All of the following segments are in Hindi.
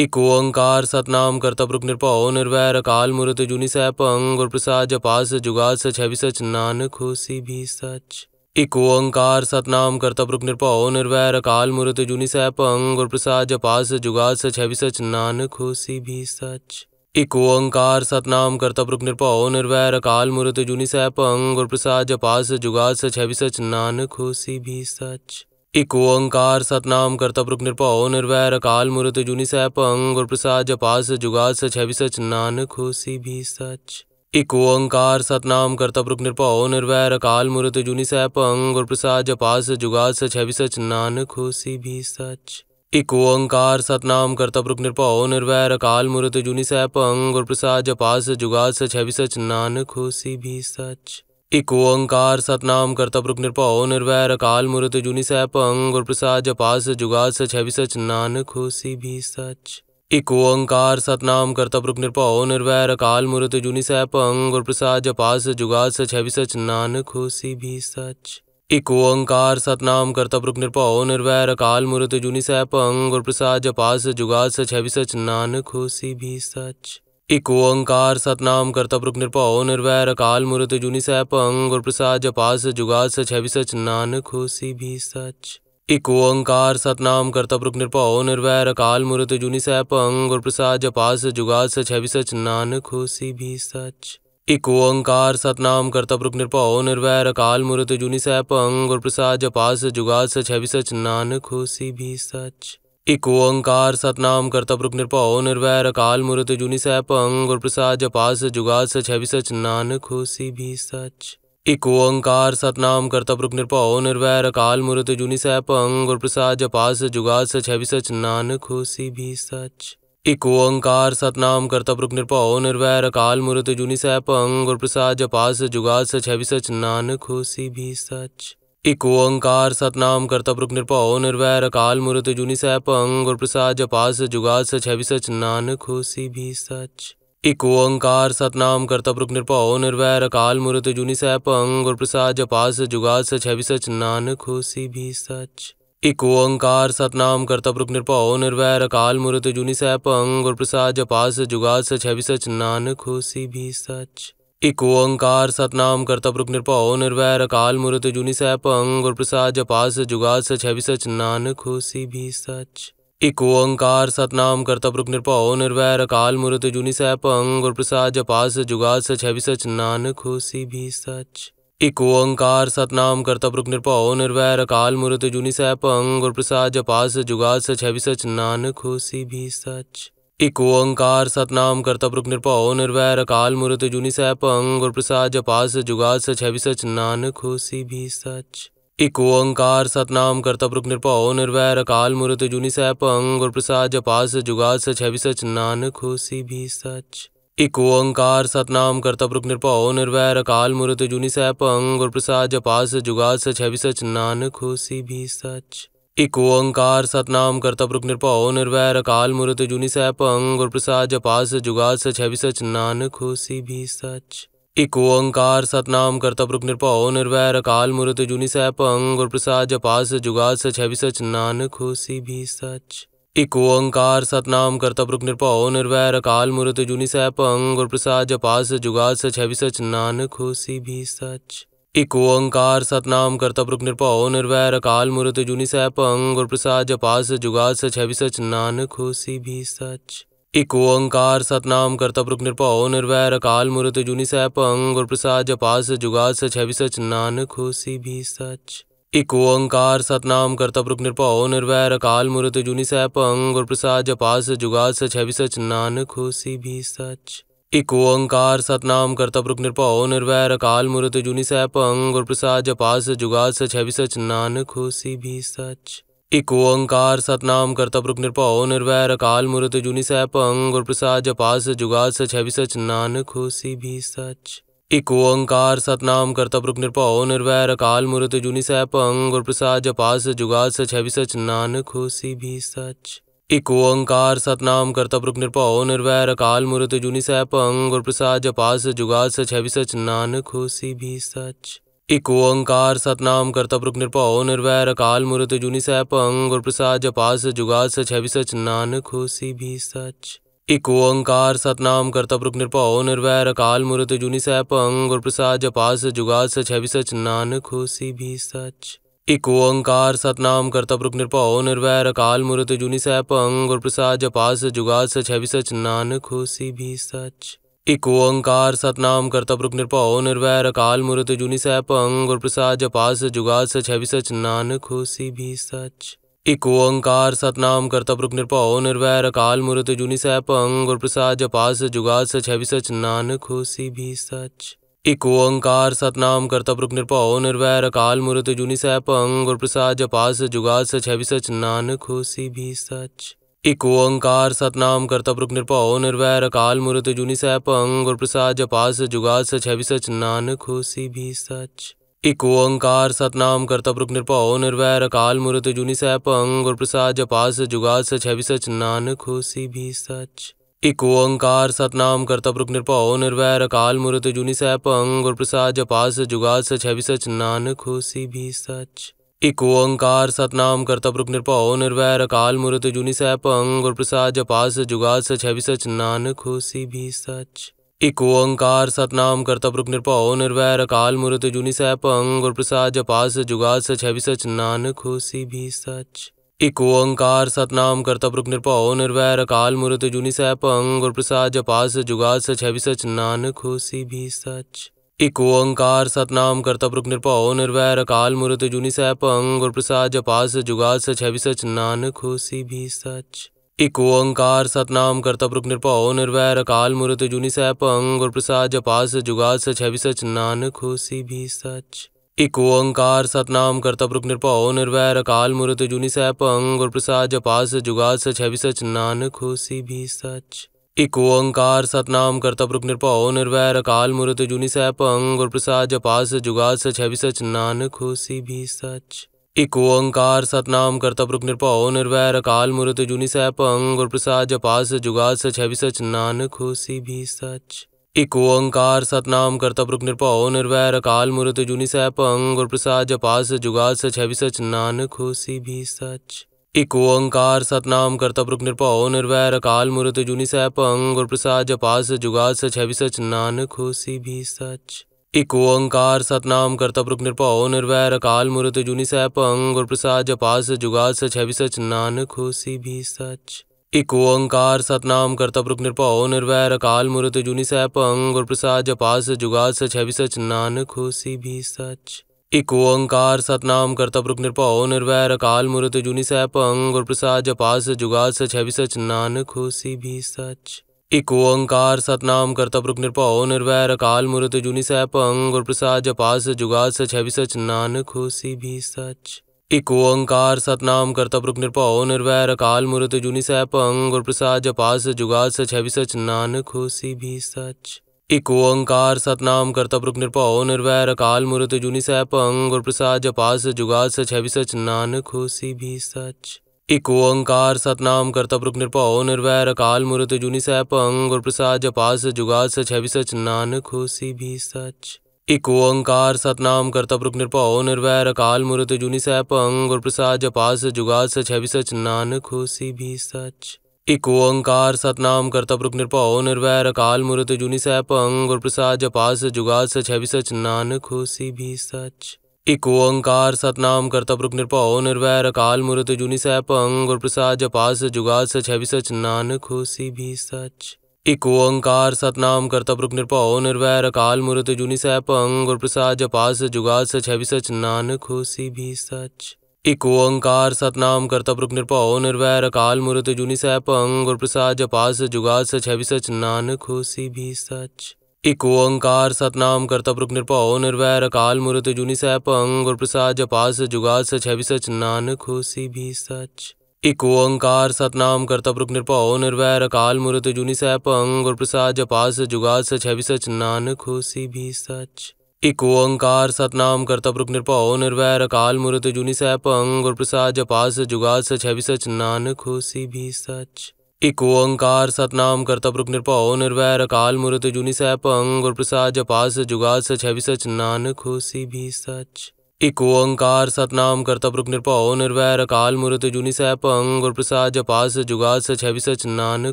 एक ओंकार सतनाम कर्तपुरुख निरपौ निर्वैर अकाल मूर्त जुनि सह पंग प्रसाद जपास जुगाल सच है भी सच नानक होसी भी सच एक ओंकार सतनाम कर्तपुरुख निरपौ निर्वैर अकाल मूर्त जुनि सह पंग प्रसाद जपास जुगाल सच है भी सच नानक होसी भी सच एक ओंकार सतनाम कर्तपुरुख निरपौ निर्वैर अकाल मूर्त जुनि सह पंग प्रसाद जपास जुगाल सच है भी सच नानक होसी भी सच इको ओंकार सतनाम करता पुरुख निरपाओ निर्वैर अकाल मूर्त जुनि सह पंग प्रसाद जपास जुगाद सच है सच नानक होसी भी सच इको ओंकार सतनाम करता पुरुख निरपाओ निर्वैर अकाल मूर्त जुनि सह पंग प्रसाद जपास जुगाद सच है सच नानक होसी भी सच इको ओंकार सतनाम करता पुरुख निरपाओ निर्वैर अकाल मूर्त जुनि सह पंग और प्रसाद जपास जुगाद सच है सच नानक होसी भी सच एक ओंकार सतनाम करतब रुक निरपौ निर्वैर अकाल मूर्त जुनि सह पंग और प्रसाद जपास जुगा सच है सच नानक होसी भी सच एक ओंकार सतनाम करतब रुक निरपौ निर्वैर अकाल मूर्त जुनि सह पंग और प्रसाद जपास जुगा सच है सच नानक होसी भी सच एक ओंकार सतनाम करतब रुक निरपौ निर्वैर अकाल मूर्त जुनि सह पंग और प्रसाद जपास जुगा सच है सच नानक होसी भी सच एक ओंकार सतनाम कर्तव्य निरपौ निर्वैर अकाल मूर्त जुनी सैप अंग और प्रसाद जपास जुगा सच है भी सच नानक होसी भी सच एक ओंकार सतनाम कर्तव्य निरपौ निर्वैर अकाल मूर्त जुनी सैप अंग प्रसाद जपास जुगा सच है भी सच नानक होसी भी सच एक ओंकार सतनाम कर्तव्य निरपौ निर्वैर अकाल मूर्त जुनी सैप अंग और प्रसाद जपास जुगा सच है भी सच नानक होसी भी सच एक ओंकार सतनाम करता पुरुष निरभव निर्वैर अकाल मूर्त जुनी सह पंग गुर प्रसाद जपास जुगा सच है सच नानक हो सी भी सच एक ओंकार सतनाम करता पुरुष निरभव निर्वैर अकाल मूर्त जुनी सह पंग गुर प्रसाद जपास जुगा सच है सच नानक हो सी भी सच एक ओंकार सतनाम करता पुरुष निरभव निर्वैर अकाल मूर्त जुनी सह पंग गुर प्रसाद जपास जुगा सच है सच नानक हो सी भी सच इको ओंकार सतनाम करता पुरुख निरपौ निर्वैर अकाल मूर्त जुनि सह पंग और प्रसाद जपास जुगाद सच है सच नानक होसी भी सच इको ओंकार सतनाम करता पुरुख निरपौ निर्वैर अकाल मूर्त जुनि सह पंग और प्रसाद जपास जुगाद सच है सच नानक होसी भी सच इको ओंकार सतनाम करता पुरुख निरपौ निर्वैर अकाल मूर्त जुनि सह पंग और प्रसाद जपास जुगाद सच है सच नानक होसी भी सच एक ओंकार सतनाम कर्तव्य रुक निरपाओ निर्वैर अकाल मूर्त जुनि सह पंग और प्रसाद जपास जुगा सच है भी सच नानक होसी भी सच एक ओंकार सतनाम कर्तव्य रुक निरपाओ निर्वैर अकाल मूर्त जुनि सह पंग और प्रसाद जपास जुगा सच है भी सच नानक होसी भी सच एक ओंकार सतनाम कर्तव्य रुक निरपाओ निर्वैर अकाल मूर्त जुनि सह पंग और प्रसाद जपास जुगा सच है भी सच नानक होसी भी सच एक ओंकार सतनाम कर्तव्य निरपौ निर्वैर अकाल मूर्त जुनि सह पंग और प्रसाद जपास जुगास भी सच नानक होसी भी सच एक ओंकार सतनाम कर्तव्य निरपौ निर्वैर अकाल मूर्त जुनि सह पंग और प्रसाद जपास जुगास भी सच नानक होसी भी सच एक ओंकार सतनाम कर्तव्य निरपौ निर्वैर अकाल मूर्त जुनि सह पंग और प्रसाद जपास जुगास भी सच नानक होसी भी सच एक ओंकार सतनाम करता पुरुष निरभाव निर्वैर अकाल मूर्त जुनि सह पंग और प्रसाद जपास जुगा सच है सच नानक हो भी सच एक ओंकार सतनाम करता पुरुष निरभाव निर्वैर अकाल मूर्त जुनि सह पंग और प्रसाद जपास जुगा सच है सच नानक हो भी सच एक ओंकार सतनाम करता पुरुष निरभाव निर्वैर अकाल मूर्त जुनि सह पंग और प्रसाद जपास जुगा सच है सच नानक हो भी सच एक ओंकार सतनाम करता पुरुष निरपौ निर्वैर अकाल मूर्त जुनि सह पंग प्रसाद जपास जुगास सच है सच नानक हो सी भी सच एक ओंकार सतनाम करता पुरुष निरपौ निर्वैर अकाल मूर्त जुनि सह पंग प्रसाद जपास जुगास सच है सच नानक हो सी भी सच एक ओंकार सतनाम करता पुरुष निरपौ निर्वैर अकाल मूर्त जुनि सह पंग प्रसाद जपास जुगास सच है सच नानक हो सी भी सच एक ओंकार सतनाम करतब रुक निरपौ निर्वैर अकाल मूर्त जुनि सह पंग और प्रसाद जपास जुगास छवि सच नानक होसी भी सच एक ओंकार सतनाम करतब नृपो निरपौ निर्वैर अकाल मूर्त जुनि सह पंग और प्रसाद जपास जुगास छवि सच नानक होसी भी सच एक ओंकार सतनाम करतब नृपो निरपौ निर्वैर अकाल मूर्त जुनि सह पंग और प्रसाद जपास जुगास छवि सच नानक होसी भी सच एक ओंकार सतनाम कर्तव्य निरपौ निर्वैर अकाल मूर्त जुनि सह पंग और प्रसाद जपास जुगास छवि सच नानक होसी भी सच एक ओंकार सतनाम कर्तव्य निरपौ निर्वैर अकाल मूर्त जुनि सह पंग और प्रसाद जपास जुगास छवि सच नानक होसी भी सच एक ओंकार सतनाम कर्तव्य निरपौ निर्वैर अकाल मूर्त जुनि सह पंग और प्रसाद जपास जुगास छवि सच नानक होसी भी सच एक ओंकार सतनाम करता पुरुष निरपो निर्वैर अकाल मूर्त जुनि सह पंग प्रसाद जपास जुगा सच है सच नानक हो सी भी सच एक ओंकार सतनाम करता पुरुष निरपो निर्वैर अकाल मूर्त जुनि सह पंग प्रसाद जपास जुगा सच है सच नानक हो सी भी सच एक ओंकार सतनाम करता पुरुष निरपो निर्वैर अकाल मूर्त जुनि सह पंग प्रसाद जपास जुगा सच है सच नानक हो सी भी सच एक ओंकार सतनाम करता पुरुख निरभाव निर्वैर अकाल मूर्त जुनि सह पंग प्रसाद जपास जुगास सच है भी सच नानक हो सी भी सच एक ओंकार सतनाम करता पुरुख निरभाव निर्वैर अकाल मूर्त जुनि सह पंग और प्रसाद जपास जुगास सच है भी सच नानक हो सी भी सच एक ओंकार सतनाम करता पुरुख निरभाव निर्वैर अकाल मूर्त जुनि सह पंग प्रसाद जपास जुगास सच है भी सच नानक हो सी भी सच एक ओंकार सतनाम करता पुरुख निरभाव निर्वैर अकाल मूर्त जुनि सह पंग प्रसाद जपास जुगास सच है भी सच नानक होसी भी सच एक ओंकार सतनाम करता पुरुख निरभाव निर्वैर अकाल मूर्त जुनि सह पंग प्रसाद जपास जुगाद सच है भी सच नानक होसी भी सच एक ओंकार सतनाम करता पुरुख निरभाव निर्वैर अकाल मूर्त जुनि सह पंग और प्रसाद जपास जुगाद सच है भी सच नानक होसी भी सच एक ओंकार सतनाम कर्तव्य रुक निरपौ निर्वैर अकाल मूर्त जुनी सह पंग और प्रसाद जपास जुगाद सच है भी सच नानक होसी भी सच एक ओंकार सतनाम कर्तव्य रुक निरपौ निर्वैर अकाल मूर्त जुनी सह पंग और प्रसाद जपास जुगाद सच है भी सच नानक होसी भी सच एक ओंकार सतनाम कर्तव्य रुक निरपौ निर्वैर अकाल मूर्त जुनी सह पंग और प्रसाद जपास जुगाद सच है भी सच नानक होसी भी सच एक ओंकार सतनाम करता पुरुष निरभाव निर्वैर अकाल मूर्त जुनि सह पंग और प्रसाद जपास जुगाल सच है भी सच नानक होसी भी सच एक ओंकार सतनाम करता पुरुष निरभाव निर्वैर अकाल मूर्त जुनि सह पंग और प्रसाद जपास जुगाल सच है भी सच नानक होसी भी सच एक ओंकार सतनाम करता पुरुष निरभाव निर्वैर अकाल मूर्त जुनि सह पंग और प्रसाद जपास जुगाल सच है भी सच नानक होसी भी सच इको ओंकार सतनाम करता पुरुष निरपो निर्वैर अकाल मूर्त जुनि सह पंग प्रसाद जपास जुगाल सच है भी सच नानक हो सी भी सच इको ओंकार सतनाम करता पुरुष निरपो निर्वैर अकाल मूर्त जुनि सह पंग प्रसाद जपास जुगाल सच है भी सच नानक हो सी भी सच इको ओंकार सतनाम करता पुरुष निरपो निर्वैर अकाल मूर्त जुनि सह पंग प्रसाद जपास जुगाल सच है भी सच नानक हो सी भी सच एक ओंकार सतनाम करता पुरुख निरपाओ निर्वैर अकाल मूर्त जुनि सह पंग और प्रसाद जपास जुगाद सच है सच नानक होसी भी सच एक ओंकार सतनाम करता पुरुख निरपाओ निर्वैर अकाल मूर्त जुनि सह पंग और प्रसाद जपास जुगाद सच है सच नानक होसी भी सच एक ओंकार सतनाम करता पुरुख निरपाओ निर्वैर अकाल मूर्त जुनि सह पंग और प्रसाद जपास जुगाद सच है सच नानक होसी भी सच एक ओंकार सतनाम कर्तव्य रुक निरपौ निर्वैर अकाल मूर्त जुनी सह पंग गुर प्रसाद जपास जुगा सच है भी सच नानक होसी भी सच एक ओंकार सतनाम कर्तव्य रुक निरपौ निर्वैर अकाल मूर्त जुनी सह पंग गुर प्रसाद जपास जुगा सच है भी सच नानक होसी भी सच एक ओंकार सतनाम कर्तव्य रुक निरपौ निर्वैर अकाल मूर्त जुनी सह पंग गुर प्रसाद जपास जुगा सच है भी सच नानक होसी भी सच एक ओंकार सतनाम करता पुरुष निरपाओ निर्वैर अकाल मूर्त जुनि सह पंग और प्रसाद जपास जुगा सच है भी सच नानक हो सी भी सच एक ओंकार सतनाम करता पुरुष निरपाओ निर्वैर अकाल मूर्त जुनि सह पंग और प्रसाद जपास जुगा सच है भी सच नानक हो सी भी सच एक ओंकार सतनाम करता पुरुष निरपाओ निर्वैर अकाल मूर्त जुनि सह पंग और प्रसाद जपास जुगा सच है भी सच नानक हो सी भी सच एक ओंकार सतनाम करता पुरुष निरपौ निर्वैर अकाल मूर्त जुनि सह पंग और प्रसाद जपास जुगाल सच है सच नानक हो सी भी सच एक ओंकार सतनाम करता पुरुष निरपौ निर्वैर अकाल मूर्त जुनि सह पंग और प्रसाद जपास जुगाल सच है सच नानक हो सी भी सच एक ओंकार सतनाम करता पुरुष निरपौ निर्वैर अकाल मूर्त जुनि सह पंग और प्रसाद जपास जुगाल सच है सच नानक हो सी भी सच इको ओंकार सतनाम कर्तव्य रुक निरपाओ निर्वैर अकाल मूर्त जुनि सह पंग और प्रसाद जपास जुगास छवि सच नानक होसी भी सच इको ओंकार सतनाम कर्तव्य रुक निरपाओ निर्वैर अकाल मूर्त जुनि सह पंग और प्रसाद जपास जुगास छवि सच नानक होसी भी सच इको ओंकार सतनाम कर्तव्य रुक निरपाओ निर्वैर अकाल मूर्त जुनि सह पंग और प्रसाद जपास जुगास छवि सच नानक होसी भी सच एक ओंकार सतनाम करतब रुक निरपौ निर्वैर अकाल मूर्त जुनि सह पंग और प्रसाद जपास जुगा सच सच नान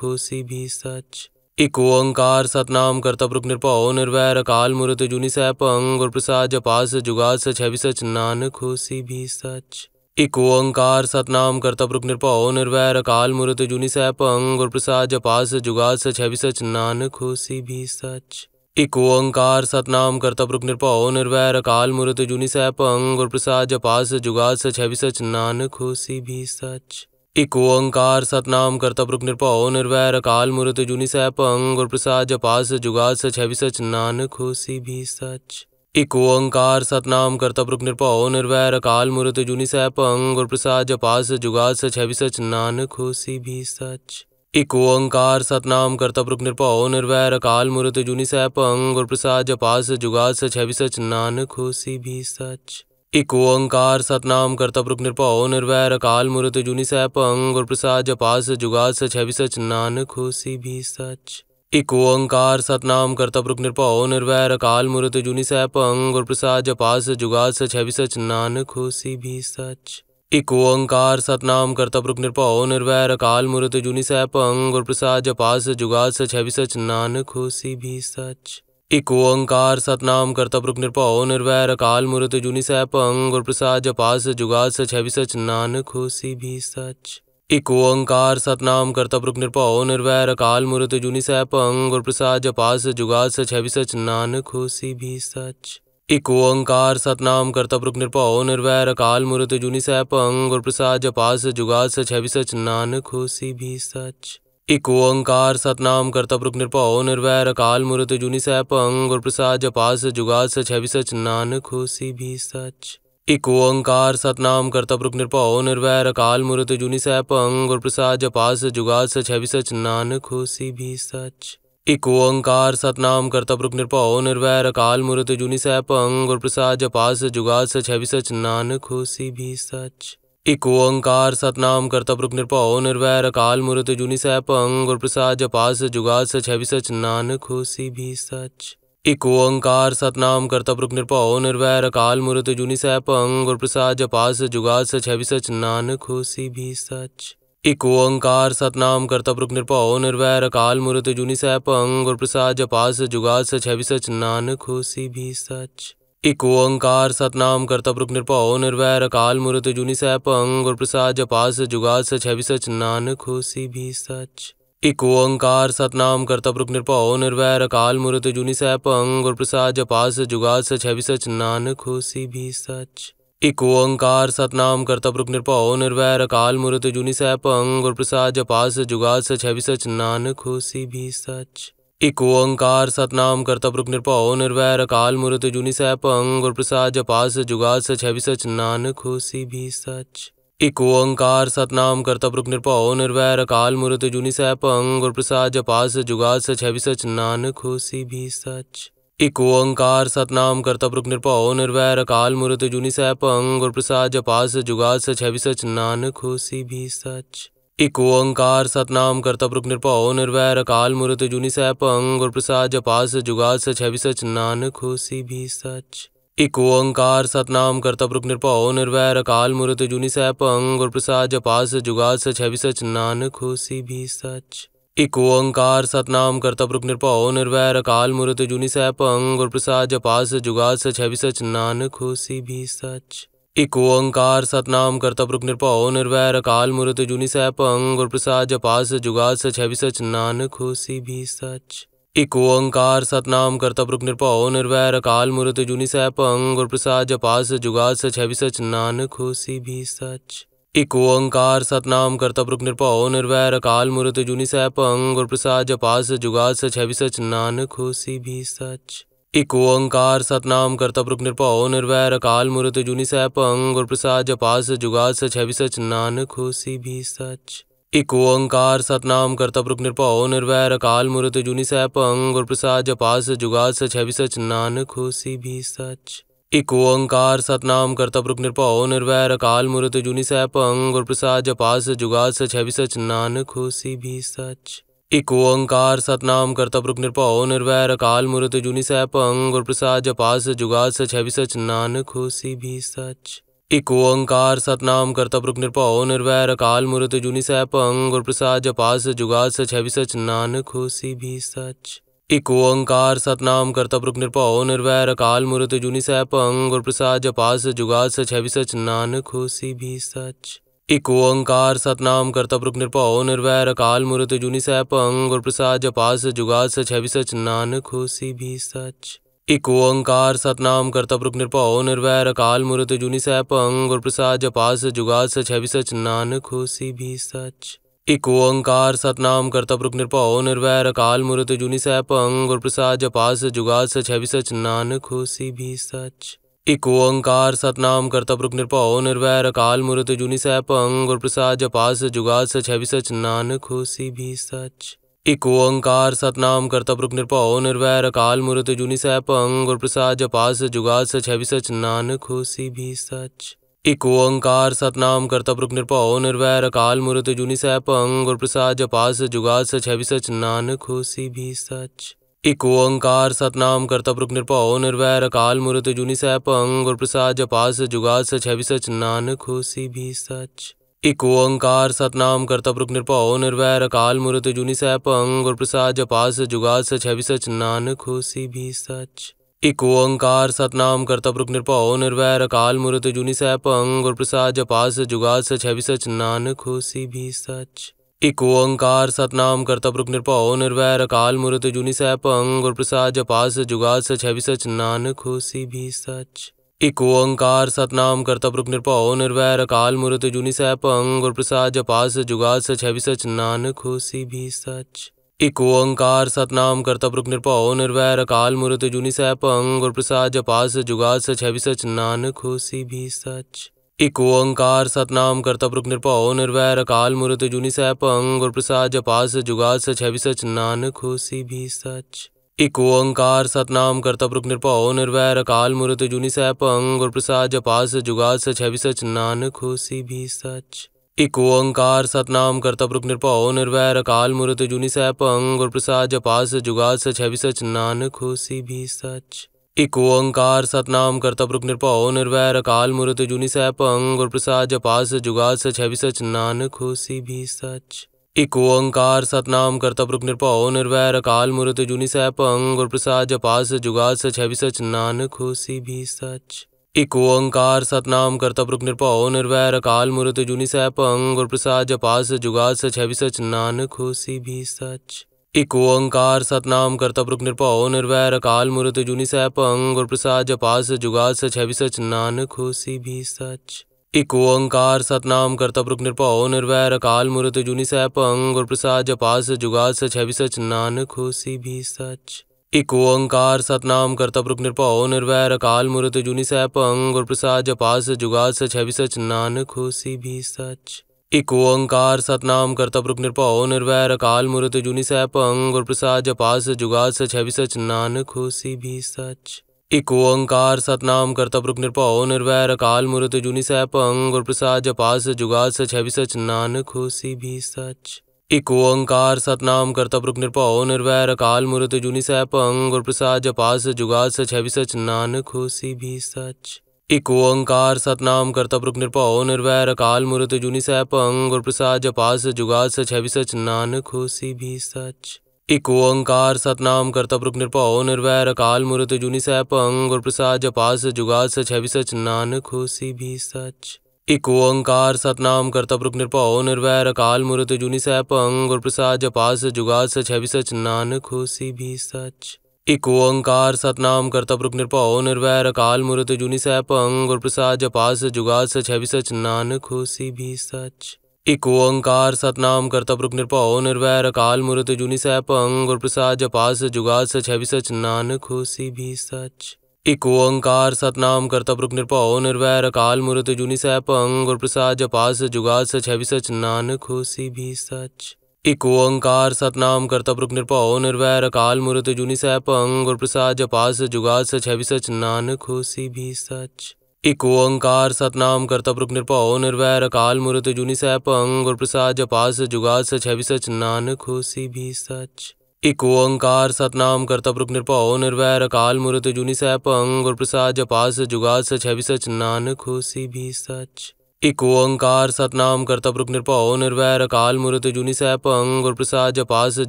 खोसी भी सच एक ओंकार सतनाम करतब रुक निरपौ निर्वैर अकाल मूर्त जुनि सह पंग और प्रसाद जपास जुगा सच सच नान खोसी भी सच एक ओंकार सतनाम करतब रुक निरपौ निर्वैर अकाल मूर्त जुनि सह पंग और प्रसाद जपास जुगा सच सच नान खोसी भी सच एक ओंकार सतनाम करता पुरुष निरभाव निर्वैर अकाल मूर्त जुनि सैप पंग और प्रसाद जपास जुगाल सच है भी सच नानक हो सी भी सच एक ओंकार सतनाम करता पुरुष निरभाव निर्वैर अकाल मूर्त जुनि सह पंग और प्रसाद जपास जुगाल सच है भी सच नानक हो सी भी सच एक ओंकार सतनाम करता पुरुष निरभाव निर्वैर अकाल मूर्त जुनि सह पंग और प्रसाद जपास जुगाल सच है भी सच नानक हो सी भी सच एक ओंकार सतनाम करता पुरुष निरपौ निर्वैर अकाल मूर्त जुनि सह पंग और प्रसाद जपास जुगा सच है भी सच नानक हो सी भी सच एक ओंकार सतनाम करता पुरुष निरपौ निर्वैर अकाल मूर्त जुनि सह पंग और प्रसाद जपास जुगा सच है भी सच नानक हो सी भी सच एक ओंकार सतनाम करता पुरुष निरपौ निर्वैर अकाल मूर्त जुनि सह पंग और प्रसाद जपास जुगा सच है भी सच नानक हो सी भी सच इको ओंकार सतनाम करता पुरुख निरपाओ निर्वैर अकाल मूर्त जुनि सह पंग और प्रसाद जपास जुगास छवि सच नानक होसी भी सच इको ओंकार सतनाम करता पुरुख निरपाओ निर्वैर अकाल मूर्त जुनि सह पंग प्रसाद जपास जुगास छवि सच नानक होसी भी सच इको ओंकार सतनाम करता पुरुख निरपाओ निर्वैर अकाल मूर्त जुनि सह पंग और प्रसाद जपास जुगास छवि सच नानक होसी भी सच एक ओंकार सतनाम करतब रुक निरपाओ निर्वैर अकाल मूर्त जुनी सह पंग और प्रसाद जपास जुगास सच सच नानक होसी भी सच एक ओंकार सतनाम करतब रुक निरपाओ निर्वैर अकाल मूर्त जुनी सह पंग और प्रसाद जपास जुगास सच सच नानक होसी भी सच एक ओंकार सतनाम करतब रुक निरपाओ निर्वैर अकाल मूर्त जुनी सह पंग और प्रसाद जपास जुगास सच सच नानक होसी भी सच एक ओंकार सतनाम करता पुरुष निरपाओ निर्वैर अकाल मूर्त जुनि सह पंग गुर प्रसाद जपास जुगा सच है सच नानक होसी भी सच एक ओंकार सतनाम करता पुरुष निरपाओ निर्वैर अकाल मूर्त जुनी सह पंग गुर प्रसाद जपास जुगा सच है सच नानक होसी भी सच एक ओंकार सतनाम करता पुरुष निरपाओ निर्वैर अकाल मूर्त जुनी सह पंग गुर प्रसाद जपास जुगा सच है सच नानक होसी भी सच एक ओंकार सतनाम करता पुरुष निरपौ निर्वैर अकाल मुरत जुनि सह पंग और प्रसाद जपास जुगा सच है भी सच नानक हो भी सच एक ओंकार सतनाम करता पुरुष निरपौ निर्वैर अकाल मुरत जुनि सह पंग और प्रसाद जपास जुगा सच है भी सच नानक हो भी सच एक ओंकार सतनाम करता पुरुष निरपौ निर्वैर अकाल मुरत जुनि सह पंग और प्रसाद जपास जुगा सच है भी सच नानक हो भी सच इको ओंकार सतनाम करता पुरुख निरपाओ निर्वैर अकाल मूर्त जुनि सह पंग और प्रसाद जपास जुगाद सच है सच नानक होसी भी सच इको ओंकार सतनाम करता पुरुख निरपाओ निर्वैर अकाल मूर्त जुनि सह पंग और प्रसाद जपास जुगाद सच है सच नानक होसी भी सच इको ओंकार सतनाम करता पुरुख निरपाओ निर्वैर अकाल मूर्त जुनि सह पंग और प्रसाद जपास जुगाद सच है सच नानक होसी भी सच एक ओंकार सतनाम करतब रुक निरपौ निर्वैर अकाल मूर्त जुनि सह पंग और प्रसाद जपास जुगाद सच है भी सच नानक होसी भी सच एक ओंकार सतनाम करतब रुक निरपौ निर्वैर अकाल मूर्त जुनि सह पंग और प्रसाद जपास जुगाद सच सच नानक होसी भी सच एक ओंकार सतनाम करतब रुक निरपौ निर्वैर अकाल मूर्त जुनि सह पंग और प्रसाद जपास जुगाद सच सच नानक होसी भी सच एक ओंकार सतनाम कर्तव्य निरपौ निर्वैर अकाल मूर्त जुनि सह पंग गुर प्रसाद जपास जुगा सच है भी सच नानक होसी भी सच एक ओंकार सतनाम कर्तव्य निरपौ निर्वैर अकाल मूर्त जुनी सह पंग गुर प्रसाद जपास जुगा सच है भी सच नानक होसी भी सच एक ओंकार सतनाम कर्तव्य निरपौ निर्वैर अकाल मूर्त जुनी सह पंग गुर प्रसाद जपास जुगा सच है भी सच नानक होसी भी सच एक ओंकार सतनाम करता पुरुष निरभव निर्वैर अकाल मूर्त जुनि सह पंग और प्रसाद जपास जुगा सच है सच नानक हो सी भी सच एक ओंकार सतनाम करता पुरुष निरभव निर्वैर अकाल मूर्त जुनि सह पंग और प्रसाद जपास जुगा सच है सच नानक हो सी भी सच एक ओंकार सतनाम करता पुरुष निरभव निर्वैर अकाल मूर्त जुनि सह पंग और प्रसाद जपास जुगा सच है सच नानक हो सी भी सच एक ओंकार सतनाम करता पुरुख निरपाओ निर्वैर अकाल मूर्त जुनि सह पंग और प्रसाद जपास जुगाद सच है सच नानक होसी भी सच एक ओंकार सतनाम करता पुरुख निरपाओ निर्वैर अकाल मूर्त जुनि सह पंग प्रसाद जपास जुगाद सच है सच नानक होसी भी सच एक ओंकार सतनाम करता पुरुख निरपाओ निर्वैर अकाल मूर्त जुनि सह पंग और प्रसाद जपास जुगाद सच है सच नानक होसी भी सच एक ओंकार सतनाम करतब रुक निरपौ निर्वैर अकाल मूर्त जुनि सह पंग और प्रसाद जपास जुगाद सच है सच नानक होसी भी सच एक ओंकार सतनाम करतब रुक निरपौ निर्वैर अकाल मूर्त जुनि सह पंग और प्रसाद जपास जुगाद सच है सच नानक होसी भी सच एक ओंकार सतनाम करतब रुक निरपौ निर्वैर अकाल मूर्त जुनि सह पंग और प्रसाद जपास जुगाद सच है सच नानक होसी भी सच एक ओंकार सतनाम कर्तव्य निरपौ निर्वैर अकाल मूर्त जुनि सह पंग प्रसाद जपास जुगा सच है सच नानक होसी भी सच एक ओंकार सतनाम कर्तव्य निरपौ निर्वैर अकाल मूर्त जुनि सह पंग प्रसाद जपास जुगा सच है सच नानक होसी भी सच एक ओंकार सतनाम कर्तव्य निरपौ निर्वैर अकाल मूर्त जुनि सैप पंग प्रसाद जपास जुगा सच है सच नानक होसी भी सच एक ओंकार सतनाम करता पुरुष निरपाओ निर्वैर अकाल मूर्त जुनि सह पंग और प्रसाद जपास जुगा सच है सच नानक हो सी भी सच एक ओंकार सतनाम करता पुरुष निरपाओ निर्वैर अकाल मूर्त जुनि सह पंग और प्रसाद जपास जुगा सच है सच नानक हो सी भी सच एक ओंकार सतनाम करता पुरुष निरपाओ निर्वैर अकाल मूर्त जुनि सह पंग और प्रसाद जपास जुगा सच है सच नानक हो सी भी सच इको ओंकार सतनाम करता पुरुष निरपौ निर्वैर अकाल मूर्त जुनि सह पंग प्रसाद जपास जुगास सच है सच नानक होसी भी सच इको ओंकार सतनाम करता पुरुष निरपौ निर्वैर अकाल मूर्त जुनि सह पंग प्रसाद जपास जुगास सच है सच नानक होसी भी सच इको ओंकार सतनाम करता पुरुष निरपौ निर्वैर अकाल मूर्त जुनि सह पंग प्रसाद जपास जुगास सच है सच नानक होसी भी सच एक ओंकार सतनाम कर्तव्य रुक निरपाओ निर्वैर अकाल मूर्त जुनि सह पंग और प्रसाद जपास जुगाद सच है भी सच नानक होसी भी सच एक ओंकार सतनाम कर्तव्य रुक निरपाओ निर्वैर अकाल मूर्त जुनि सह पंग और प्रसाद जपास जुगाद सच है भी सच नानक होसी भी सच एक ओंकार सतनाम कर्तव्य रुक निरपाओ निर्वैर अकाल मूर्त जुनि सह पंग और प्रसाद जपास जुगाद सच है भी सच नानक होसी भी सच एक ओंकार सतनाम कर्तव्य निरपौ निर्वैर अकाल मूर्त जुनी सैप अंग और प्रसाद जपास जुगा सच है भी सच नानक होसी भी सच एक ओंकार सतनाम कर्तव्य निरपौ निर्वैर अकाल मूर्त जुनी सैप अंग और प्रसाद जपास जुगा सच है भी सच नानक होसी भी सच एक ओंकार सतनाम कर्तव्य निरपौ निर्वैर अकाल मूर्त जुनी सैप अंग और प्रसाद जपास जुगा सच है भी सच नानक होसी भी सच एक ओंकार सतनाम करता पुरुष निरपौ निर्वैर अकाल मूर्त जुनी सह पंग गुर प्रसाद जपास जुगा सच है सच नानक हो सी भी सच एक ओंकार सतनाम करता पुरुष निरपौ निर्वैर अकाल मूर्त जुनी सह पंग गुर प्रसाद जपास जुगा सच है सच नानक हो सी भी सच एक ओंकार सतनाम करता पुरुष निरपौ निर्वैर अकाल मूर्त जुनी सह पंग गुर प्रसाद जपास जुगा सच है सच नानक हो सी भी सच एक ओंकार सतनाम करता पुरुख निरपौ निर्वैर अकाल मूर्त जुनि सह पंग और प्रसाद जपास जुगाद सच है सच नानक हो सी भी सच एक ओंकार सतनाम करता पुरुख निरपौ निर्वैर अकाल मूर्त जुनि सह पंग और प्रसाद जपास जुगाद सच है सच नानक हो सी भी सच एक ओंकार सतनाम करता पुरुख निरपौ निर्वैर अकाल मूर्त जुनि सह पंग और प्रसाद जपास जुगाद सच है सच नानक हो सी भी सच एक ओंकार सतनाम कर्तव्य रुक निरपौ निर्वैर अकाल मूर्त जुनि सैप पंग और प्रसाद जपास जुगास छवि सच नानक होसी भी सच एक ओंकार सतनाम कर्तव्य रुक निरपौ निर्वैर अकाल मूर्त जुनि सैप पंग और प्रसाद जपास जुगास छवि सच नानक होसी भी सच एक ओंकार सतनाम कर्तव्य रुक निरपौ निर्वैर अकाल मूर्त जुनि सैप पंग और प्रसाद जपास जुगास छवि सच नानक होसी भी सच एक ओंकार सतनाम कर्तव्य रुक निरपौ निर्वैर अकाल मूर्त जुनि सह पंग और प्रसाद जपास जुगाद सच है भी सच नान खोसी भी सच एक ओंकार सतनाम कर्तव्य रुक निरपौ निर्वैर अकाल मूर्त जुनि सह पंग और प्रसाद जपास जुगाद सच है भी सच नान खोसी भी सच एक ओंकार सतनाम कर्तव्य रुक निरपौ निर्वैर अकाल मूर्त जुनि सह पंग और प्रसाद जपास जुगाद सच है भी सच नान खोसी भी सच एक ओंकार सतनाम करता पुरुष निरपाओ निर्वैर अकाल मूर्त जुनि सह पंग प्रसाद जपास जुगाल सच है सच नानक हो सी भी सच एक ओंकार सतनाम करता पुरुष निरपाओ निर्वैर अकाल मूर्त जुनि सह पंग प्रसाद जपास जुगाल सच है सच नानक हो सी भी सच एक ओंकार सतनाम करता पुरुष निरपाओ निर्वैर अकाल मूर्त जुनि सह पंग प्रसाद जपास जुगाल सच है सच नानक हो सी भी सच एक ओंकार सतनाम करता पुरुख निरपौ निर्वैर अकाल मूर्त जुनि सह पंग और प्रसाद जपास जुगाद सच है भी सच नानक हो सी भी सच एक ओंकार सतनाम करता पुरुख निरपौ निर्वैर अकाल मूर्त जुनि सह पंग और प्रसाद जपास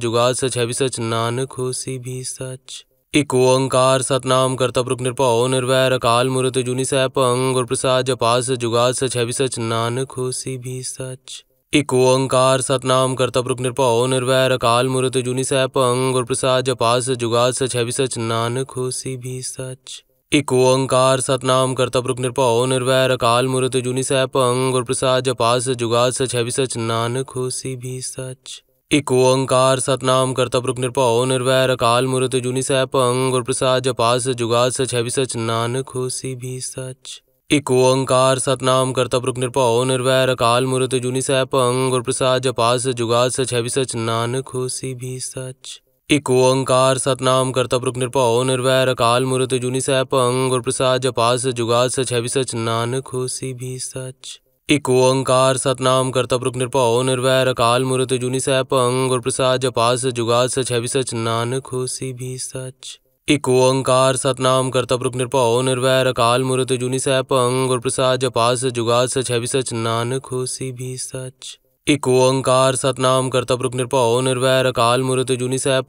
जुगाद सच है भी सच नानक हो सी भी सच एक ओंकार सतनाम करता पुरुख निरपौ निर्वैर अकाल मूर्त जुनि सह पंग और प्रसाद जपास जुगाद सच है भी सच नानक हो सी भी सच एक ओंकार सतनाम करता पुरुख निरपाओ निर्वैर अकाल मूर्त जुनी सह पंग प्रसाद जपास जुगास सच है सच नानक होसी भी सच एक ओंकार सतनाम करता पुरुख निरपाओ निर्वैर अकाल मूर्त जुनी सह पंग और प्रसाद जपास जुगाद सच है सच नानक होसी भी सच एक ओंकार सतनाम करता पुरुख निरपाओ निर्वैर अकाल मूर्त जुनी सह पंग और प्रसाद जपास जुगाद सच है सच नानक होसी भी सच एक ओंकार सतनाम करता रुक निरपौ निर्वैर अकाल मुरत जुनी सह पंग और प्रसाद जपास जुगा सच है भी सच नानक होसी भी सच एक ओंकार सतनाम करता रुक निरपौ निर्वैर अकाल मुरत जुनी सह पंग और प्रसाद जपास जुगा सच है भी सच नानक होसी भी सच एक ओंकार सतनाम करता रुक निरपौ निर्वैर अकाल मुरत जुनी सह पंग और प्रसाद जपास जुगा सच है भी सच नानक होसी भी सच एक ओंकार सतनाम करता पुरुष निरपाओ निर्वैर अकाल मूर्त जुनि सह गुर प्रसाद जपास जुगा सच है सच नानक होसी भी सच एक ओंकार सतनाम करता पुरुष निरपाओ निर्वैर अकाल मूर्त जुनि सह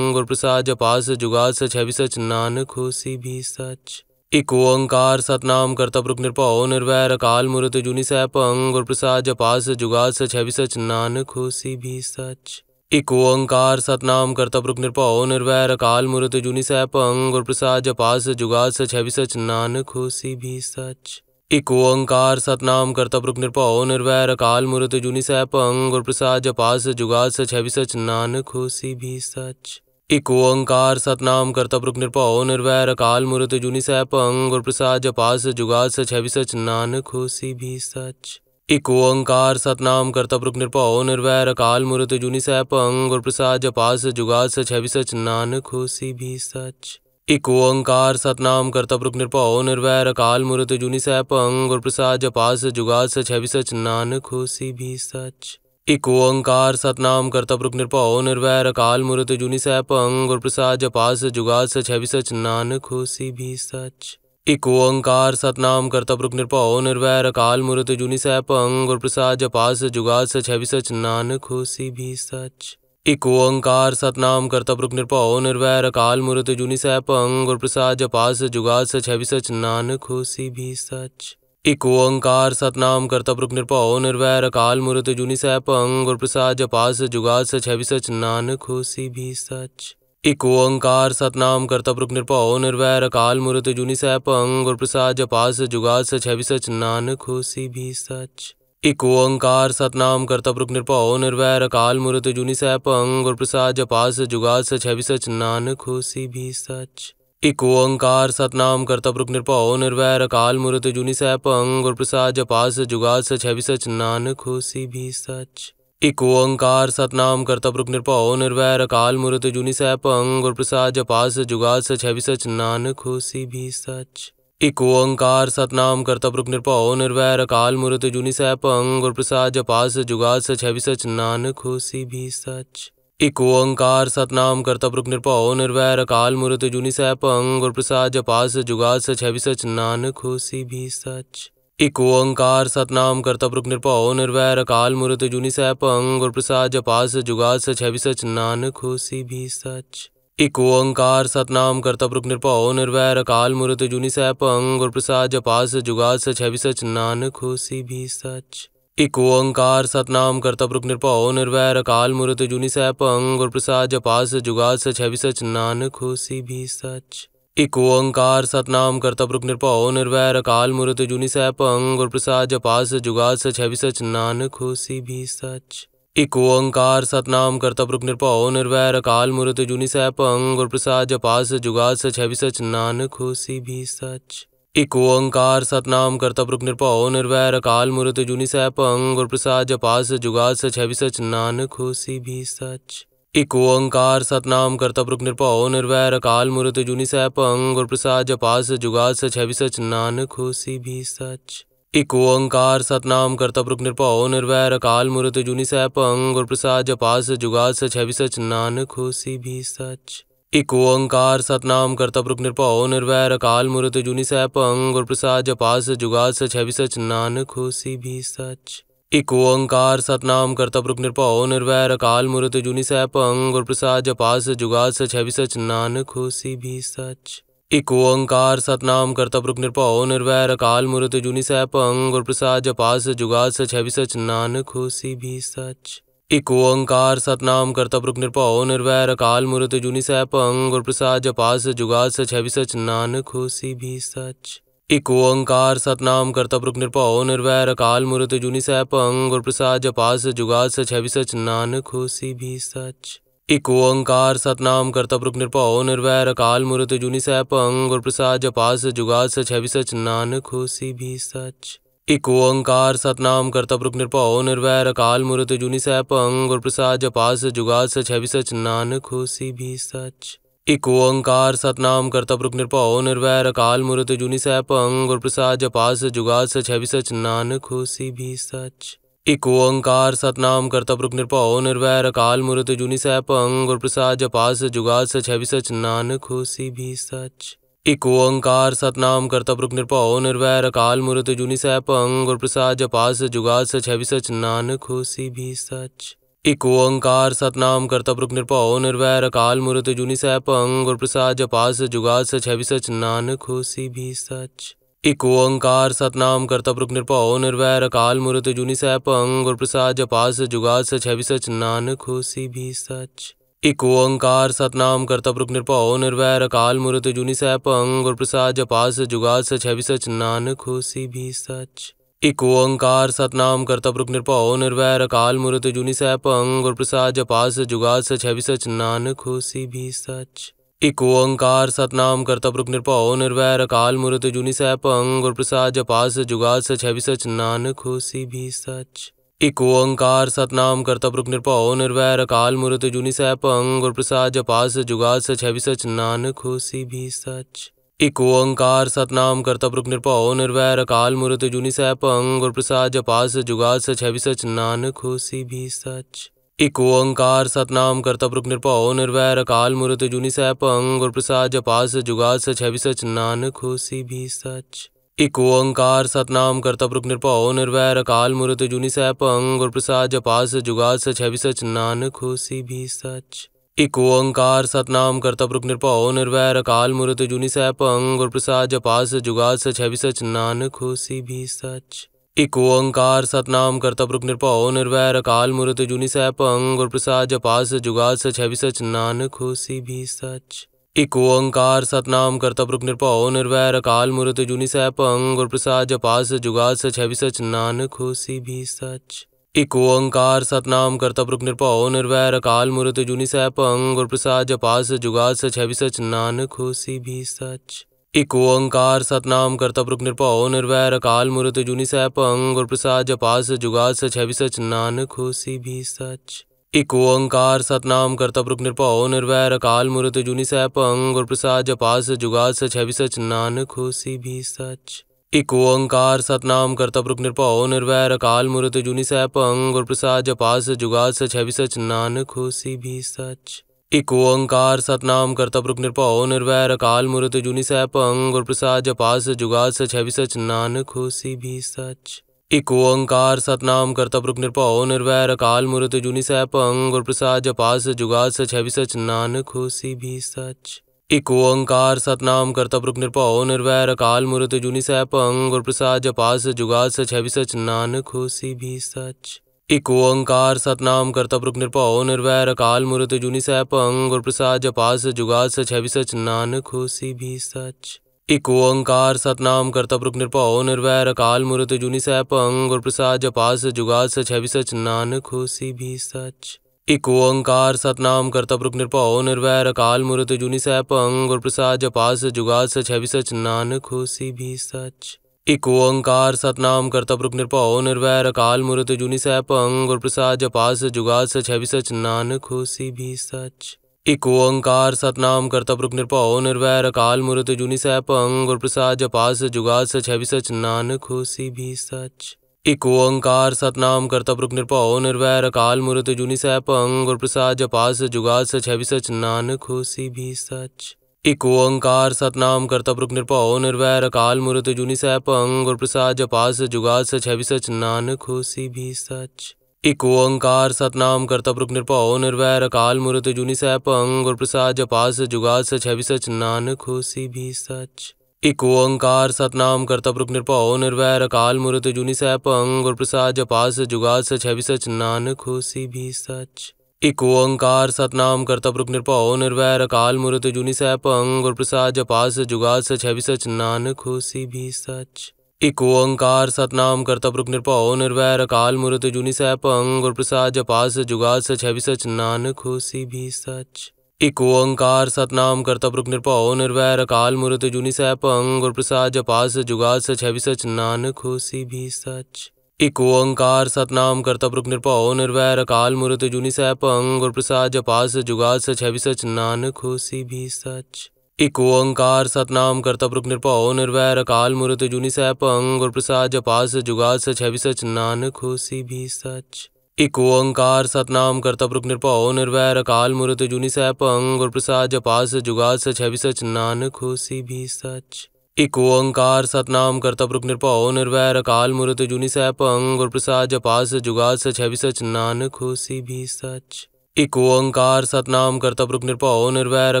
गुर प्रसाद जपास जुगा सच है सच नानक होसी भी सच एक ओंकार सतनाम करता पुरुष निरपाओ निर्वैर अकाल मूर्त जुनि सह गुर प्रसाद जपास जुगा सच है सच नानक होसी भी सच इको ओंकार सतनाम करता पुरुख निरपौ निर्वैर अकाल मूर्त जुनि सह पंग और प्रसाद जपास जुगाद सच है भी सच नानक हो सी भी सच इको ओंकार सतनाम करता पुरुख निरपौ निर्वैर अकाल मूर्त जुनि सह पंग और प्रसाद जपास जुगाद सच है भी सच नानक हो सी भी सच इको ओंकार सतनाम करता पुरुख निरपौ निर्वैर अकाल मूर्त जुनि सह पंग और प्रसाद जपास जुगाद सच है भी सच नानक हो सी भी सच एक ओंकार सतनाम करता पुरुख निरभाओ निर्वैर अकाल मूर्त जुनि सह पंग और प्रसाद जपास जुगाद छवि सच नानक होसी भी सच एक ओंकार सतनाम करता पुरुख निरभाओ निर्वैर अकाल मूर्त जुनि सह पंग और प्रसाद जपास जुगाद छवि सच नानक होसी भी सच एक ओंकार सतनाम करता पुरुख निरभाओ निर्वैर अकाल मूर्त जुनि सह पंग और प्रसाद जपास जुगाद छवि सच नानक होसी भी सच एक ओंकार सतनाम कर्तव्य रुक निरपौ निर्वैर अकाल मूर्त जुनि सैप पंग प्रसाद जपास जुगा सच है भी सच नानक होसी भी सच एक ओंकार सतनाम कर्तव्य रुक निरपौ निर्वैर अकाल मूर्त जुनि सैप पंग प्रसाद जपास जुगा सच है भी सच नानक होसी भी सच एक ओंकार सतनाम कर्तव्य रुक निरपौ निर्वैर अकाल मूर्त जुनि सैप पंग प्रसाद जपास जुगा सच है भी सच नानक होसी भी सच एक ओंकार सतनाम करता पुरुष निरपाओ निर्वैर अकाल मूर्त जुनि सह पंग और प्रसाद जपास जुगाल सच है भी सच नानक होसी भी सच एक ओंकार सतनाम करता पुरुष निरपाओ निर्वैर अकाल मूर्त जुनि सह पंग और प्रसाद जपास जुगाल सच है भी सच नानक होसी भी सच एक ओंकार सतनाम करता पुरुष निरपाओ निर्वैर अकाल मूर्त जुनि सह पंग और प्रसाद जपास जुगाल सच है भी सच नानक होसी भी सच एक ओंकार सतनाम करता पुरुष निरपौ निर्वैर अकाल मूर्त जुनि सह पंग और प्रसाद जपास जुगाल सच है सच नानक हो सी भी सच एक ओंकार सतनाम करता पुरुष निरपौ निर्वैर अकाल मूर्त जुनि सह पंग और प्रसाद जपास जुगाल सच है सच नानक हो सी भी सच एक ओंकार सतनाम करता पुरुष निरपौ निर्वैर अकाल मूर्त जुनि सह पंग और प्रसाद जपास जुगाल सच है सच नानक हो सी भी सच इको ओंकार सतनाम कर्तव्य रुक निरपाओ निर्वैर अकाल मूर्त जुनि सह पंग प्रसाद जपास जुगास सच भी सच नानक होसी भी सच इको ओंकार सतनाम कर्तव्य रुक निरपाओ निर्वैर अकाल मूर्त जुनि सह पंग प्रसाद जपास जुगास सच भी सच नानक होसी भी सच इको ओंकार सतनाम कर्तव्य रुक निरपाओ निर्वैर अकाल मूर्त जुनि सह पंग प्रसाद जपास जुगास सच भी सच नानक होसी भी सच एक ओंकार सतनाम करतब रुक निरपौ निर्वैर अकाल मूर्त जुनि सह पंग प्रसाद जपास जुगा सच है भी सच नानक होसी भी सच एक ओंकार सतनाम करतब रुक निरपौ निर्वैर अकाल मूर्त जुनि सह पंग और प्रसाद जपास जुगा सच है भी सच नानक होसी भी सच एक ओंकार सतनाम करतब रुक निरपौ निर्वैर अकाल मूर्त जुनि सह पंग और प्रसाद जपास जुगा सच भी सच नानक होसी भी सच एक ओंकार सतनाम करता पुरुष निरपाओ निर्वैर अकाल मूर्त जुनी सह पंग और प्रसाद जपास जुगाल सच है भी सच नानक हो सी भी सच एक ओंकार सतनाम करता पुरुष निरपाओ निर्वैर अकाल मूर्त जुनी सह पंग और प्रसाद जपास जुगाल सच है भी सच नानक हो सी भी सच एक ओंकार सतनाम करता पुरुष निरपाओ निर्वैर अकाल मूर्त जुनी सह पंग और प्रसाद जपास जुगाल सच है भी सच नानक हो सी भी सच एक ओंकार सतनाम करता पुरुष निरपौ निर्वैर अकाल मूर्त जुनि सह पंग और प्रसाद जपास जुगा सच है सच नानक हो सी भी सच एक ओंकार सतनाम करता पुरुष निरपौ निर्वैर अकाल मूर्त जुनि सह पंग और प्रसाद जपास जुगा सच है सच नानक हो सी भी सच एक ओंकार सतनाम करता पुरुष निरपौ निर्वैर अकाल मूर्त जुनि सह पंग और प्रसाद जपास जुगा सच है सच नानक हो सी भी सच इको ओंकार सतनाम करता पुरुख निरपाओ निर्वैर अकाल मूर्त जुनि सह पंग और प्रसाद जपास जुगास छवि सच नानक हो सी भी सच इको अंकार सतनाम करता पुरुख निरपाओ निर्वैर अकाल मूर्त जुनि सह पंग प्रसाद जपास जुगास छवि सच नानक हो सी भी सच इको अंकार सतनाम करता पुरुख निरपाओ निर्वैर अकाल मूर्त जुनि सह पंग और प्रसाद जपास जुगास छवि सच नानक हो सी भी सच एक ओंकार सतनाम करतब रुक निरपाओ निर्वैर अकाल मूर्त जुनी सह पंग और प्रसाद जपास जुगाद सच है भी सच नानक होसी भी सच एक ओंकार सतनाम करतब रुक निरपाओ निर्वैर अकाल मूर्त जुनी सह पंग और प्रसाद जपास जुगाद सच है भी सच नानक होसी भी सच एक ओंकार सतनाम करतब रुक निरपाओ निर्वैर अकाल मूर्त जुनी सह पंग और प्रसाद जपास जुगाद सच है भी सच नानक होसी भी सच एक ओंकार सतनाम करता पुरुष निरपाओ निर्वैर अकाल मूर्त जुनि सह पंग गुर प्रसाद जपास जुगा सच है सच नानक हो भी सच एक ओंकार सतनाम करता पुरुष निरपाओ निर्वैर अकाल मूर्त जुनी सह पंग गुर प्रसाद जपास जुगा सच है सच नानक हो भी सच एक ओंकार सतनाम करता पुरुष निरपाओ निर्वैर अकाल मूर्त जुनी सह पंग गुर प्रसाद जपास जुगा सच है सच नानक हो भी सच एक ओंकार सतनाम करता पुरुष निरपो निर्वैर अकाल मूर्त जुनि सह पंग और प्रसाद जपास जुगाल सच है भी सच नानक होसी भी सच एक ओंकार सतनाम करता पुरुष निरपो निर्वैर अकाल मूर्त जुनि सह पंग और प्रसाद जपास जुगाल सच है भी सच नानक होसी भी सच एक ओंकार सतनाम करता पुरुष निरपो निर्वैर अकाल मूर्त जुनि सह पंग और प्रसाद जपास जुगाल सच है भी सच नानक होसी भी सच इको ओंकार सतनाम करता पुरुख निरपाओ निर्वैर अकाल मूर्त जुनि सह पंग और प्रसाद जपास जुगाल सच है सच नानक हो भी सच इको अंकार सतनाम करता पुरुख निरपाओ निर्वैर अकाल मूर्त जुनि सह पंग और प्रसाद जपास जुगाल सच है सच नानक हो भी सच इको अंकार सतनाम करता पुरुख निरपाओ निर्वैर अकाल मूर्त जुनि सह पंग और प्रसाद जपास जुगाल सच है सच नानक हो भी सच एक ओंकार सतनाम करतब रुक निरपौ निर्वैर अकाल मूर्त जुनि सह पंग और प्रसाद जपास जुगास छवि सच नानक होसी भी सच एक ओंकार सतनाम करतब रुक निरपौ निर्वैर अकाल मूर्त जुनि सह पंग और प्रसाद जपास जुगास छवि सच नानक होसी भी सच एक ओंकार सतनाम करतब रुक निरपौ निर्वैर अकाल मूर्त जुनि सह पंग और प्रसाद जपास जुगास छवि सच नानक होसी भी सच एक ओंकार सतनाम कर्तव्य निरपौ निर्वैर अकाल मूर्त जुनी सह पंग गुर प्रसाद जपास जुगा सच है सच नानक होसी भी सच एक ओंकार सतनाम कर्तव्य निरपौ निर्वैर अकाल मूर्त जुनी सह पंग गुर प्रसाद जपास जुगा सच है सच नानक होसी भी सच एक ओंकार सतनाम कर्तव्य निरपौ निर्वैर अकाल मूर्त जुनी सह पंग गुर प्रसाद जपास जुगा सच है सच नानक होसी भी सच एक ओंकार सतनाम करता पुरुष निरभव निर्वैर अकाल मूर्त जुनि सह पंग और प्रसाद जपास जुगा सच है सच नानक हो सी भी सच एक ओंकार सतनाम करता पुरुष निरभव निर्वैर अकाल मूर्त जुनि सह पंग और प्रसाद जपास जुगा सच है सच नानक हो सी भी सच एक ओंकार सतनाम करता पुरुष निरभव निर्वैर अकाल मूर्त जुनि सह पंग और प्रसाद जपास जुगा सच है सच नानक हो सी भी सच एक ओंकार सतनाम करतप रुक निरपौ निर्वैर अकाल मूर्त जुनि सह पंग और प्रसाद जपास जुगाद सच है सच नानक होसी भी सच एक ओंकार सतनाम करतप रुक निरपौ निर्वैर अकाल मूर्त जुनि सह पंग और प्रसाद जपास जुगाद सच है सच नानक होसी भी सच एक ओंकार सतनाम करतप रुक निरपौ निर्वैर अकाल मूर्त जुनि सह पंग और प्रसाद जपास जुगाद सच है सच नानक होसी भी सच एक ओंकार सतनाम करतब रुक निरपाओ निर्वैर अकाल मूर्त जुनि सह पंग प्रसाद जपास जुगास सच है भी सच नानक होसी भी सच एक ओंकार सतनाम करतब रुक निरपाओ निर्वैर अकाल मूर्त जुनि सह पंग और प्रसाद जपास जुगाद सच है भी सच नानक होसी भी सच एक ओंकार सतनाम करतब रुक निरपाओ निर्वैर अकाल मूर्त जुनि सह पंग और प्रसाद जपास जुगाद सच है भी सच नानक होसी भी सच एक ओंकार सतनाम कर्तव्य निरभव निर्वैर अकाल मूर्त जुनी सह पंग प्रसाद जपास जुगा सच है भी सच नानक होसी भी सच एक ओंकार सतनाम कर्तव्य निरभव निर्वैर अकाल मूर्त जुनी सह पंग प्रसाद जपास जुगा सच है भी सच नानक होसी भी सच एक ओंकार सतनाम कर्तव्य निरभव निर्वैर अकाल मूर्त जुनी सह पंग प्रसाद जपास जुगा सच है भी सच नानक होसी भी सच एक ओंकार सतनाम करता पुरुष निरभाव निर्वैर अकाल मूर्त जुनि सह पंग गुर प्रसाद जपास जुगा सच है सच नानक हो सी भी सच एक ओंकार सतनाम करता पुरुष निरभाव निर्वैर अकाल मूर्त जुनि सह पंग गुर प्रसाद जपास जुगा सच है सच नानक हो सी भी सच एक ओंकार सतनाम करता पुरुष निरभाव निर्वैर अकाल मूर्त जुनि सह पंग गुर प्रसाद जपास जुगा सच है सच नानक हो सी भी सच इको ओंकार सतनाम करता पुरुख निरपौ निर्वैर अकाल मूर्त जुनि सह पंग प्रसाद जपास जुगास सच है सच नानक होसी भी सच इको ओंकार सतनाम करता पुरुख निरपौ निर्वैर अकाल मूर्त जुनि सह पंग और प्रसाद जपास जुगास सच है सच नानक होसी भी सच इको ओंकार सतनाम करता पुरुख निरपौ निर्वैर अकाल मूर्त जुनि सह पंग प्रसाद जपास जुगास सच है सच नानक होसी भी सच एक ओंकार सतनाम करतब रुक निरपौ निर्वैर अकाल मूर्त जुनि सह पंग और प्रसाद जपास जुगाद सच है भी सच नानक होसी भी सच एक ओंकार सतनाम करतब रुक निरपौ निर्वैर अकाल मूर्त जुनि सह पंग और प्रसाद जपास जुगाद सच है भी सच नानक होसी भी सच एक ओंकार सतनाम करतब रुक निरपौ निर्वैर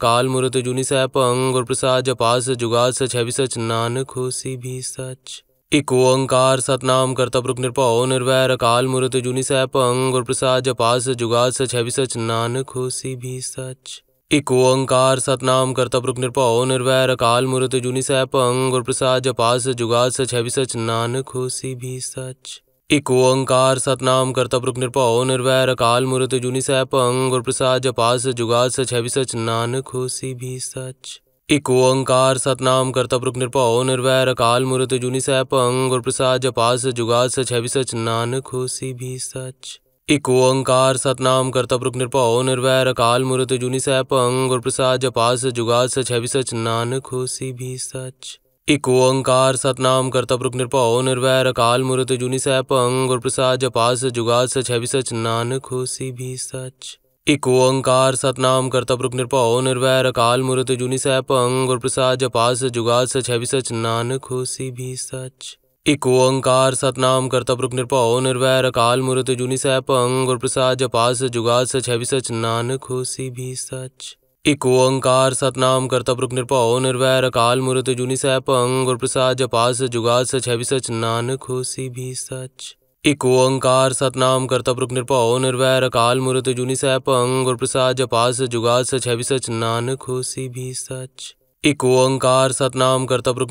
अकाल मूर्त जुनि सह पंग और प्रसाद जपास जुगाद सच है भी सच नानक होसी भी सच एक ओंकार सतनाम कर्तव्य निरपौ निर्वैर अकाल मूर्त जुनी सैप अंग और प्रसाद जपास जुगास छवि सच नानक होसी भी सच एक ओंकार सतनाम कर्तव्य निरपौ निर्वैर अकाल मूर्त जुनी सैप अंग और प्रसाद जपास जुगास छवि सच नानक होसी भी सच एक ओंकार सतनाम कर्तव्य निरपौ निर्वैर अकाल मूर्त जुनी सैप अंग और प्रसाद जपास जुगास छवि सच नानक होसी भी सच एक ओंकार सतनाम करता पुरुष निरभाव निर्वैर अकाल मुरत जुनि सह पंग और प्रसाद जपास जुगा सच है सच नानक हो सी भी सच एक ओंकार सतनाम करता पुरुष निरभाव निर्वैर अकाल मुरत जुनि सह पंग और प्रसाद जपास जुगा सच है सच नानक हो सी भी सच एक ओंकार सतनाम करता पुरुष निरभाव निर्वैर अकाल मुरत जुनि सह पंग और प्रसाद जपास जुगा सच है सच नानक हो सी भी सच एक ओंकार सतनाम करता पुरुख निरपाओ निर्वैर अकाल मूर्त जुनि सह पंग और प्रसाद जपास जुगाल सच है सच नानक होसी भी सच एक ओंकार सतनाम करता पुरुख निरपाओ निर्वैर अकाल मूर्त जुनि सह पंग और प्रसाद जपास जुगाल सच है सच नानक होसी भी सच एक ओंकार सतनाम करता पुरुख निरपाओ निर्वैर अकाल मूर्त जुनि सह पंग और प्रसाद जपास जुगाल सच है सच नानक होसी भी सच एक ओंकार सतनाम कर्तवृक रुक निर्वैर अकाल मूर्त जुनि सैप पंग प्रसाद जपास जुगाद सच है सच नानक होसी भी सच एक ओंकार सतनाम कर्तव्य रुक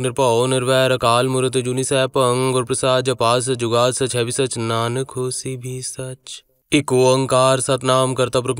निर्वैर अकाल मूर्त जुनि सैप पंग प्रसाद जपास जुगाद सच है सच नानक होसी भी सच एक ओंकार सतनाम कर्तव्य रुक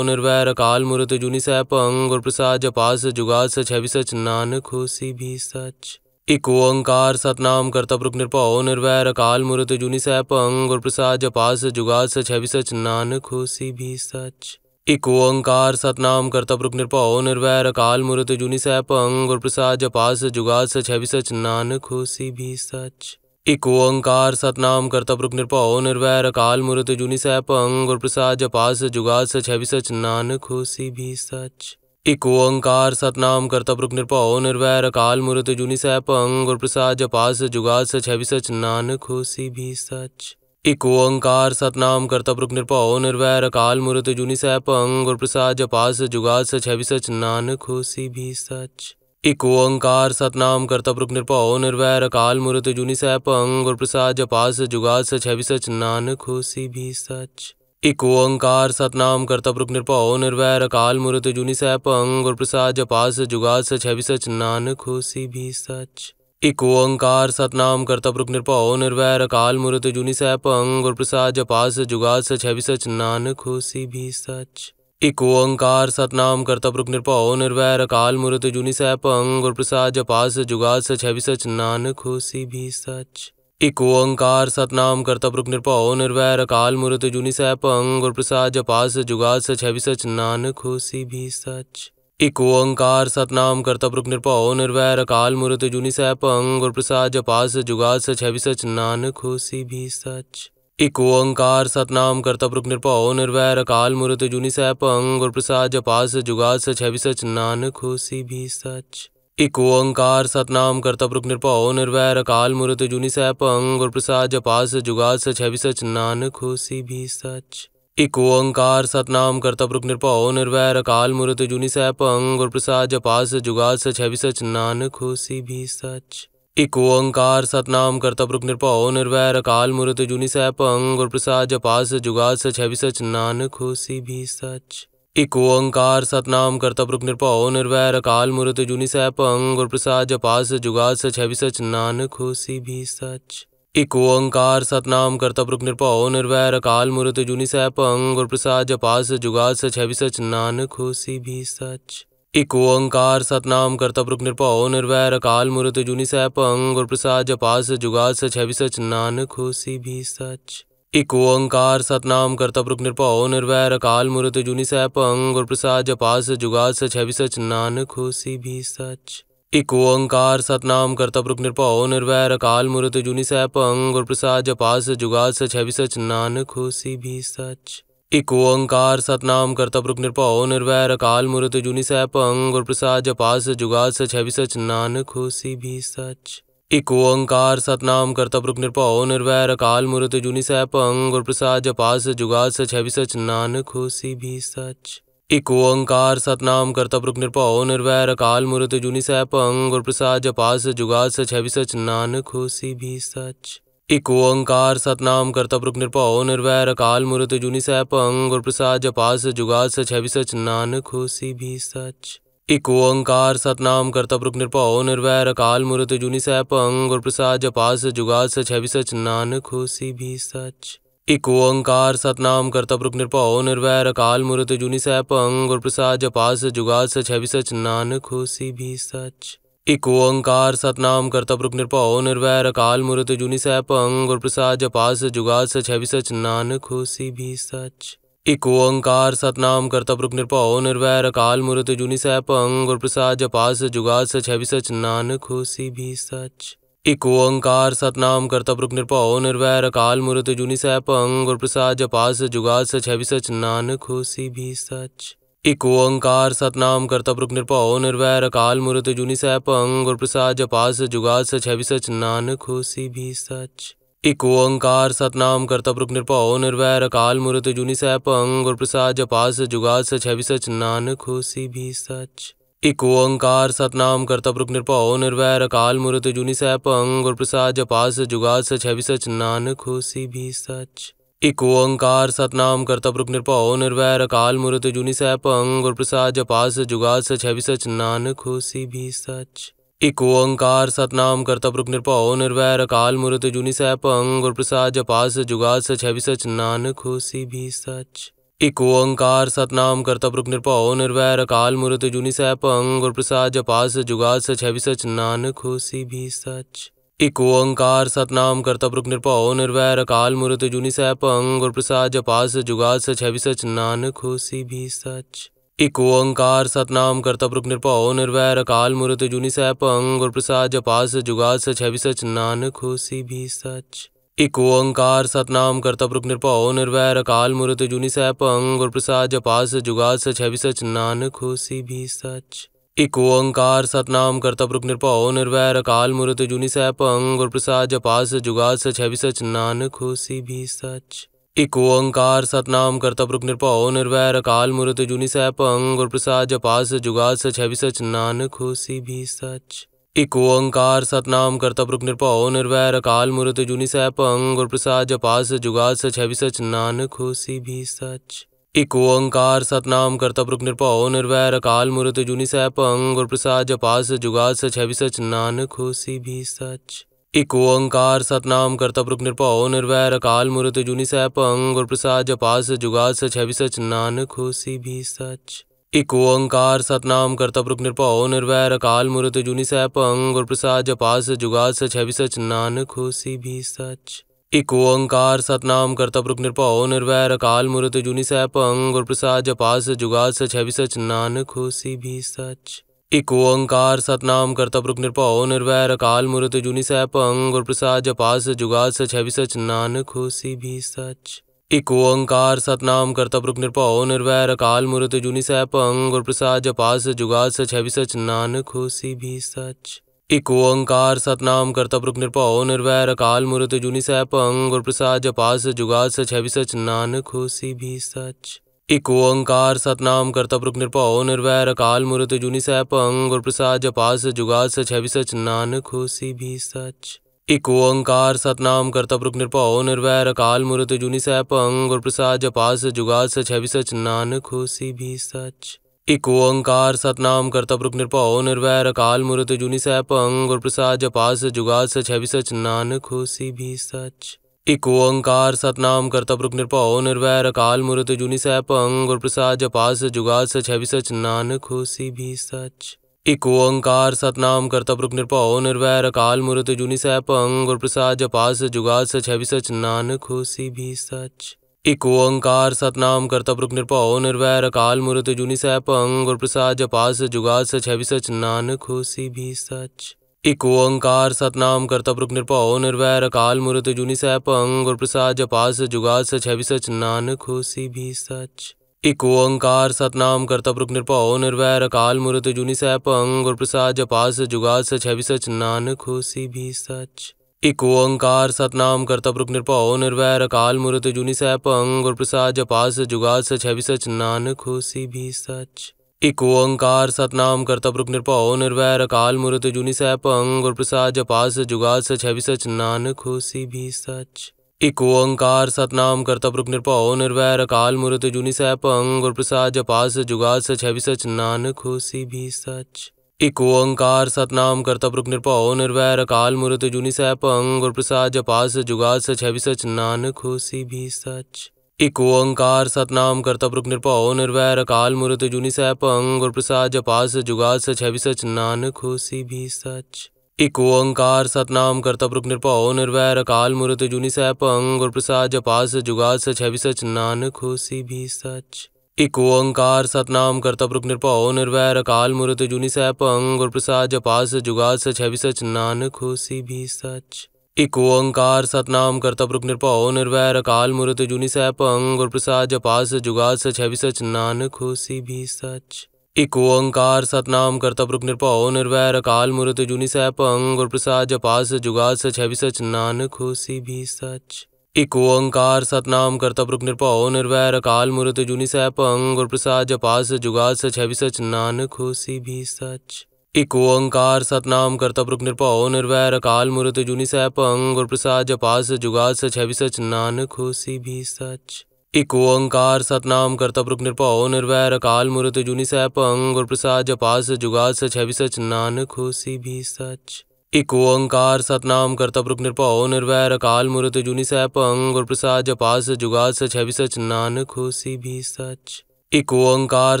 निर्वैर अकाल मूर्त जुनि सैप पंग प्रसाद जपास जुगाद सच है सच नानक होसी भी सच एक ओंकार सतनाम कर्तव्य निरपौ निर्वैर अकाल मूर्त जुनि सह पंग और प्रसाद जपास जुगास छवि सच नान खोसी भी सच एक ओंकार सतनाम कर्तव्य निरपौ निर्वैर अकाल मूर्त जुनि सह पंग और प्रसाद जपास जुगास छवि सच नान खोसी भी सच एक ओंकार सतनाम कर्तव्य निरपौ निर्वैर अकाल मूर्त जुनी सह पंग और प्रसाद जपास जुगास छवि सच नान खोसी भी सच एक ओंकार सतनाम करता पुरुष निरपाओ निर्वैर अकाल मूर्त जुनि सह पंग और प्रसाद जपास जुगाल सच है भी सच नानक हो सी भी सच एक ओंकार सतनाम करता पुरुष निरपाओ निर्वैर अकाल मूर्त जुनि सह पंग और प्रसाद जपास जुगाल सच है भी सच नानक हो सी भी सच एक ओंकार सतनाम करता पुरुष निरपाओ निर्वैर अकाल मूर्त जुनि सह पंग और प्रसाद जपास जुगाल सच है भी सच नानक हो सी भी सच एक ओंकार सतनाम करता पुरुष निरपाओ निर्वैर अकाल मूर्त जुनि सह पंग और प्रसाद जपास जुगास छवि सच नानक होसी भी सच एक ओंकार सतनाम करता पुरुष निरपाओ निर्वैर अकाल मूर्त जुनि सह पंग और प्रसाद जपास जुगास छवि सच नानक होसी भी सच एक ओंकार सतनाम करता पुरुष निरपाओ निर्वैर अकाल मूर्त जुनि सह पंग और प्रसाद जपास जुगास छवि सच नानक होसी भी सच एक ओंकार सतनाम करता पुरुख निरभाओ निर्वैर अकाल मूर्त जुनि सह पंग और प्रसाद जपास जुगाद सच है सच नानक होसी भी सच एक ओंकार सतनाम करता पुरुख निरभाओ निर्वैर अकाल मूर्त जुनि सह पंग और प्रसाद जपास जुगाद सच है सच नानक होसी भी सच एक ओंकार सतनाम करता पुरुख निरभाओ निर्वैर अकाल मूर्त जुनि सह पंग और प्रसाद जपास जुगाद सच है सच नानक होसी भी सच एक ओंकार सतनाम करतब रुक निरपौ निर्वैर अकाल मूर्त जुनि सह पंग और प्रसाद जपास जुगाद सच है भी सच नानक होसी भी सच एक ओंकार सतनाम करतब रुक निरपौ निर्वैर अकाल मूर्त जुनि सह पंग और प्रसाद जपास जुगाद सच है भी सच नानक होसी भी सच एक ओंकार सतनाम करतब रुक निरपौ निर्वैर अकाल मूर्त जुनि सह पंग और प्रसाद जपास जुगाद सच है भी सच नानक होसी भी सच एक ओंकार सतनाम करता पुरुष निरभाव निर्वैर अकाल मुरत जुनि सह पंग और प्रसाद जपास जुगा सच है भी सच नानक होसी भी सच एक ओंकार सतनाम करता पुरुष निरभाव निर्वैर अकाल मुरत जुनि सह पंग और प्रसाद जपास जुगा सच है भी सच नानक होसी भी सच एक ओंकार सतनाम करता पुरुष निरभाव निर्वैर अकाल मुरत जुनि सह पंग और प्रसाद जपास जुगा सच है भी सच नानक होसी भी सच इको ओंकार सतनाम करता पुरुष निरपौ निर्वैर अकाल मूर्त जुनि सैपंग पंग प्रसाद जपास जुगाद सच है भी सच नानक हो सी भी सच इको ओंकार सतनाम करता पुरुष निरपौ निर्वैर अकाल मूर्त जुनि सैपंग पंग प्रसाद जपास जुगाद सच है भी सच नानक हो सी भी सच इको ओंकार सतनाम करता पुरुष निरपौ निर्वैर अकाल मूर्त जुनि सैपंग पंग प्रसाद जपास जुगाद सच है भी सच नानक हो सी भी सच एक ओंकार सतनाम करता पुरुख निरपाओ निर्वैर अकाल मूर्त जुनि सह पंग और प्रसाद जपास जुगास सच है भी सच नानक होसी भी सच एक ओंकार सतनाम करता पुरुख निरपाओ निर्वैर अकाल मूर्त जुनि सह पंग और प्रसाद जपास जुगास सच है भी सच नानक होसी भी सच एक ओंकार सतनाम करता पुरुख निरपाओ निर्वैर अकाल मूर्त जुनि सह पंग प्रसाद जपास जुगास सच है भी सच नानक होसी भी सच एक ओंकार सतनाम कर्तव्य रुक निर्भव निर्वैर अकाल मूर्त जुनी सह पंग और प्रसाद जपास जुगाल सच है भी सच नानक होसी भी सच एक ओंकार सतनाम कर्तव्य रुक निर्भव निर्वैर अकाल मूर्त जुनी सह पंग और प्रसाद जपास जुगाल सच है भी सच नानक होसी भी सच एक ओंकार सतनाम कर्तव्य रुक निर्भव निर्वैर अकाल मूर्त जुनी सह पंग और प्रसाद जपास जुगाल सच है भी सच नानक होसी भी सच एक ओंकार सतनाम करता पुरुष निरपाओ निर्वैर अकाल मूर्त जुनि सह पंग प्रसाद जपास जुगाद सच है भी सच नानक होसी भी सच एक ओंकार सतनाम करता पुरुष निरपाओ निर्वैर अकाल मूर्त जुनि सह पंग प्रसाद जपास जुगाद सच है भी सच नानक होसी भी सच एक ओंकार सतनाम करता पुरुष निरपाओ निर्वैर अकाल मूर्त जुनि सह पंग प्रसाद जपास जुगाद सच है भी सच नानक होसी भी सच एक ओंकार सतनाम करता पुरुष निरपौ निर्वैर अकाल मूर्त जुनि सह पंग और प्रसाद जपास जुगा सच है सच नानक हो सी भी सच एक ओंकार सतनाम करता पुरुष निरपौ निर्वैर अकाल मूर्त जुनि सह पंग और प्रसाद जपास जुगा सच है सच नानक हो सी भी सच एक ओंकार सतनाम करता पुरुष निरपौ निर्वैर अकाल मूर्त जुनि सह पंग और प्रसाद जपास जुगा सच है सच नानक हो सी भी सच इको ओंकार सतनाम कर्तव्य रुक निरपाओ निर्वैर अकाल मूर्त जुनि सैप पंग और प्रसाद जपास जुगास छवि सच नानक होसी भी सच इको ओंकार सतनाम कर्तव्य रुक निरपाओ निर्वैर अकाल मूर्त जुनि सैप पंग और प्रसाद जपास जुगास छवि सच नानक होसी भी सच इको ओंकार सतनाम कर्तव्य रुक निरपाओ निर्वैर अकाल मूर्त जुनि सैप पंग और प्रसाद जपास जुगास छवि सच नानक होसी भी सच एक ओंकार सतनाम कर्तव्य रूप निरपाओ निर्वैर अकाल मूर्त जुनि सह पंग प्रसाद जपास जुगास सच है भी सच नानक होसी भी सच एक ओंकार सतनाम कर्तव्य रूप निरपाओ निर्वैर अकाल मूर्त जुनि सह पंग प्रसाद जपास जुगास सच है भी सच नानक होसी भी सच एक ओंकार सतनाम कर्तव्य रूप निरपाओ निर्वैर अकाल मूर्त जुनि सह पंग प्रसाद जपास जुगास सच है भी सच नानक होसी भी सच एक ओंकार सतनाम करता पुरुष निरभाव निर्वैर अकाल मूर्त जुनि सह पंग प्रसाद जपास जुगाल सच है भी सच नानक होसी भी सच एक ओंकार सतनाम करता पुरुष निरभाव निर्वैर अकाल मूर्त जुनि सह पंग प्रसाद जपास जुगाल सच है भी सच नानक होसी भी सच एक ओंकार सतनाम करता पुरुष निरभाव निर्वैर अकाल मूर्त जुनि सह पंग प्रसाद जपास जुगाल सच है भी सच नानक होसी भी सच एक ओंकार सतनाम करता पुरुष निरपौ निर्वैर अकाल मूर्त जुनि सह पंग और प्रसाद जपास जुगा सच है सच नानक हो सी भी सच एक ओंकार सतनाम करता पुरुष निरपौ निर्वैर अकाल मूर्त जुनि सह पंग और प्रसाद जपास जुगा सच है सच नानक हो सी भी सच एक ओंकार सतनाम करता पुरुष निरपौ निर्वैर अकाल मूर्त जुनि सह पंग और प्रसाद जपास जुगा सच है सच नानक हो सी भी सच इको ओंकार सतनाम करता पुरुख निरपाओ निर्वैर अकाल मूर्त जुनि सह पंग प्रसाद जपास जुगास छवि सच नानक होसी भी सच इको ओंकार सतनाम करता पुरुख निरपाओ निर्वैर अकाल मूर्त जुनि सह पंग और प्रसाद जपास जुगास छवि सच नानक होसी भी सच इको ओंकार सतनाम करता पुरुख निरपाओ निर्वैर अकाल मूर्त जुनि सह पंग और प्रसाद जपास जुगास छवि सच नानक होसी भी सच एक ओंकार सतनाम करतब रुक निरपौ निर्वैर अकाल मूर्त जुनि सह पंग और प्रसाद जपास जुगा सच है भी सच नानक होसी भी सच एक ओंकार सतनाम करतब रुक निरपौ निर्वैर अकाल मूर्त जुनि सह पंग और प्रसाद जपास जुगा सच है भी सच नानक होसी भी सच एक ओंकार सतनाम करतब रुक निरपौ निर्वैर अकाल मूर्त जुनि सह पंग और प्रसाद जपास जुगा सच है भी सच नानक होसी भी सच एक ओंकार सतनाम कर्तव्य निरभाव निर्वैर अकाल मूर्त जुनी सह पंग गुर प्रसाद जपास जुगा सच है सच नानक होसी भी सच एक ओंकार सतनाम कर्तव्य निरभाव निर्वैर अकाल मूर्त जुनी सह पंग गुर प्रसाद जपास जुगा सच है सच नानक होसी भी सच एक ओंकार सतनाम कर्तव्य निरभाव निर्वैर अकाल मूर्त जुनी सह पंग गुर प्रसाद जपास जुगा सच है सच नानक होसी भी सच एक ओंकार सतनाम करता पुरुष निरपौ निर्वैर अकाल मूर्त जुनि सह पंग प्रसाद जपास जुगा सच है सच नानक हो सी भी सच एक ओंकार सतनाम करता पुरुष निरपौ निर्वैर अकाल मूर्त जुनि सह पंग प्रसाद जपास जुगा सच है सच नानक हो सी भी सच एक ओंकार सतनाम करता पुरुष निरपौ निर्वैर अकाल मूर्त जुनि सह पंग प्रसाद जपास जुगा सच है सच नानक हो सी भी सच इको ओंकार सतनाम करता पुरुख निरपाओ निर्वैर अकाल मूर्त जुनि सह पंग और प्रसाद जपास जुगाल सच है सच नानक होसी भी सच इको ओंकार सतनाम करता पुरुख निरपाओ निर्वैर अकाल मूर्त जुनि सह पंग और प्रसाद जपास जुगाल सच है सच नानक होसी भी सच इको ओंकार सतनाम करता पुरुख निरपाओ निर्वैर अकाल मूर्त जुनि सह पंग और प्रसाद जपास जुगाल सच है सच नानक होसी भी सच एक ओंकार सतनाम करतब रुक निरपौ निर्वैर अकाल मूर्त जुनि सह पंग और प्रसाद जपास जुगाद सच सच नानक होसी भी सच एक ओंकार सतनाम करतब रुक निरपौ निर्वैर अकाल मूर्त जुनि सह पंग और प्रसाद जपास जुगाद सच सच नानक होसी भी सच एक ओंकार सतनाम करतब रुक निरपौ निर्वैर अकाल मूर्त जुनि सह पंग और प्रसाद जपास जुगाद सच सच नानक होसी भी सच एक ओंकार सतनाम कर्तव्य निरपौ निर्वैर अकाल मूर्त जुनि सह पंग और प्रसाद जपास जुगास सच है भी सच नानक होसी भी सच एक ओंकार सतनाम कर्तव्य निरपौ निर्वैर अकाल मूर्त जुनि सह पंग और प्रसाद जपास जुगास सच है भी सच नानक होसी भी सच एक ओंकार सतनाम कर्तव्य निरपौ निर्वैर अकाल मूर्त जुनि सह पंग प्रसाद जपास जुगास सच है भी सच नानक होसी भी सच एक ओंकार सतनाम करता पुरुष निरपौ निर्वैर अकाल मूर्त जुनि सह पंग और प्रसाद जपास जुगा सच है सच नानक हो सी भी सच एक ओंकार सतनाम करता पुरुष निरपौ निर्वैर अकाल मूर्त जुनि सह पंग और प्रसाद जपास जुगा सच है सच नानक हो सी भी सच एक ओंकार सतनाम करता पुरुष निरपौ निर्वैर अकाल मूर्त जुनि सह पंग और प्रसाद जपास जुगा सच है सच नानक हो सी भी सच एक ओंकार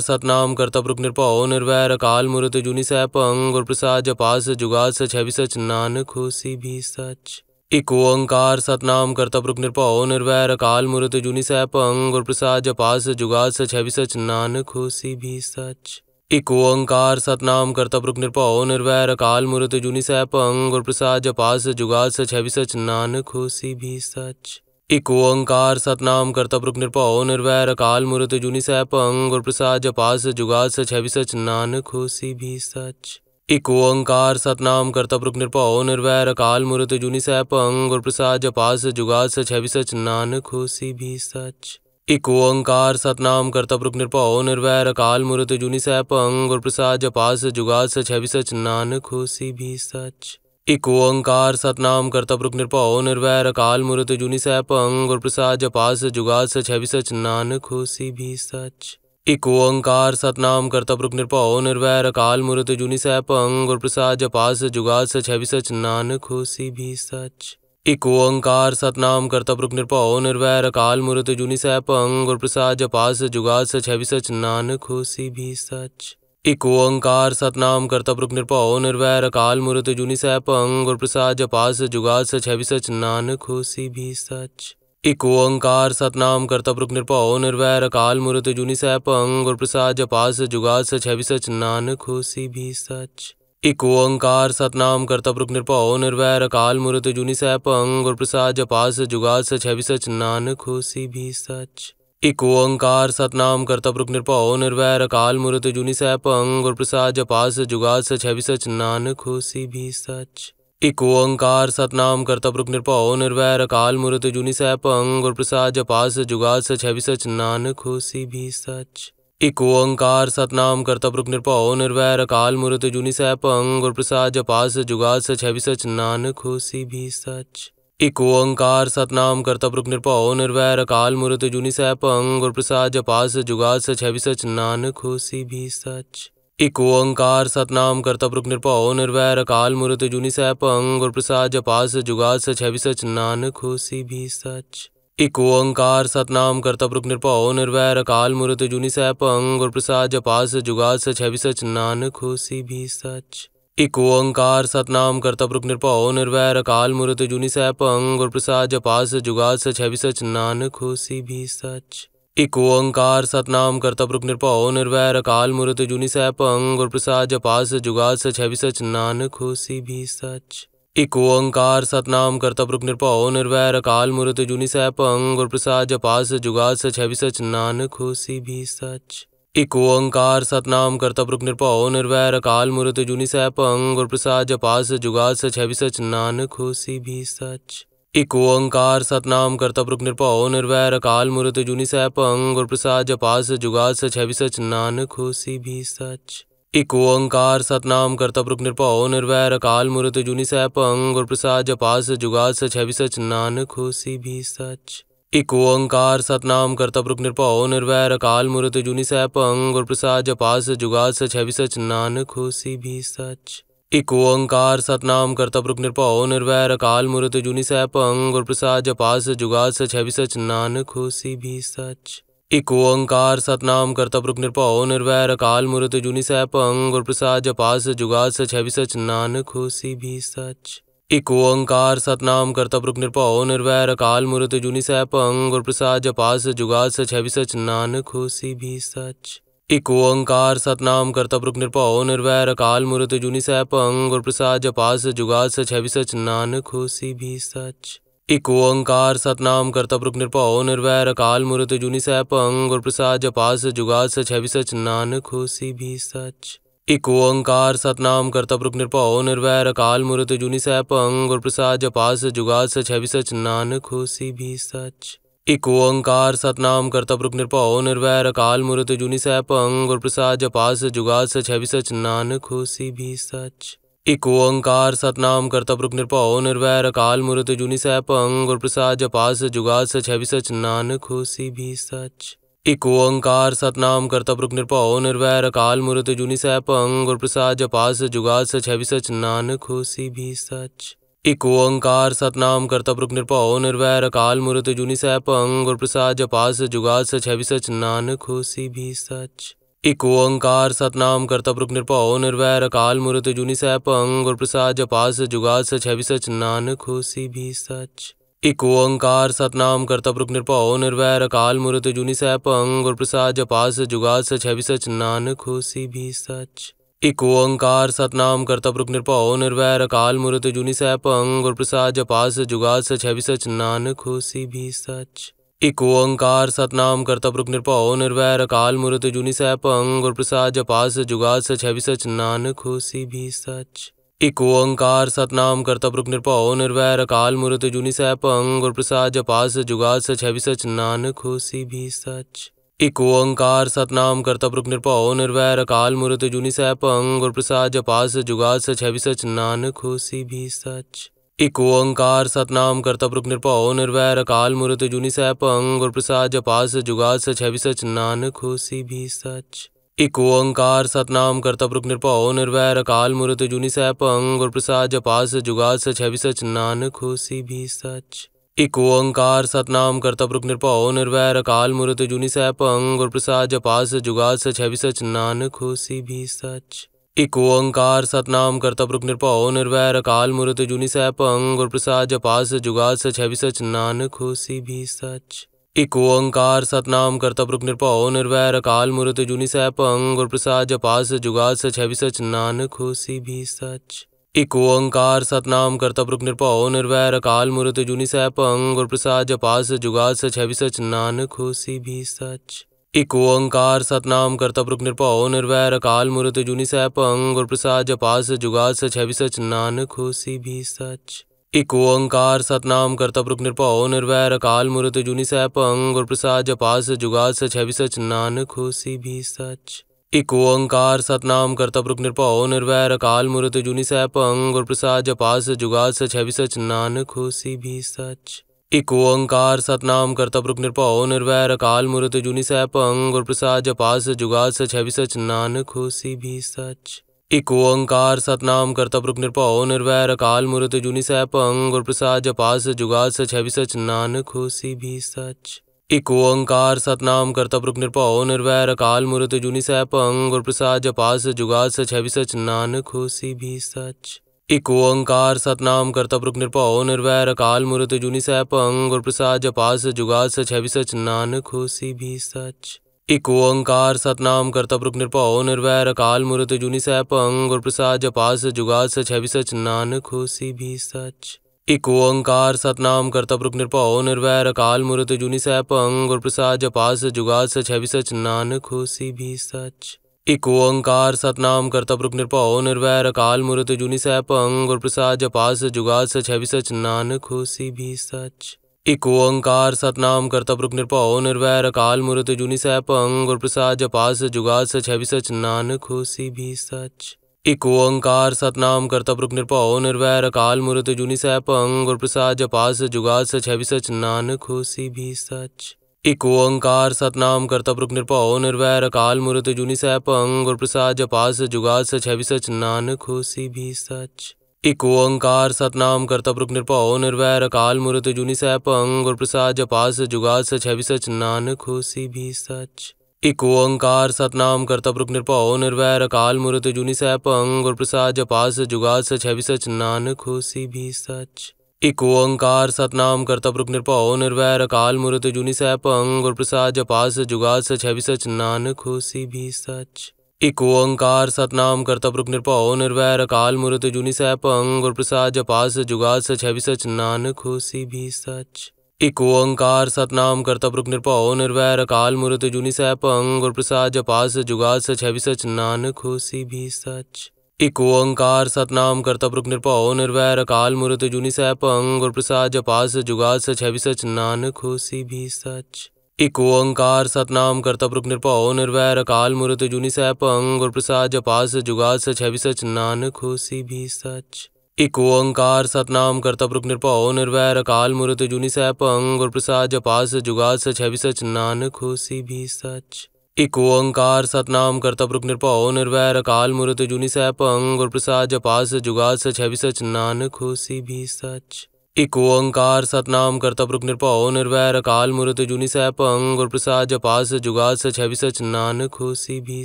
सतनाम करता पुरुख निरभाव निर्वैर अकाल मूर्त जुनि सह पंग प्रसाद जपास जुगा सच है सच नानक हो सी भी सच एक ओंकार सतनाम करता पुरुख निरभाव निर्वैर अकाल मूर्त जुनि सह पंग और प्रसाद जपास जुगा सच है सच नानक हो सी भी सच एक ओंकार सतनाम करता पुरुख निरभाव निर्वैर अकाल मूर्त जुनि सह पंग और प्रसाद जपास जुगा सच है सच नानक हो सी भी सच एक ओंकार सतनाम करतब रुक निरपौ निर्वैर अकाल मूर्त जुनि सह पंग और प्रसाद जपास जुगाद सच है सच नानक होसी भी सच एक ओंकार सतनाम करतब रुक निरपौ निर्वैर अकाल मूर्त जुनि सह पंग और प्रसाद जपास जुगाद सच सच नानक होसी भी सच एक ओंकार सतनाम करतब रुक निरपौ निर्वैर अकाल मूर्त जुनि सह पंग और प्रसाद जपास जुगाद सच सच नानक होसी भी सच एक ओंकार सतनाम कर्तव्य निरपौ निर्वैर अकाल मूर्त जुनी सह पंग प्रसाद जपास जुगास छवि सच नानक होसी भी सच एक ओंकार सतनाम कर्तव्य निरपौ निर्वैर अकाल मूर्त जुनी सह पंग प्रसाद जपास जुगास छवि सच नानक होसी भी सच एक ओंकार सतनाम कर्तव्य निरपौ निर्वैर अकाल मूर्त जुनी सह पंग प्रसाद जपास जुगास छवि सच नानक होसी भी सच एक ओंकार सतनाम करता पुरुष निरभाव निर्वैर अकाल मूर्त जुनि सह पंग गुर प्रसाद जपास जुगा सच है सच नानक हो सी भी सच एक ओंकार सतनाम करता पुरुष निरभाव निर्वैर अकाल मूर्त जुनि सह पंग गुर प्रसाद जपास जुगा सच है सच नानक हो सी भी सच एक ओंकार सतनाम करता पुरुष निरभाव निर्वैर अकाल मूर्त जुनि सह पंग गुर प्रसाद जपास जुगा सच है सच नानक हो सी भी सच इको ओंकार सतनाम करता पुरुख निरभाव निर्वैर अकाल मूर्त जुनि सह पंग और प्रसाद जपास जुगास छवि सच नानक होसी भी सच इको ओंकार सतनाम करता पुरुख निरभाव निर्वैर अकाल मूर्त जुनि सह पंग और प्रसाद जपास जुगास छवि सच नानक होसी भी सच इको ओंकार सतनाम करता पुरुख निरभाव निर्वैर अकाल मूर्त जुनि सह पंग और प्रसाद जपास जुगास छवि सच नानक होसी भी सच एक ओंकार सतनाम करतब रुक निरपाओ निर्वैर अकाल मूर्त जुनी सह पंग और प्रसाद जपास जुगाद सच है सच नानक होसी भी सच एक ओंकार सतनाम करतब रुक निरपाओ निर्वैर अकाल मूर्त जुनी सह पंग और प्रसाद जपास जुगाद सच है सच नानक होसी भी सच एक ओंकार सतनाम करतब रुक निरपाओ निर्वैर अकाल मूर्त जुनी सह पंग और प्रसाद जपास जुगाद सच है सच नानक होसी भी सच एक ओंकार सतनाम कर्तव्य निरपौ निर्वैर अकाल मूर्त जुनी सैप अंग और प्रसाद जपास जुगा सच है भी सच नानक होसी भी सच एक ओंकार सतनाम कर्तव्य निरपौ निर्वैर अकाल मूर्त जुनी सैप अंग और प्रसाद जपास जुगा सच है भी सच नानक होसी भी सच एक ओंकार सतनाम कर्तव्य निरपौ निर्वैर अकाल मूर्त जुनी सैप अंग और प्रसाद जपास जुगा सच है भी सच नानक होसी भी सच एक ओंकार सतनाम करता पुरुष निरपाओ निर्वैर अकाल मूर्त जुनि सह पंग और प्रसाद जपास जुगा सच है सच नानक हो सी भी सच एक ओंकार सतनाम करता पुरुष निरपाओ निर्वैर अकाल मूर्त जुनि सह पंग और प्रसाद जपास जुगा सच है सच नानक हो सी भी सच एक ओंकार सतनाम करता पुरुष निरपाओ निर्वैर अकाल मूर्त जुनि सह पंग और प्रसाद जपास जुगा सच है सच नानक हो सी भी सच एक ओंकार सतनाम करता पुरुष निरपाओ निर्वैर अकाल मूर्त जुनि सह पंग और प्रसाद जपास जुगाद सच है सच नानक हो सी भी सच एक ओंकार सतनाम करता पुरुष निरपाओ निर्वैर अकाल मूर्त जुनि सह पंग और प्रसाद जपास जुगाद सच है सच नानक हो सी भी सच एक ओंकार सतनाम करता पुरुष निरपाओ निर्वैर अकाल मूर्त जुनि सह पंग और प्रसाद जपास जुगाद सच है सच नानक हो सी भी सच एक ओंकार सतनाम कर्तव्य रुक निरपौ निर्वैर अकाल मूर्त जुनि सह पंग और प्रसाद जपास जुगाद सच है भी सच नानक होसी भी सच एक ओंकार सतनाम कर्तव्य रुक निरपौ निर्वैर अकाल मूर्त जुनि सह पंग और प्रसाद जपास जुगाद सच है भी सच नानक होसी भी सच एक ओंकार सतनाम कर्तव्य रुक निरपौ निर्वैर अकाल मूर्त जुनि सह पंग और प्रसाद जपास जुगाद सच है भी सच नानक होसी भी सच एक ओंकार सतनाम कर्तव्य निरपौ निर्वैर अकाल मूर्त जुनि सह पंग और प्रसाद जपास जुगास छवि सच नानक होसी भी सच एक ओंकार सतनाम कर्तव्य निरपौ निर्वैर अकाल मूर्त जुनि सह पंग और प्रसाद जपास जुगास छवि सच नानक होसी भी सच एक ओंकार सतनाम कर्तव्य निरपौ निर्वैर अकाल मूर्त जुनि सह पंग और प्रसाद जपास जुगास छवि सच नानक होसी भी सच एक ओंकार सतनाम करता पुरुष निरभाव निर्वैर अकाल मूर्त जुनि सह पंग प्रसाद जपास जुगाल सच है सच नानक हो सी भी सच एक ओंकार सतनाम करता पुरुष निरभाव निर्वैर अकाल मूर्त जुनि सह पंग प्रसाद जपास जुगाल सच है सच नानक हो सी भी सच एक ओंकार सतनाम करता पुरुष निरभाव निर्वैर अकाल मूर्त जुनि सह पंग प्रसाद जपास जुगाल सच है सच नानक हो सी भी सच एक ओंकार सतनाम करता पुरुख निरभाव निर्वैर अकाल मूर्त जुनि सह पंग और प्रसाद जपास जुगाद सच है भी सच नानक हो सी भी सच एक ओंकार सतनाम करता पुरुख निरभाव निर्वैर अकाल मूर्त जुनि सह पंग और प्रसाद जपास जुगाद सच है भी सच नानक हो सी भी सच एक ओंकार सतनाम करता पुरुख निरभाव निर्वैर अकाल मूर्त जुनि सह पंग और प्रसाद जपास जुगाद सच है भी सच नानक हो सी भी सच एक ओंकार सतनाम करता पुरुख निरभाव निर्वैर अकाल मूर्त जुनि सह पंग प्रसाद जपास जुगास सच है सच नानक होसी भी सच एक ओंकार सतनाम करता पुरुख निरभाव निर्वैर अकाल मूर्त जुनि सह पंग और प्रसाद जपास जुगाद सच है सच नानक होसी भी सच एक ओंकार सतनाम करता पुरुख निरभाव निर्वैर अकाल मूर्त जुनि सह पंग और प्रसाद जपास जुगाद सच है सच नानक होसी भी सच एक ओंकार सतनाम कर्तव्य रुक निरपौ निर्वैर अकाल मूर्त जुनि सह पंग और प्रसाद जपास जुगाद सच है भी सच नानक होसी भी सच एक ओंकार सतनाम कर्तव्य रुक निरपौ निर्वैर अकाल मूर्त जुनि सह पंग और प्रसाद जपास जुगाद सच है भी सच नानक होसी भी सच एक ओंकार सतनाम कर्तव्य रुक निरपौ निर्वैर अकाल मूर्त जुनि सह पंग और प्रसाद जपास जुगाद सच है भी सच नानक होसी भी सच एक ओंकार सतनाम करता पुरुष निरपाओ निर्वैर अकाल मूर्त जुनि सह और प्रसाद जपास जुगाल सच है भी सच नानक होसी भी सच एक ओंकार सतनाम करता पुरुष निरपाओ निर्वैर अकाल मूर्त जुनि सह और प्रसाद जपास जुगाल सच है भी सच नानक होसी भी सच एक ओंकार सतनाम करता पुरुष निरपाओ निर्वैर अकाल मूर्त जुनि सह और प्रसाद जपास जुगाल सच है भी सच नानक होसी भी सच इको ओंकार सतनाम करता पुरुख निरपौ निर्वैर अकाल मूर्त जुनि सह पंग और प्रसाद जपास जुगाल सच है भी सच नानक हो सी भी सच इको ओंकार सतनाम करता पुरुख निरपौ निर्वैर अकाल मूर्त जुनि सह पंग और प्रसाद जपास जुगाल सच है भी सच नानक हो सी भी सच इको ओंकार सतनाम करता पुरुख निरपौ निर्वैर अकाल मूर्त जुनि सह पंग और प्रसाद जपास जुगाल सच है भी सच नानक हो सी भी सच एक ओंकार सतनाम करता पुरुख निरभाव निर्वैर अकाल मूर्त जुनि सह पंग और प्रसाद जपास जुगाल सच है सच नानक होसी भी सच एक ओंकार सतनाम करता पुरुख निरभाव निर्वैर अकाल मूर्त जुनि सह पंग और प्रसाद जपास जुगाल सच है सच नानक होसी भी सच एक ओंकार सतनाम करता पुरुख निरभाव निर्वैर अकाल मूर्त जुनि सह पंग और प्रसाद जपास जुगाल सच है सच नानक होसी भी सच एक ओंकार सतनाम कर्तव्य रुक निर्भव निर्वैर अकाल मूर्त जुनि सह पंग और प्रसाद जपास जुगाद सच है भी सच नानक होसी भी सच एक ओंकार सतनाम कर्तव्य रुक निर्भव निर्वैर अकाल मूर्त जुनि सह पंग और प्रसाद जपास जुगाद सच है भी सच नानक होसी भी सच एक ओंकार सतनाम कर्तव्य रुक निर्भव निर्वैर अकाल मूर्त जुनि सह पंग और प्रसाद जपास जुगाद सच है भी सच नानक होसी भी सच एक ओंकार सतनाम करता पुरुष निरपाओ निर्वैर अकाल मूर्त जुनि सह पंग और प्रसाद जपास जुगाल सच है भी सच नानक होसी भी सच एक ओंकार सतनाम करता पुरुष निरपाओ निर्वैर अकाल मूर्त जुनि सह पंग प्रसाद जपास जुगास सच है भी सच नानक होसी भी सच एक ओंकार सतनाम करता पुरुष निरपाओ निर्वैर अकाल मूर्त जुनि सह पंग और प्रसाद जपास जुगाल सच है भी सच नानक होसी भी सच इको ओंकार सतनाम करता पुरुष निरपौ निर्वैर अकाल मूर्त जुनि सह पंग और प्रसाद जपास जुगाल सच है भी सच नानक हो सी भी सच एक ओंकार सतनाम करता पुरुष निरपौ निर्वैर अकाल मूर्त जुनि सह पंग और प्रसाद जपास जुगाल सच है भी सच नानक हो सी भी सच एक ओंकार सतनाम करता पुरुष निरपौ निर्वैर अकाल मूर्त जुनि सह पंग और प्रसाद जपास जुगाल सच है भी सच नानक हो सी भी सच इको ओंकार सतनाम कर्तव्य रुक निरपाओ निर्वैर अकाल मूर्त जुनि सह पंग और प्रसाद जपास जुगास छवि सच नानक होसी भी सच इको ओंकार सतनाम कर्तवृक रुक निरपाओ निर्वैर अकाल मूर्त जुनि सह पंग और प्रसाद जपास जुगास छवि सच नानक होसी भी सच इको ओंकार सतनाम कर्तव्य रुक निरपाओ निर्वैर अकाल मूर्त जुनि सह पंग और प्रसाद जपास जुगास छवि सच नानक होसी भी सच एक ओंकार सतनाम कर्तव्य रूप निरपाओ निर्वैर अकाल मूर्त जुनि सह पंग और प्रसाद जपास जुगास सच है भी सच नानक होसी भी सच एक ओंकार सतनाम कर्तव्य रूप निरपाओ निर्वैर अकाल मूर्त जुनि सह पंग और प्रसाद जपास जुगास सच है भी सच नानक होसी भी सच एक ओंकार सतनाम कर्तव्य रूप निरपाओ निर्वैर अकाल मूर्त जुनि सह पंग और प्रसाद जपास जुगास सच है भी सच नानक होसी भी सच एक ओंकार सतनाम करता पुरुष निरभाव निर्वैर अकाल मूर्त जुनि सैप पंग और प्रसाद जपास जुगा सच है सच नानक होसी भी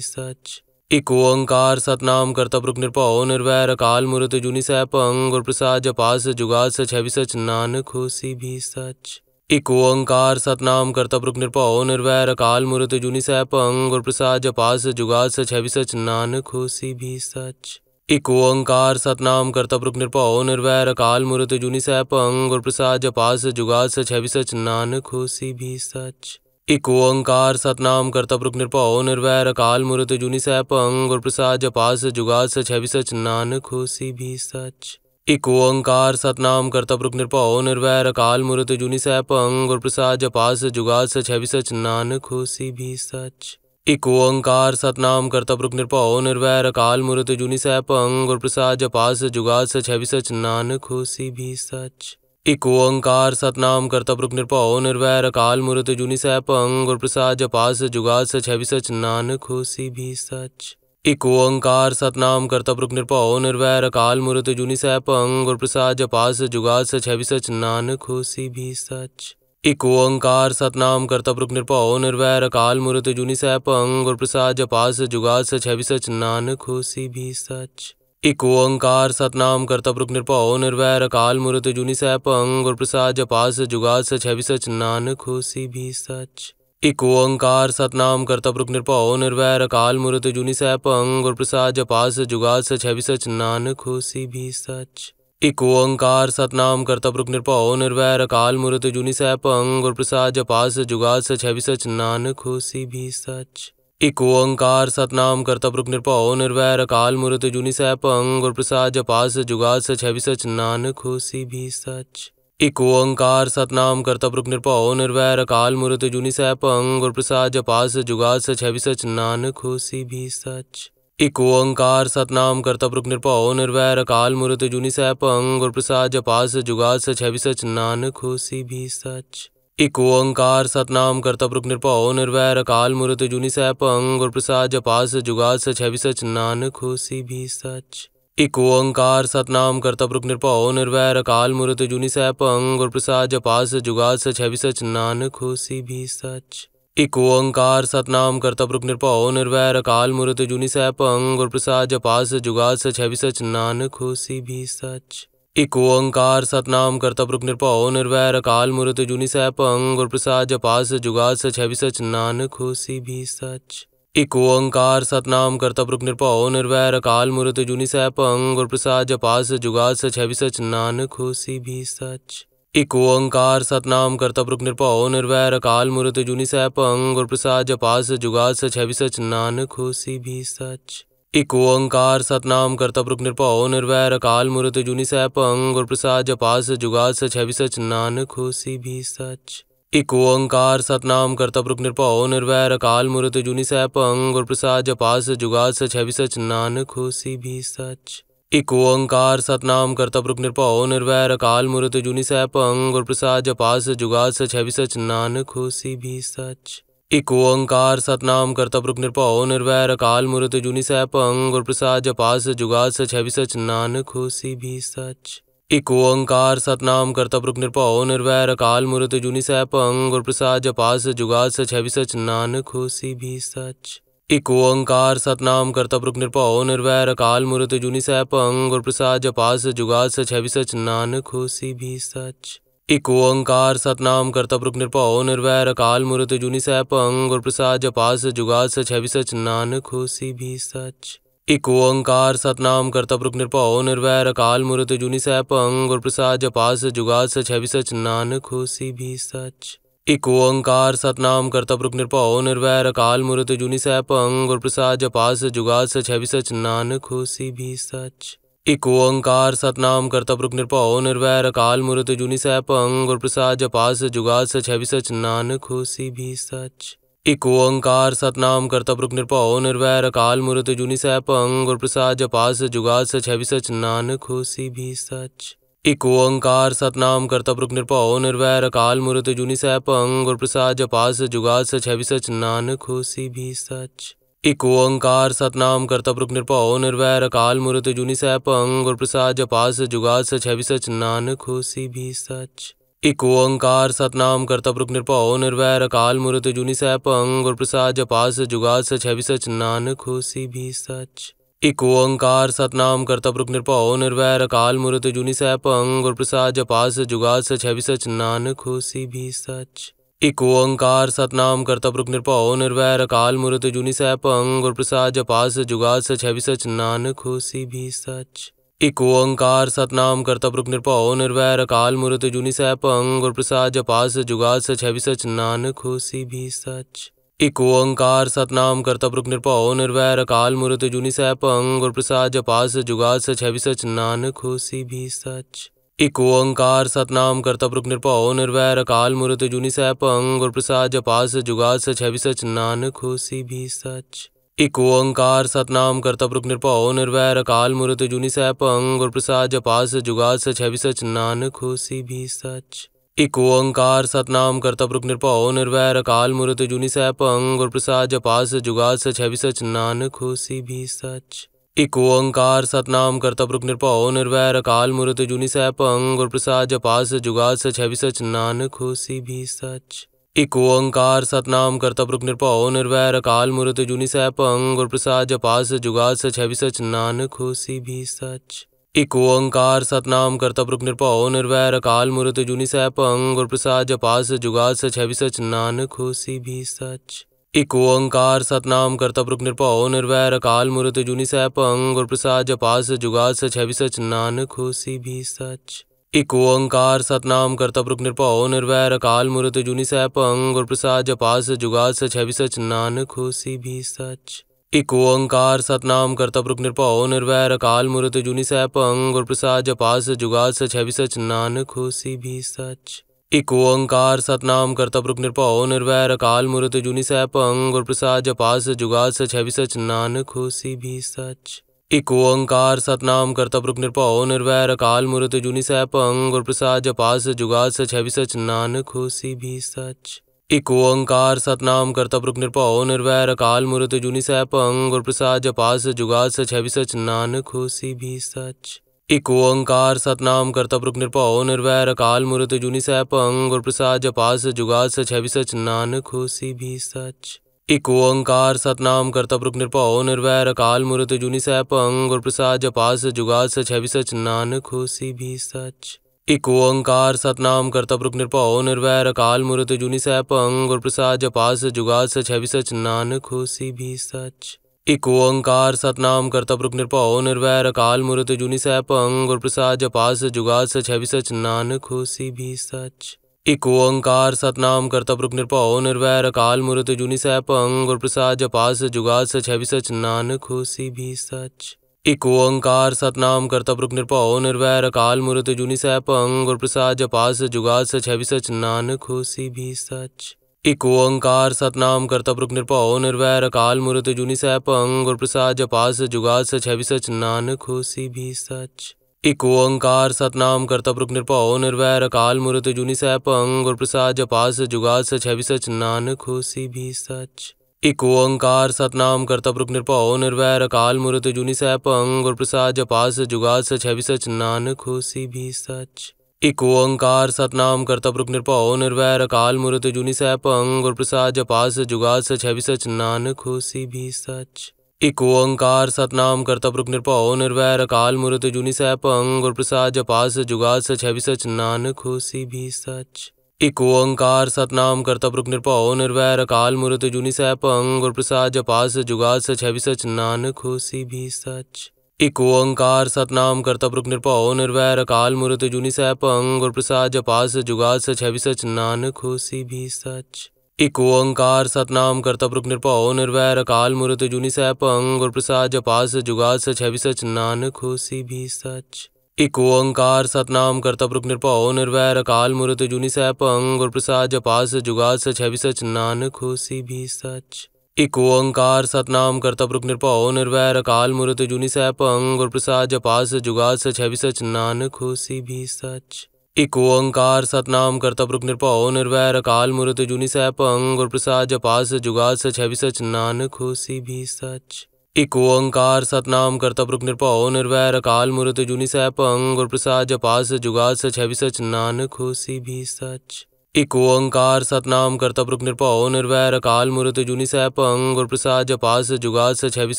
सच एक ओंकार सतनाम करता पुरुष निरभाव निर्वैर अकाल मूर्त जुनि सह पंग और प्रसाद जपास जुगा सच है सच नानक होसी भी सच एक ओंकार सतनाम करता पुरुष निरभाव निर्वैर अकाल मूर्त जुनि सह पंग और प्रसाद जपास जुगा सच है सच नानक होसी भी सच एक ओंकार सतनाम करता पुरुष निरपौ निर्वैर अकाल मूर्त जुनि सह पंग और प्रसाद जपास जुगाल सच है सच नानक हो सी भी सच एक ओंकार सतनाम करता पुरुष निरपौ निर्वैर अकाल मूर्त जुनि सह पंग और प्रसाद जपास जुगाल सच है सच नानक हो सी भी सच एक ओंकार सतनाम करता पुरुष निरपौ निर्वैर अकाल मूर्त जुनि सह पंग और प्रसाद जपास जुगाल सच है सच नानक हो सी भी सच इको ओंकार सतनाम करता पुरुख निरपाओ निर्वैर अकाल मूर्त जुनि सह पंग और प्रसाद जपास जुगास छवि सच नानक होसी भी सच इको ओंकार सतनाम करता पुरुख निरपाओ निर्वैर अकाल मूर्त जुनि सह पंग और प्रसाद जपास जुगास छवि सच नानक होसी भी सच इको ओंकार सतनाम करता पुरुख निरपाओ निर्वैर अकाल मूर्त जुनि सह पंग और प्रसाद जपास जुगास छवि सच नानक होसी भी सच एक ओंकार सतनाम करतब रुक निरपौ निर्वैर अकाल मूर्त जुनि सह पंग और प्रसाद जपास जुगास सच है भी सच नानक होसी भी सच एक ओंकार सतनाम करतब रुक निरपौ निर्वैर अकाल मूर्त जुनि सह पंग और प्रसाद जपास जुगास सच है भी सच नानक होसी भी सच एक ओंकार सतनाम करतब रुक निरपौ निर्वैर अकाल मूर्त जुनि सह पंग और प्रसाद जपास जुगास सच है भी सच नानक होसी भी सच एक ओंकार सतनाम करता पुरुख निरभाव निर्वैर अकाल मूर्त जुनी सह पंग गुर प्रसाद जपास जुगा सच है सच नानक हो भी सच एक ओंकार सतनाम करता पुरुख निरभाव निर्वैर अकाल मूर्त जुनी सह पंग गुर प्रसाद जपास जुगा सच है सच नानक हो भी सच एक ओंकार सतनाम करता पुरुख निरभाव निर्वैर अकाल मूर्त जुनी सह पंग गुर प्रसाद जपास जुगा सच है सच नानक हो भी सच एक ओंकार सतनाम करता पुरुष निरपो निर्वैर अकाल मूर्त जुनि सह पंग प्रसाद जपास जुगा सच है सच नानक हो सी भी सच एक ओंकार सतनाम करता पुरुष निरपो निर्वैर अकाल मूर्त जुनि सह पंग प्रसाद जपास जुगा सच है सच नानक हो सी भी सच एक ओंकार सतनाम करता पुरुष निरपो निर्वैर अकाल मूर्त जुनि सह पंग प्रसाद जपास जुगा सच है सच नानक हो सी भी सच इको ओंकार सतनाम करता पुरुख निरपाओ निर्वैर अकाल मूर्त जुनि सह पंग और प्रसाद जपास जुगाद सच है सच नानक हो भी सच इको ओंकार सतनाम करता पुरुख निरपाओ निर्वैर अकाल मूर्त जुनि सह पंग और प्रसाद जपास जुगाद सच है सच नानक हो भी सच इको ओंकार सतनाम करता पुरुख निरपाओ निर्वैर अकाल मूर्त जुनि सह पंग और प्रसाद जपास जुगाद सच है सच नानक हो भी सच एक ओंकार सतनाम करतब रुक निरपौ निर्वैर अकाल मूर्त जुनि सह पंग और प्रसाद जपास जुगास छवि सच नानक होसी भी सच एक ओंकार सतनाम करतब रुक निरपौ निर्वैर अकाल मूर्त जुनि सह पंग और प्रसाद जपास जुगास छवि सच नानक होसी भी सच एक ओंकार सतनाम करतब रुक निरपौ निर्वैर अकाल मूर्त जुनि सह पंग और प्रसाद जपास जुगास छवि सच नानक होसी भी सच एक ओंकार सतनाम करता पुरुख निरभाओ निर्वैर अकाल मूर्त जुनि सह पंग गुर प्रसाद जपास जुगाद सच है भी सच नानक होसी भी सच एक ओंकार सतनाम करता पुरुख निरभाओ निर्वैर अकाल मूर्त जुनि सह पंग गुर प्रसाद जपास जुगाद सच है भी सच नानक होसी भी सच एक ओंकार सतनाम करता पुरुख निरभाओ निर्वैर अकाल मूर्त जुनि सह पंग गुर प्रसाद जपास जुगाद सच है भी सच नानक होसी भी सच एक ओंकार सतनाम करता पुरुष निरपौ निर्वैर अकाल मूर्त जुनि सह पंग प्रसाद जपास जुगाल सच है भी सच नानक होसी भी सच एक ओंकार सतनाम करता पुरुष निरपौ निर्वैर अकाल मूर्त जुनि सह पंग प्रसाद जपास जुगाल सच है भी सच नानक होसी भी सच एक ओंकार सतनाम करता पुरुष निरपौ निर्वैर अकाल मूर्त जुनि सह पंग प्रसाद जपास जुगाल सच है भी सच नानक होसी भी सच इको ओंकार सतनाम करता पुरुख निरभाव निर्वैर अकाल मूर्त जुनि सह पंग और प्रसाद जपास जुगाद सच है सच नानक होसी भी सच इको ओंकार सतनाम करता पुरुख निरभाव निर्वैर अकाल मूर्त जुनि सह पंग प्रसाद जपास जुगाद सच है सच नानक होसी भी सच इको ओंकार सतनाम करता पुरुख निरभाव निर्वैर अकाल मूर्त जुनि सह पंग और प्रसाद जपास जुगाद सच है सच नानक होसी भी सच एक ओंकार सतनाम करतब रुक निरपौ निर्वैर अकाल मूर्त जुनि सह पंग और प्रसाद जपास जुगाद सच है सच नानक होसी भी सच एक ओंकार सतनाम करतब रुक निरपौ निर्वैर अकाल मूर्त जुनि सह पंग और प्रसाद जपास जुगाद सच है सच नानक होसी भी सच एक ओंकार सतनाम करतब रुक निरपौ निर्वैर अकाल मूर्त जुनि सह पंग और प्रसाद जपास जुगाद सच है सच नानक होसी भी सच एक ओंकार सतनाम कर्तव्य निरपौ निर्वैर अकाल मूर्त जुनि सह पंग प्रसाद जपास जुगास छवि सच नानक होसी भी सच एक ओंकार सतनाम कर्तव्य निरपौ निर्वैर अकाल मूर्त जुनि सह पंग प्रसाद जपास जुगास छवि सच नानक होसी भी सच एक ओंकार सतनाम कर्तव्य निरपौ निर्वैर अकाल मूर्त जुनि सैप पंग प्रसाद जपास जुगास छवि सच नानक होसी भी सच एक ओंकार सतनाम करता पुरुष निरपौ निर्वैर अकाल मूर्त जुनि सह पंग और प्रसाद जपास जुगा सच है सच नानक हो सी भी सच एक ओंकार सतनाम करता पुरुष निरपौ निर्वैर अकाल मूर्त जुनि सह पंग और प्रसाद जपास जुगा सच है सच नानक हो सी भी सच एक ओंकार सतनाम करता पुरुष निरपौ निर्वैर अकाल मूर्त जुनि सह पंग और प्रसाद जपास जुगा सच है सच नानक हो सी भी सच इको ओंकार सतनाम करता पुरुष निरपाओ निर्वैर अकाल मूर्त जुनि सह पंग और प्रसाद जपास जुगाद सच है सच नानक होसी भी सच इको ओंकार सतनाम करता पुरुष निरपाओ निर्वैर अकाल मूर्त जुनि सह पंग और प्रसाद जपास जुगाद सच है सच नानक होसी भी सच इको ओंकार सतनाम करता पुरुष निरपाओ निर्वैर अकाल मूर्त जुनि सह पंग और प्रसाद जपास जुगाद सच है सच नानक होसी भी सच एक ओंकार सतनाम करतब रुक निरपौ निर्वैर अकाल मूर्त जुनि सह पंग गुर प्रसाद जपास जुगा सच है भी सच नानक होसी भी सच एक ओंकार सतनाम करतब रुक निरपौ निर्वैर अकाल मूर्त जुनि सह पंग गुर प्रसाद जपास जुगा सच है भी सच नानक होसी भी सच एक ओंकार सतनाम करतब रुक निरपौ निर्वैर अकाल मूर्त जुनि सह पंग गुर प्रसाद जपास जुगा सच है भी सच नानक होसी भी सच एक ओंकार सतनाम कर्तव्य निरपौ निर्वैर अकाल मूर्त जुनी सैप अंग और प्रसाद जपास जुगा सच है भी सच नानक होसी भी सच एक ओंकार सतनाम कर्तव्य निरपौ निर्वैर अकाल मूर्त जुनी सैप अंग और प्रसाद जपास जुगा सच है भी सच नानक होसी भी सच एक ओंकार सतनाम कर्तव्य निरपौ निर्वैर अकाल मूर्त जुनी सैप अंग और प्रसाद जपास जुगा सच है भी सच नानक होसी भी सच एक ओंकार सतनाम करता पुरुष निरभाव निर्वैर अकाल मुरत जुनि सह पंग गुर प्रसाद जपास जुगा सच है सच नानक हो सी भी सच एक ओंकार सतनाम करता पुरुष निरभाव निर्वैर अकाल मुरत जुनि सह पंग गुर प्रसाद जपास जुगा सच है सच नानक हो सी भी सच एक ओंकार सतनाम करता पुरुष निरभाव निर्वैर अकाल मुरत जुनि सह पंग गुर प्रसाद जपास जुगा सच है सच नानक हो सी भी सच इको ओंकार सतनाम करता पुरुख निरभाव निर्वैर अकाल मूर्त जुनि सह पंग और प्रसाद जपास जुगाद सच है सच नानक होसी भी सच इको ओंकार सतनाम करता पुरुख निरभाव निर्वैर अकाल मूर्त जुनि सह पंग और प्रसाद जपास जुगाद सच है सच नानक होसी भी सच इको ओंकार सतनाम करता पुरुख निरभाव निर्वैर अकाल मूर्त जुनि सह पंग और प्रसाद जपास जुगाद सच है सच नानक होसी भी सच एक ओंकार सतनाम करतब रुक निरपौ निर्वैर अकाल मूर्त जुनि सह पंग प्रसाद जपास जुगास सच है भी सच नानक होसी भी सच एक ओंकार सतनाम करतब रुक निरपौ निर्वैर अकाल मूर्त जुनि सह पंग और प्रसाद जपास जुगाद सच है भी सच नानक होसी भी सच एक ओंकार सतनाम करतब रुक निरपौ निर्वैर अकाल मूर्त जुनि सह पंग और प्रसाद जपास जुगाद सच है भी सच नानक होसी भी सच एक ओंकार सतनाम कर्तव्य निरपौ निर्वैर अकाल मूर्त जुनि सह पंग और प्रसाद जपास जुगास छवि सच नानक होसी भी सच एक ओंकार सतनाम कर्तव्य निरपौ निर्वैर अकाल मूर्त जुनि सह पंग प्रसाद जपास जुगास छवि सच नानक होसी भी सच एक ओंकार सतनाम कर्तव्य निरपौ निर्वैर अकाल मूर्त जुनि सह पंग और प्रसाद जपास जुगास छवि सच नानक होसी भी सच एक ओंकार सतनाम करता पुरुष निरभाव निर्वैर अकाल मूर्त जुनि सह पंग प्रसाद जपास जुगाल सच है भी सच नानक हो भी सच एक ओंकार सतनाम करता पुरुष निरभाव निर्वैर अकाल मूर्त जुनि सह पंग प्रसाद जपास जुगाल सच है भी सच नानक हो भी सच एक ओंकार सतनाम करता पुरुष निरभाव निर्वैर अकाल मूर्त जुनि सह पंग प्रसाद जपास जुगाल सच है भी सच नानक हो भी सच एक ओंकार सतनाम करता पुरुख निरभाव निर्वैर अकाल मूर्त जुनि सह पंग और प्रसाद जपास जुगाद सच है भी सच नानक हो सी भी सच एक ओंकार सतनाम करता पुरुख निरभाव निर्वैर अकाल मूर्त जुनि सह पंग और प्रसाद जपास जुगाद सच है भी सच नानक हो सी भी सच एक ओंकार सतनाम करता पुरुख निरभाव निर्वैर अकाल मूर्त जुनि सह पंग और प्रसाद जपास जुगाद सच है भी सच नानक हो सी भी सच एक ओंकार सतनाम करता पुरुख निरभाओ निर्वैर अकाल मूर्त जुनि सह पंग और प्रसाद जपास जुगाद सच है भी सच नानक होसी भी सच एक ओंकार सतनाम करता पुरुख निरभाओ निर्वैर अकाल मूर्त जुनि सह पंग और प्रसाद जपास जुगाद सच है भी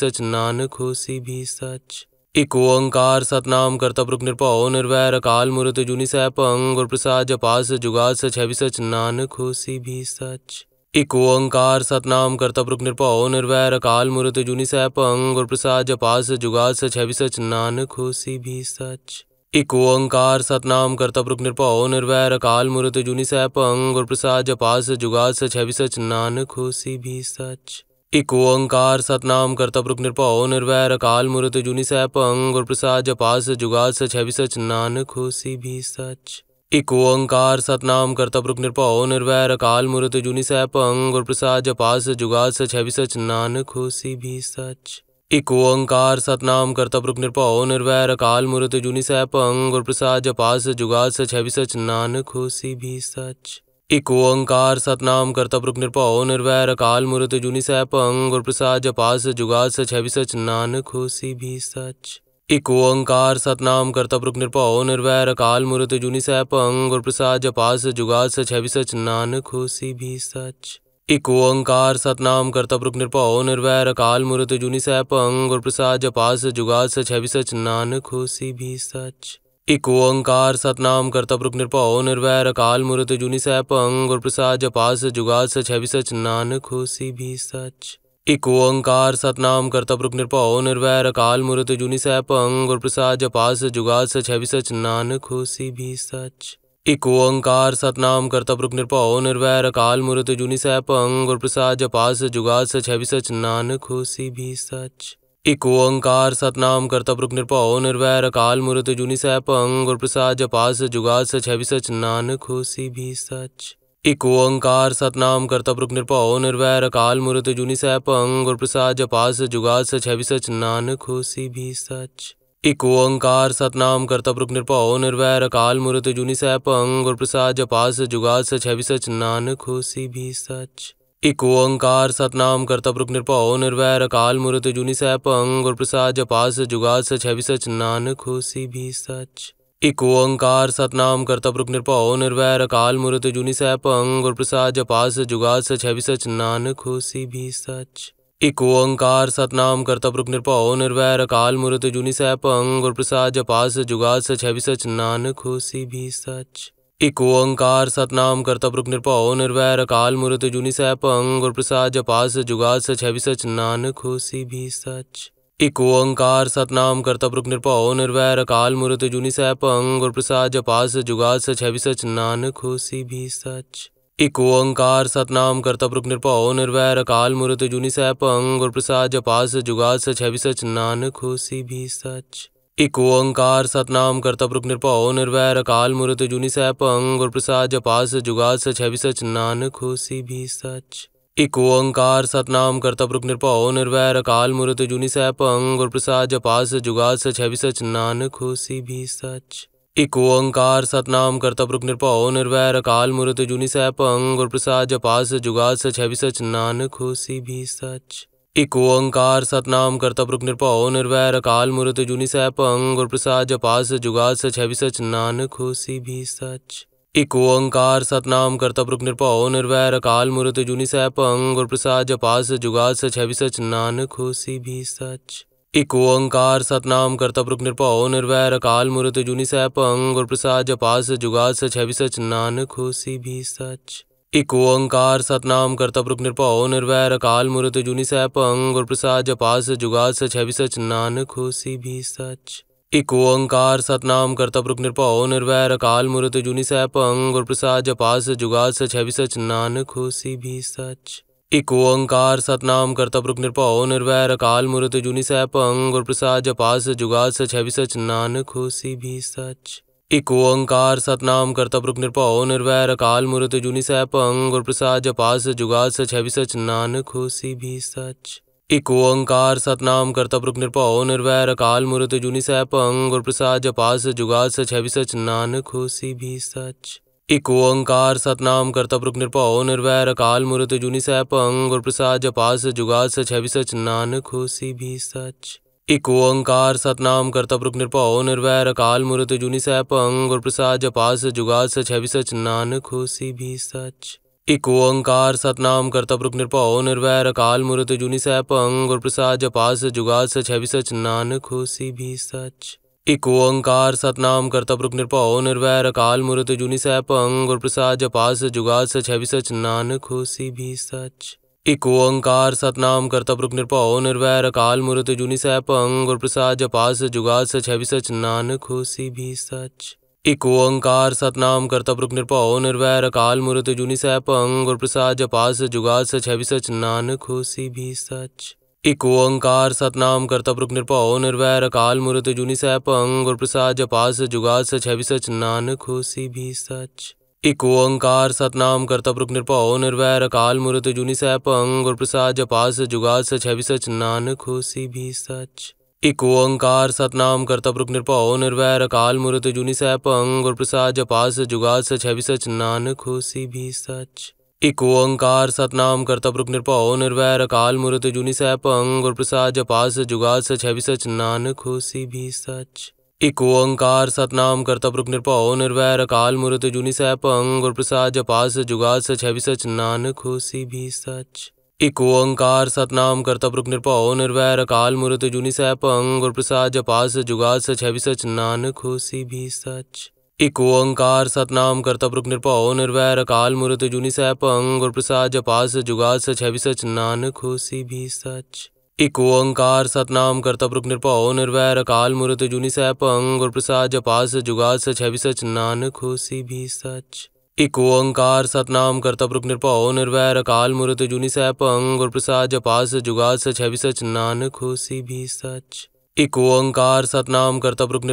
सच नानक होसी भी सच एक ओंकार सतनाम करता पुरुख निरभाओ निर्वैर अकाल मूर्त जुनि सह पंग और प्रसाद जपास जुगाद सच है भी सच नानक होसी भी सच एक ओंकार सतनाम कर्तव्य रुक निरपौ निर्वैर अकाल मूर्त जुनि सह पंग और प्रसाद जपास जुगाल सच है भी सच नानक होसी भी सच एक ओंकार सतनाम कर्तव्य रुक निरपौ निर्वैर अकाल मूर्त जुनि सह पंग और प्रसाद जपास जुगाल सच है भी सच नानक होसी भी सच एक ओंकार सतनाम कर्तव्य रुक निरपौ निर्वैर अकाल मूर्त जुनि सह पंग और प्रसाद जपास जुगाल सच है भी सच नानक होसी भी सच एक ओंकार सतनाम करता पुरुष निरपाओ निर्वैर अकाल मूर्त जुनि सह पंग और प्रसाद जपास जुगा सच है सच नानक होसी भी सच एक ओंकार सतनाम करता पुरुष निरपाओ निर्वैर अकाल मूर्त जुनि सह पंग और प्रसाद जपास जुगा सच है सच नानक होसी भी सच एक ओंकार सतनाम करता पुरुष निरपाओ निर्वैर अकाल मूर्त जुनि सह पंग और प्रसाद जपास जुगा सच है सच नानक होसी भी सच इको ओंकार सतनाम करता पुरुष निरपौ निर्वैर अकाल मूर्त जुनि सह पंग प्रसाद जपास जुगाल सच है भी सच नानक हो सी भी सच इको ओंकार सतनाम करता पुरुष निरपौ निर्वैर अकाल मूर्त जुनि सह पंग प्रसाद जपास जुगाल सच है भी सच नानक हो सी भी सच इको ओंकार सतनाम करता पुरुष निरपौ निर्वैर अकाल मूर्त जुनि सह पंग प्रसाद जपास जुगाल सच है भी सच नानक हो सी भी सच एक ओंकार सतनाम करता पुरुख निरभाव निर्वैर अकाल मूर्त जुनि सह पंग और प्रसाद जपास जुगाद सच है सच नानक होसी भी सच एक ओंकार सतनाम करता पुरुख निरभाव निर्वैर अकाल मूर्त जुनि सह पंग और प्रसाद जपास जुगाद सच है सच नानक होसी भी सच एक ओंकार सतनाम करता पुरुख निरभाव निर्वैर अकाल मूर्त जुनि सह पंग और प्रसाद जपास जुगाद सच है सच नानक होसी भी सच एक ओंकार सतनाम कर्तव्य रूप निरपौ निर्वैर अकाल मूर्त जुनि सह पंग और प्रसाद जपास जुगा सच है भी सच नानक होसी भी सच एक ओंकार सतनाम कर्तव्य रूप निरपौ निर्वैर अकाल मूर्त जुनि सह पंग और प्रसाद जपास जुगा सच है भी सच नानक होसी भी सच एक ओंकार सतनाम कर्तव्य रूप निरपौ निर्वैर अकाल मूर्त जुनि सह पंग और प्रसाद जपास जुगा सच है भी सच नानक होसी भी सच एक ओंकार सतनाम करता पुरुष निरभाव निर्वैर अकाल मूर्त जुनि सह पंग और प्रसाद जपास जुगाल सच है भी सच नानक होसी भी सच एक ओंकार सतनाम करता पुरुष निरभाव निर्वैर अकाल मूर्त जुनि सह पंग और प्रसाद जपास जुगाल सच है भी सच नानक होसी भी सच एक ओंकार सतनाम करता पुरुष निरभाव निर्वैर अकाल मूर्त जुनि सह पंग और प्रसाद जपास जुगाल सच है भी सच नानक होसी भी सच इको ओंकार सतनाम करता पुरुष निरपौ निर्वैर अकाल मूर्त जुनि सह पंग और प्रसाद जपास जुगाल सच है भी सच नानक हो सी भी सच एक ओंकार सतनाम करता पुरुष निरपौ निर्वैर अकाल मूर्त जुनि सह पंग और प्रसाद जपास जुगाल सच है भी सच नानक हो सी भी सच एक ओंकार सतनाम करता पुरुष निरपौ निर्वैर अकाल मूर्त जुनि सह पंग और प्रसाद जपास जुगाल सच है भी सच नानक हो सी भी सच इको ओंकार सतनाम कर्तव्य रुक निरपाओ निर्वैर अकाल मूर्त जुनि सह पंग और प्रसाद जपास जुगाद सच है सच नानक होसी भी सच इको ओंकार सतनाम कर्तव्य रुक निरपाओ निर्वैर अकाल मूर्त जुनि सह पंग और प्रसाद जपास जुगाद सच है सच नानक होसी भी सच इको ओंकार सतनाम कर्तव्य रुक निरपाओ निर्वैर अकाल मूर्त जुनि सह पंग और प्रसाद जपास जुगाद सच है सच नानक होसी भी सच एक ओंकार सतनाम कर्तव्य रूप निरपाओ निर्वैर अकाल मूर्त जुनि सह पंग प्रसाद जपास जुगास सच है भी सच नानक होसी भी सच एक ओंकार सतनाम कर्तव्य रूप निरपाओ निर्वैर अकाल मूर्त जुनि सह पंग और प्रसाद जपास जुगास सच है भी सच नानक होसी भी सच एक ओंकार सतनाम कर्तव्य रूप निरपाओ निर्वैर अकाल मूर्त जुनि सह पंग प्रसाद जपास जुगास सच है भी सच नानक होसी भी सच एक ओंकार सतनाम करता पुरुष निरभाव निर्वैर अकाल मूर्त जुनि सह पंग और प्रसाद जपास जुगाल सच है भी सच नानक होसी भी सच एक ओंकार सतनाम करता पुरुष निरभाव निर्वैर अकाल मूर्त जुनि सह पंग और प्रसाद जपास जुगाल सच है भी सच नानक होसी भी सच एक ओंकार सतनाम करता पुरुष निरभाव निर्वैर अकाल मूर्त जुनि सह पंग और प्रसाद जपास जुगाल सच है भी सच नानक होसी भी सच एक ओंकार सतनाम करता पुरुष निरपाओ निर्वैर अकाल मूर्त जुनि सह पंग और प्रसाद जपास जुगा सच है सच नानक हो सी भी सच एक ओंकार सतनाम करता पुरुष निरपाओ निर्वैर अकाल मूर्त जुनि सह पंग और प्रसाद जपास जुगा सच है सच नानक हो सी भी सच एक ओंकार सतनाम करता पुरुष निरपाओ निर्वैर अकाल मूर्त जुनि सह पंग और प्रसाद जपास जुगा सच है सच नानक हो सी भी सच इको ओंकार सतनाम करता पुरुख निरपाओ निर्वैर अकाल मूर्त जुनि सह पंग और प्रसाद जपास जुगास छवि सच नानक हो सी भी सच इको अंकार सतनाम करता पुरुख निरपाओ निर्वैर अकाल मूर्त जुनि सह पंग और प्रसाद जपास जुगास छवि सच नानक हो सी भी सच इको अंकार सतनाम करता पुरुख निरपाओ निर्वैर अकाल मूर्त जुनि सह पंग और प्रसाद जपास जुगास छवि सच नानक हो सी भी सच एक ओंकार सतनाम करतब रुक निरपौ निर्वैर अकाल मूर्त जुनि सह पंग और प्रसाद जपास जुगा छवि सच नानक होसी भी सच एक ओंकार सतनाम करतब रुक निरपौ निर्वैर अकाल मूर्त जुनि सह पंग और प्रसाद जपास जुगा छवि सच नानक होसी भी सच एक ओंकार सतनाम करतब रुक निरपौ निर्वैर अकाल मूर्त जुनि सह पंग और प्रसाद जपास जुगा छवि सच नानक होसी भी सच एक ओंकार सतनाम करता पुरुष निरपाओ निर्वैर अकाल मूर्त जुनि सह पंग और प्रसाद जपास जुगाल सच है भी सच नानक होसी भी सच एक ओंकार सतनाम करता पुरुष निरपाओ निर्वैर अकाल मूर्त जुनि सह पंग और प्रसाद जपास जुगाल सच है भी सच नानक होसी भी सच एक ओंकार सतनाम करता पुरुष निरपाओ निर्वैर अकाल मूर्त जुनि सह पंग और प्रसाद जपास जुगाल सच है भी सच नानक होसी भी सच एक ओंकार सतनाम करता पुरुष निरभव निर्वैर अकाल मूर्त जुनि सह पंग प्रसाद जपास जुगा सच है भी सच नानक हो सी भी सच एक ओंकार सतनाम करता पुरुष निरभव निर्वैर अकाल मूर्त जुनि सह पंग प्रसाद जपास जुगा सच है भी सच नानक हो सी भी सच एक ओंकार सतनाम करता पुरुष निरभव निर्वैर अकाल मूर्त जुनि सह पंग प्रसाद जपास जुगा सच है भी सच नानक हो सी भी सच इको ओंकार सतनाम करता पुरुख निरपाओ निर्वैर अकाल मूर्त जुनि सह पंग और प्रसाद जपास जुगाद सच है सच नानक हो सी भी सच इको ओंकार सतनाम करता पुरुख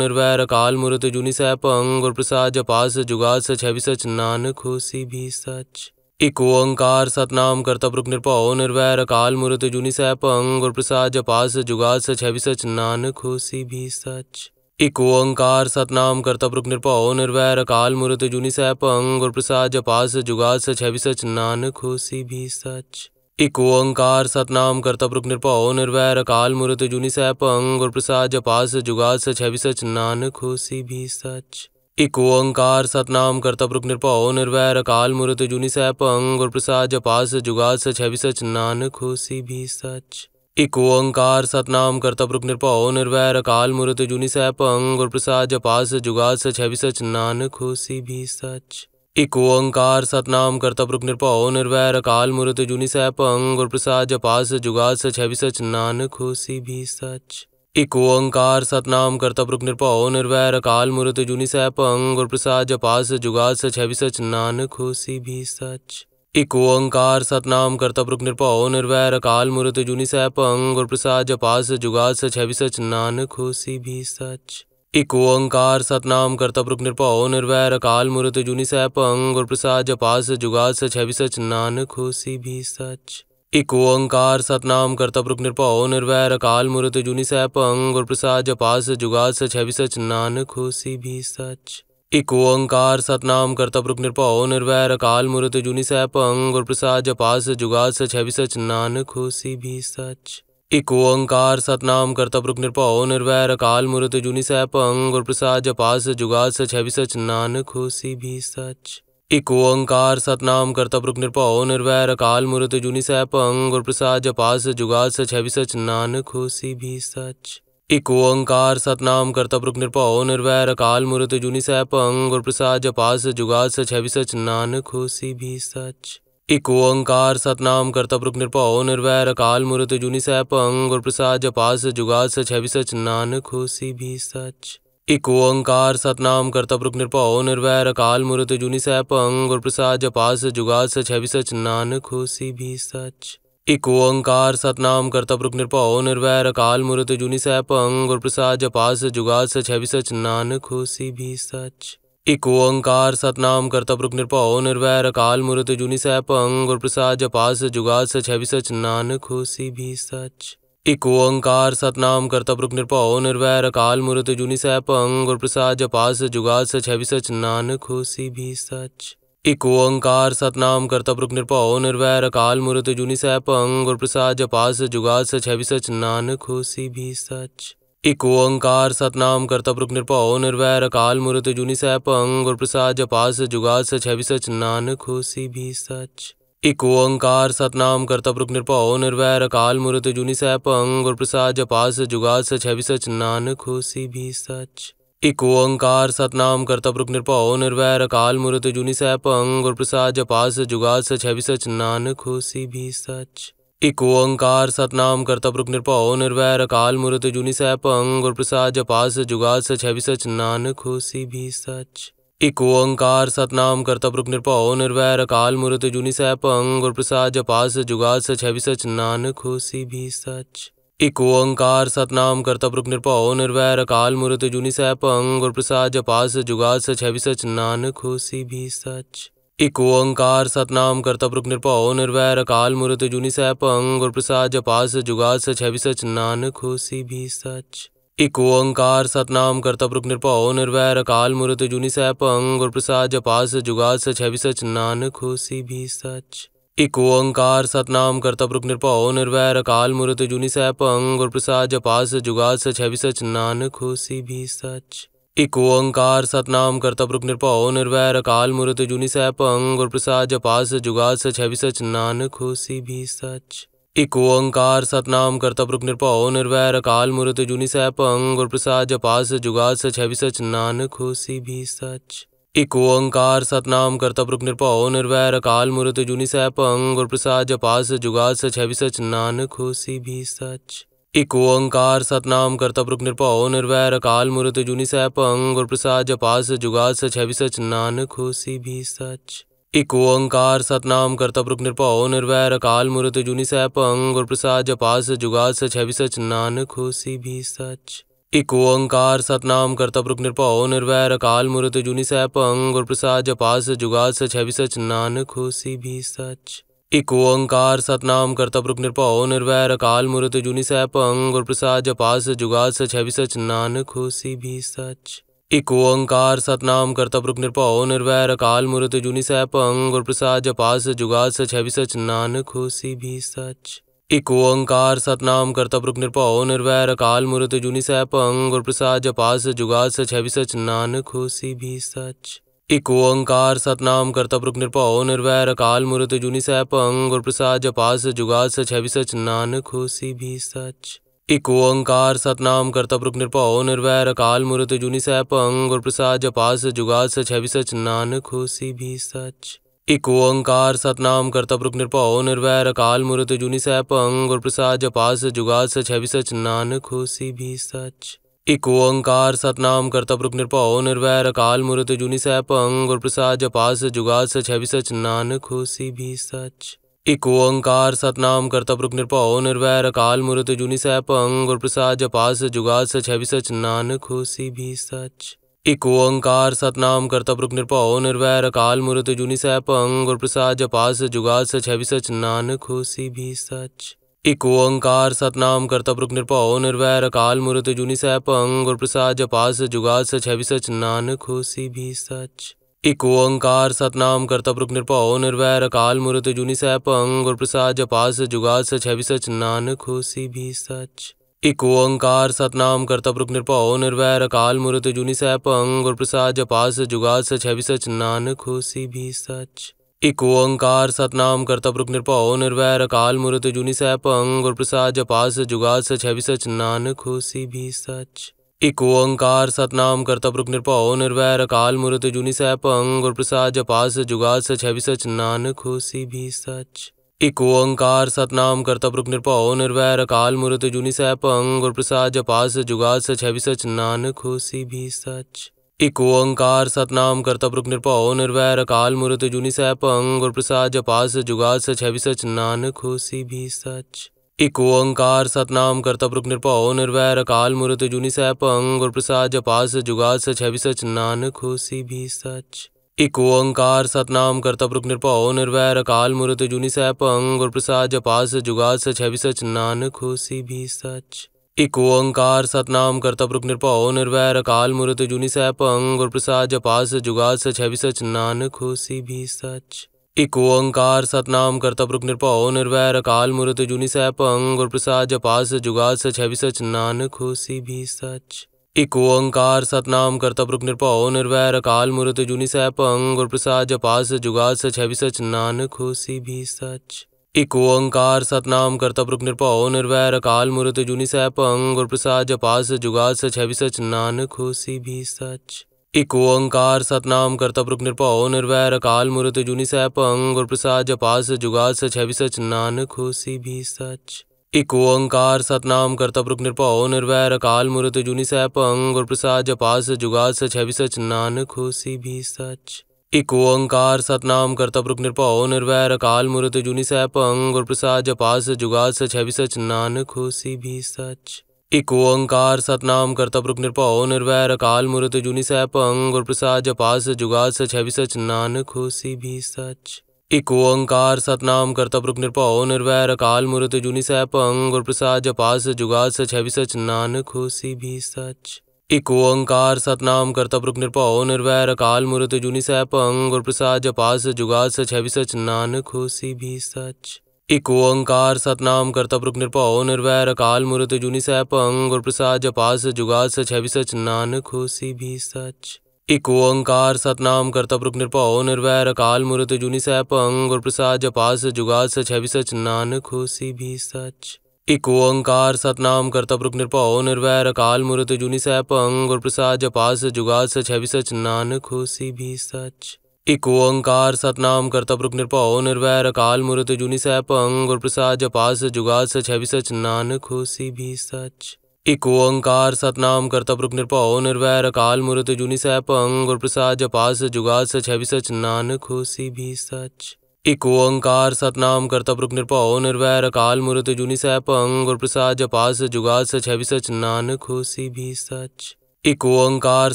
निर्वैर अकाल मूर्त जुनि सह पंग प्रसाद जपास जुगाद सच है सच नानक हो सी भी सच इको ओंकार सतनाम करता पुरुख निरपाओ निर्वैर अकाल मूर्त जुनि सह पंग और प्रसाद जपास जुगाद सच है सच नानक हो सी भी सच एक ओंकार सतनाम करतब रुक निरपौ निर्वैर अकाल मूर्त जुनि सह पंग और प्रसाद जपास जुगास छवि सच नानक होसी भी सच एक ओंकार सतनाम करतब रुक निरपौ निर्वैर अकाल मूर्त जुनि सह पंग और प्रसाद जपास जुगास छवि सच नानक होसी भी सच एक ओंकार सतनाम करतब रुक निरपौ निर्वैर अकाल मूर्त जुनि सह पंग और प्रसाद जपास जुगास छवि सच नानक होसी भी सच एक ओंकार सतनाम करता पुरुष निरपाओ निर्वैर अकाल मूर्त जुनि सह पंग गुर प्रसाद जपास जुगाद सच है भी सच नानक होसी भी सच एक ओंकार सतनाम करता पुरुष निरपाओ निर्वैर अकाल मूर्त जुनि सह पंग गुर प्रसाद जपास जुगाद सच है भी सच नानक होसी भी सच एक ओंकार सतनाम करता पुरुष निरपाओ निर्वैर अकाल मूर्त जुनि सह पंग गुर प्रसाद जपास जुगाद सच है भी सच नानक होसी भी सच इको ओंकार सतनाम करता पुरुष निरभव निर्वैर अकाल मूर्त जुनि सैपंग पंग प्रसाद जपास जुगा सच है सच नानक हो भी सच इको ओंकार सतनाम करता पुरुष निरभव निर्वैर अकाल मूर्त जुनि सैपंग पंग प्रसाद जपास जुगा सच है सच नानक हो भी सच इको ओंकार सतनाम करता पुरुष निरभव निर्वैर अकाल मूर्त जुनि सैपंग पंग प्रसाद जपास जुगा सच है सच नानक हो भी सच इको ओंकार सतनाम करता पुरुख निरभाव निर्वैर अकाल मूर्त जुनि सह पंग प्रसाद जपास जुगास सच है सच नानक होसी भी सच इको ओंकार सतनाम करता पुरुख निरभाव निर्वैर अकाल मूर्त जुनि सह पंग और प्रसाद जपास जुगाद सच है सच नानक होसी भी सच इको ओंकार सतनाम करता पुरुख निरभाव निर्वैर अकाल मूर्त जुनि सह पंग और प्रसाद जपास जुगाद सच है सच नानक होसी भी सच एक ओंकार सतनाम करतब रुक निरपाओ निर्वैर अकाल मूर्त जुनि सह पंग और प्रसाद जपास जुगाद सच है भी सच नानक होसी भी सच एक ओंकार सतनाम करतब रुक निरपाओ निर्वैर अकाल मूर्त जुनि सह पंग और प्रसाद जपास जुगाद सच सच नानक होसी भी सच एक ओंकार सतनाम करतब रुक निरपाओ निर्वैर अकाल मूर्त जुनि सह पंग और प्रसाद जपास जुगाद सच सच नानक होसी भी सच एक ओंकार सतनाम कर्तव्य निरपौ निर्वैर अकाल मूर्त जुनि सैप पंग प्रसाद जपास जुगा सच है भी सच नानक होसी भी सच एक ओंकार सतनाम कर्तव्य निरपौ निर्वैर अकाल मूर्त जुनि सैप पंग प्रसाद जपास जुगा सच है भी सच नानक होसी भी सच एक ओंकार सतनाम कर्तव्य निरपौ निर्वैर अकाल मूर्त जुनी सह पंग प्रसाद जपास जुगा सच है भी सच नानक होसी भी सच एक ओंकार सतनाम करता पुरुष निरभाव निर्वैर अकाल मूर्त जुनि सह पंग गुर प्रसाद जपास जुगा सच है सच नानक हो सी भी सच एक ओंकार सतनाम करता पुरुष निरभाव निर्वैर अकाल मूर्त जुनि सह पंग गुर प्रसाद जपास जुगा सच है सच नानक हो सी भी सच एक ओंकार सतनाम करता पुरुष निरभाव निर्वैर अकाल मूर्त जुनि सह पंग गुर प्रसाद जपास जुगा सच है सच नानक हो सी भी सच इको ओंकार सतनाम करता पुरुख निरपौ निर्वैर अकाल मूर्त जुनि सह पंग प्रसाद जपास जुगास सच है सच नानक होसी भी सच इको ओंकार सतनाम करता पुरुख निरपौ निर्वैर अकाल मूर्त जुनि सह पंग प्रसाद जपास जुगाल सच है सच नानक होसी भी सच इको ओंकार सतनाम करता पुरुख निरपौ निर्वैर अकाल मूर्त जुनि सह पंग और प्रसाद जपास जुगाल सच है सच नानक होसी भी सच एक ओंकार सतनाम करतब रुक निरपाओ निर्वैर अकाल मूर्त जुनि सह पंग और प्रसाद जपास जुगाद सच है भी सच नानक होसी भी सच एक ओंकार सतनाम करतब रुक निरपाओ निर्वैर अकाल मूर्त जुनि सह पंग और प्रसाद जपास जुगाद सच है भी सच नानक होसी भी सच एक ओंकार सतनाम करतब रुक निरपाओ निर्वैर अकाल मूर्त जुनि सह पंग और प्रसाद जपास जुगाद सच है भी सच नानक होसी भी सच एक ओंकार सतनाम कर्तव्य निरपौ निर्वैर अकाल मूर्त जुनी सह पंग और प्रसाद जपास जुगास छवि सच नानक होसी भी सच एक ओंकार सतनाम कर्तव्य निरपौ निर्वैर अकाल मूर्त जुनी सह पंग और प्रसाद जपास जुगास छवि सच नानक होसी भी सच एक ओंकार सतनाम कर्तव्य निरपौ निर्वैर अकाल मूर्त जुनी सह पंग और प्रसाद जपास जुगास छवि सच नानक होसी भी सच एक ओंकार सतनाम करता पुरुष निरभाव निर्वैर अकाल मूर्त जुनी सह पंग गुर प्रसाद जपास जुगा सच है सच नानक हो सी भी सच एक ओंकार सतनाम करता पुरुष निरभाव निर्वैर अकाल मूर्त जुनी सह पंग गुर प्रसाद जपास जुगा सच है सच नानक हो सी भी सच एक ओंकार सतनाम करता पुरुष निरभाव निर्वैर अकाल मूर्त जुनी सह पंग गुर प्रसाद जपास जुगा सच है सच नानक हो सी भी सच एक ओंकार सतनाम करता पुरुख निरपौ निर्वैर अकाल मूर्त जुनि सह पंग और प्रसाद जपास जुगास छवि सच नानक हो सी भी सच एक ओंकार सतनाम करता पुरुख निरपौ निर्वैर अकाल मूर्त जुनि सह पंग और प्रसाद जपास जुगास छवि सच नानक हो सी भी सच एक ओंकार सतनाम करता पुरुख निरपौ निर्वैर अकाल मूर्त जुनि सह पंग और प्रसाद जपास जुगास छवि सच नानक हो सी भी सच एक ओंकार सतनाम कर्तव्य रुक निरपौ निर्वैर अकाल मूर्त जुनि सैप पंग और प्रसाद जपास जुगास छवि सच नानक होसी भी सच एक ओंकार सतनाम कर्तव्य रुक निरपौ निर्वैर अकाल मूर्त जुनि सैप पंग और प्रसाद जपास जुगास छवि सच नानक होसी भी सच एक ओंकार सतनाम कर्तव्य रुक निरपौ निर्वैर अकाल मूर्त जुनि सैप पंग और प्रसाद जपास जुगास छवि सच नानक होसी भी सच एक ओंकार सतनाम कर्तव्य निरपौ निर्वैर अकाल मूर्त जुनि सह पंग और प्रसाद जपास जुगास छवि सच नानक होसी भी सच एक ओंकार सतनाम कर्तव्य निरपौ निर्वैर अकाल मूर्त जुनि सह पंग और प्रसाद जपास जुगास छवि सच नानक होसी भी सच एक ओंकार सतनाम कर्तव्य निरपौ निर्वैर अकाल मूर्त जुनि सह पंग और प्रसाद जपास जुगास छवि सच नानक होसी भी सच एक ओंकार सतनाम करता पुरुष निरभाव निर्वैर अकाल मूर्त जुनि सह पंग प्रसाद जपास जुगाल सच है सच नानक हो सी भी सच एक ओंकार सतनाम करता पुरुष निरभाव निर्वैर अकाल मूर्त जुनि सह पंग प्रसाद जपास जुगाल सच है सच नानक हो सी भी सच एक ओंकार सतनाम करता पुरुष निरभाव निर्वैर अकाल मूर्त जुनि सह पंग प्रसाद जपास जुगाल सच है सच नानक हो सी भी सच एक ओंकार सतनाम करता पुरुख निरपौ निर्वैर अकाल मूर्त जुनि सह पंग और प्रसाद जपास जुगाद सच है भी सच नानक हो सी भी सच एक ओंकार सतनाम करता पुरुख निरपौ निर्वैर अकाल मूर्त जुनि सह पंग और प्रसाद जपास जुगाद सच है भी सच नानक हो सी भी सच एक ओंकार सतनाम करता पुरुख निरपौ निर्वैर अकाल मूर्त जुनि सह पंग और प्रसाद जपास जुगाद सच है भी सच नानक हो सी भी सच एक ओंकार सतनाम करता पुरुख निरपाओ निर्वैर अकाल मूर्त जुनी सह पंग और प्रसाद जपास जुगास छवि सच नानक होसी भी सच एक ओंकार सतनाम करता पुरुख निरपाओ निर्वैर अकाल मूर्त जुनी सह पंग और प्रसाद जपास जुगास छवि सच नानक होसी भी सच एक ओंकार सतनाम करता पुरुख निरपाओ निर्वैर अकाल मूर्त जुनी सह पंग और प्रसाद जपास जुगास छवि सच नानक होसी भी सच एक ओंकार सतनाम कर्तव्य रुक निरपौ निर्वैर अकाल मूर्त जुनि सह पंग और प्रसाद जपास जुगाद सच है भी सच नानक होसी भी सच एक ओंकार सतनाम कर्तव्य रुक निरपौ निर्वैर अकाल मूर्त जुनि सह पंग और प्रसाद जपास जुगाद सच है भी सच नानक होसी भी सच एक ओंकार सतनाम कर्तव्य रुक निरपौ निर्वैर अकाल मूर्त जुनि सह पंग और प्रसाद जपास जुगाद सच है भी सच नानक होसी भी सच एक ओंकार सतनाम करता पुरुष निरभाव निर्वैर अकाल मूर्त जुनि सह पंग और प्रसाद जपास जुगाल सच है भी सच नानक होसी भी सच एक ओंकार सतनाम करता पुरुष निरभाव निर्वैर अकाल मूर्त जुनि सह पंग और प्रसाद जपास जुगाल सच है भी सच नानक होसी भी सच एक ओंकार सतनाम करता पुरुष निरभाव निर्वैर अकाल मूर्त जुनि सह पंग और प्रसाद जपास जुगाल सच है भी सच नानक होसी भी सच इको ओंकार सतनाम करता पुरुख निरपौ निर्वैर अकाल मूर्त जुनि सह पंग और प्रसाद जपास जुगास सच है भी सच नानक हो सी भी सच इको ओंकार सतनाम करता पुरुख निरपौ निर्वैर अकाल मूर्त जुनि सह पंग और प्रसाद जपास जुगास सच है भी सच नानक हो सी भी सच इको ओंकार सतनाम करता पुरुख निरपौ निर्वैर अकाल मूर्त जुनि सह पंग और प्रसाद जपास जुगास सच है भी सच नानक हो सी भी सच एक ओंकार सतनाम करता पुरुख निरपाओ निर्वैर अकाल मूर्त जुनि सह पंग प्रसाद जपास जुगास छवि सच नानक होसी भी सच एक ओंकार सतनाम करता पुरुख निरपाओ निर्वैर अकाल मूर्त जुनि सह पंग और प्रसाद जपास जुगास छवि सच नानक होसी भी सच एक ओंकार सतनाम करता पुरुख निरपाओ निर्वैर अकाल मूर्त जुनि सह पंग और प्रसाद जपास जुगास छवि सच नानक होसी भी सच एक ओंकार सतनाम कर्तव्य रूप निरपौ निर्वैर अकाल मूर्त जुनि सह पंग और प्रसाद जपास जुगाद सच है भी सच नानक होसी भी सच एक ओंकार सतनाम कर्तव्य रूप निरपौ निर्वैर अकाल मूर्त जुनि सह पंग और प्रसाद जपास जुगाद सच है भी सच नानक होसी भी सच एक ओंकार सतनाम कर्तव्य रूप निरपौ निर्वैर अकाल मूर्त जुनि सह पंग और प्रसाद जपास जुगाद सच है भी सच नानक होसी भी सच एक ओंकार सतनाम करता पुरुष निरपाओ निर्वैर अकाल मूर्त जुनि सह पंग और प्रसाद जपास जुगाल सच है सच नानक होसी भी सच एक ओंकार सतनाम करता पुरुष निरपाओ निर्वैर अकाल मूर्त जुनि सह पंग और प्रसाद जपास जुगाल सच है सच नानक होसी भी सच एक ओंकार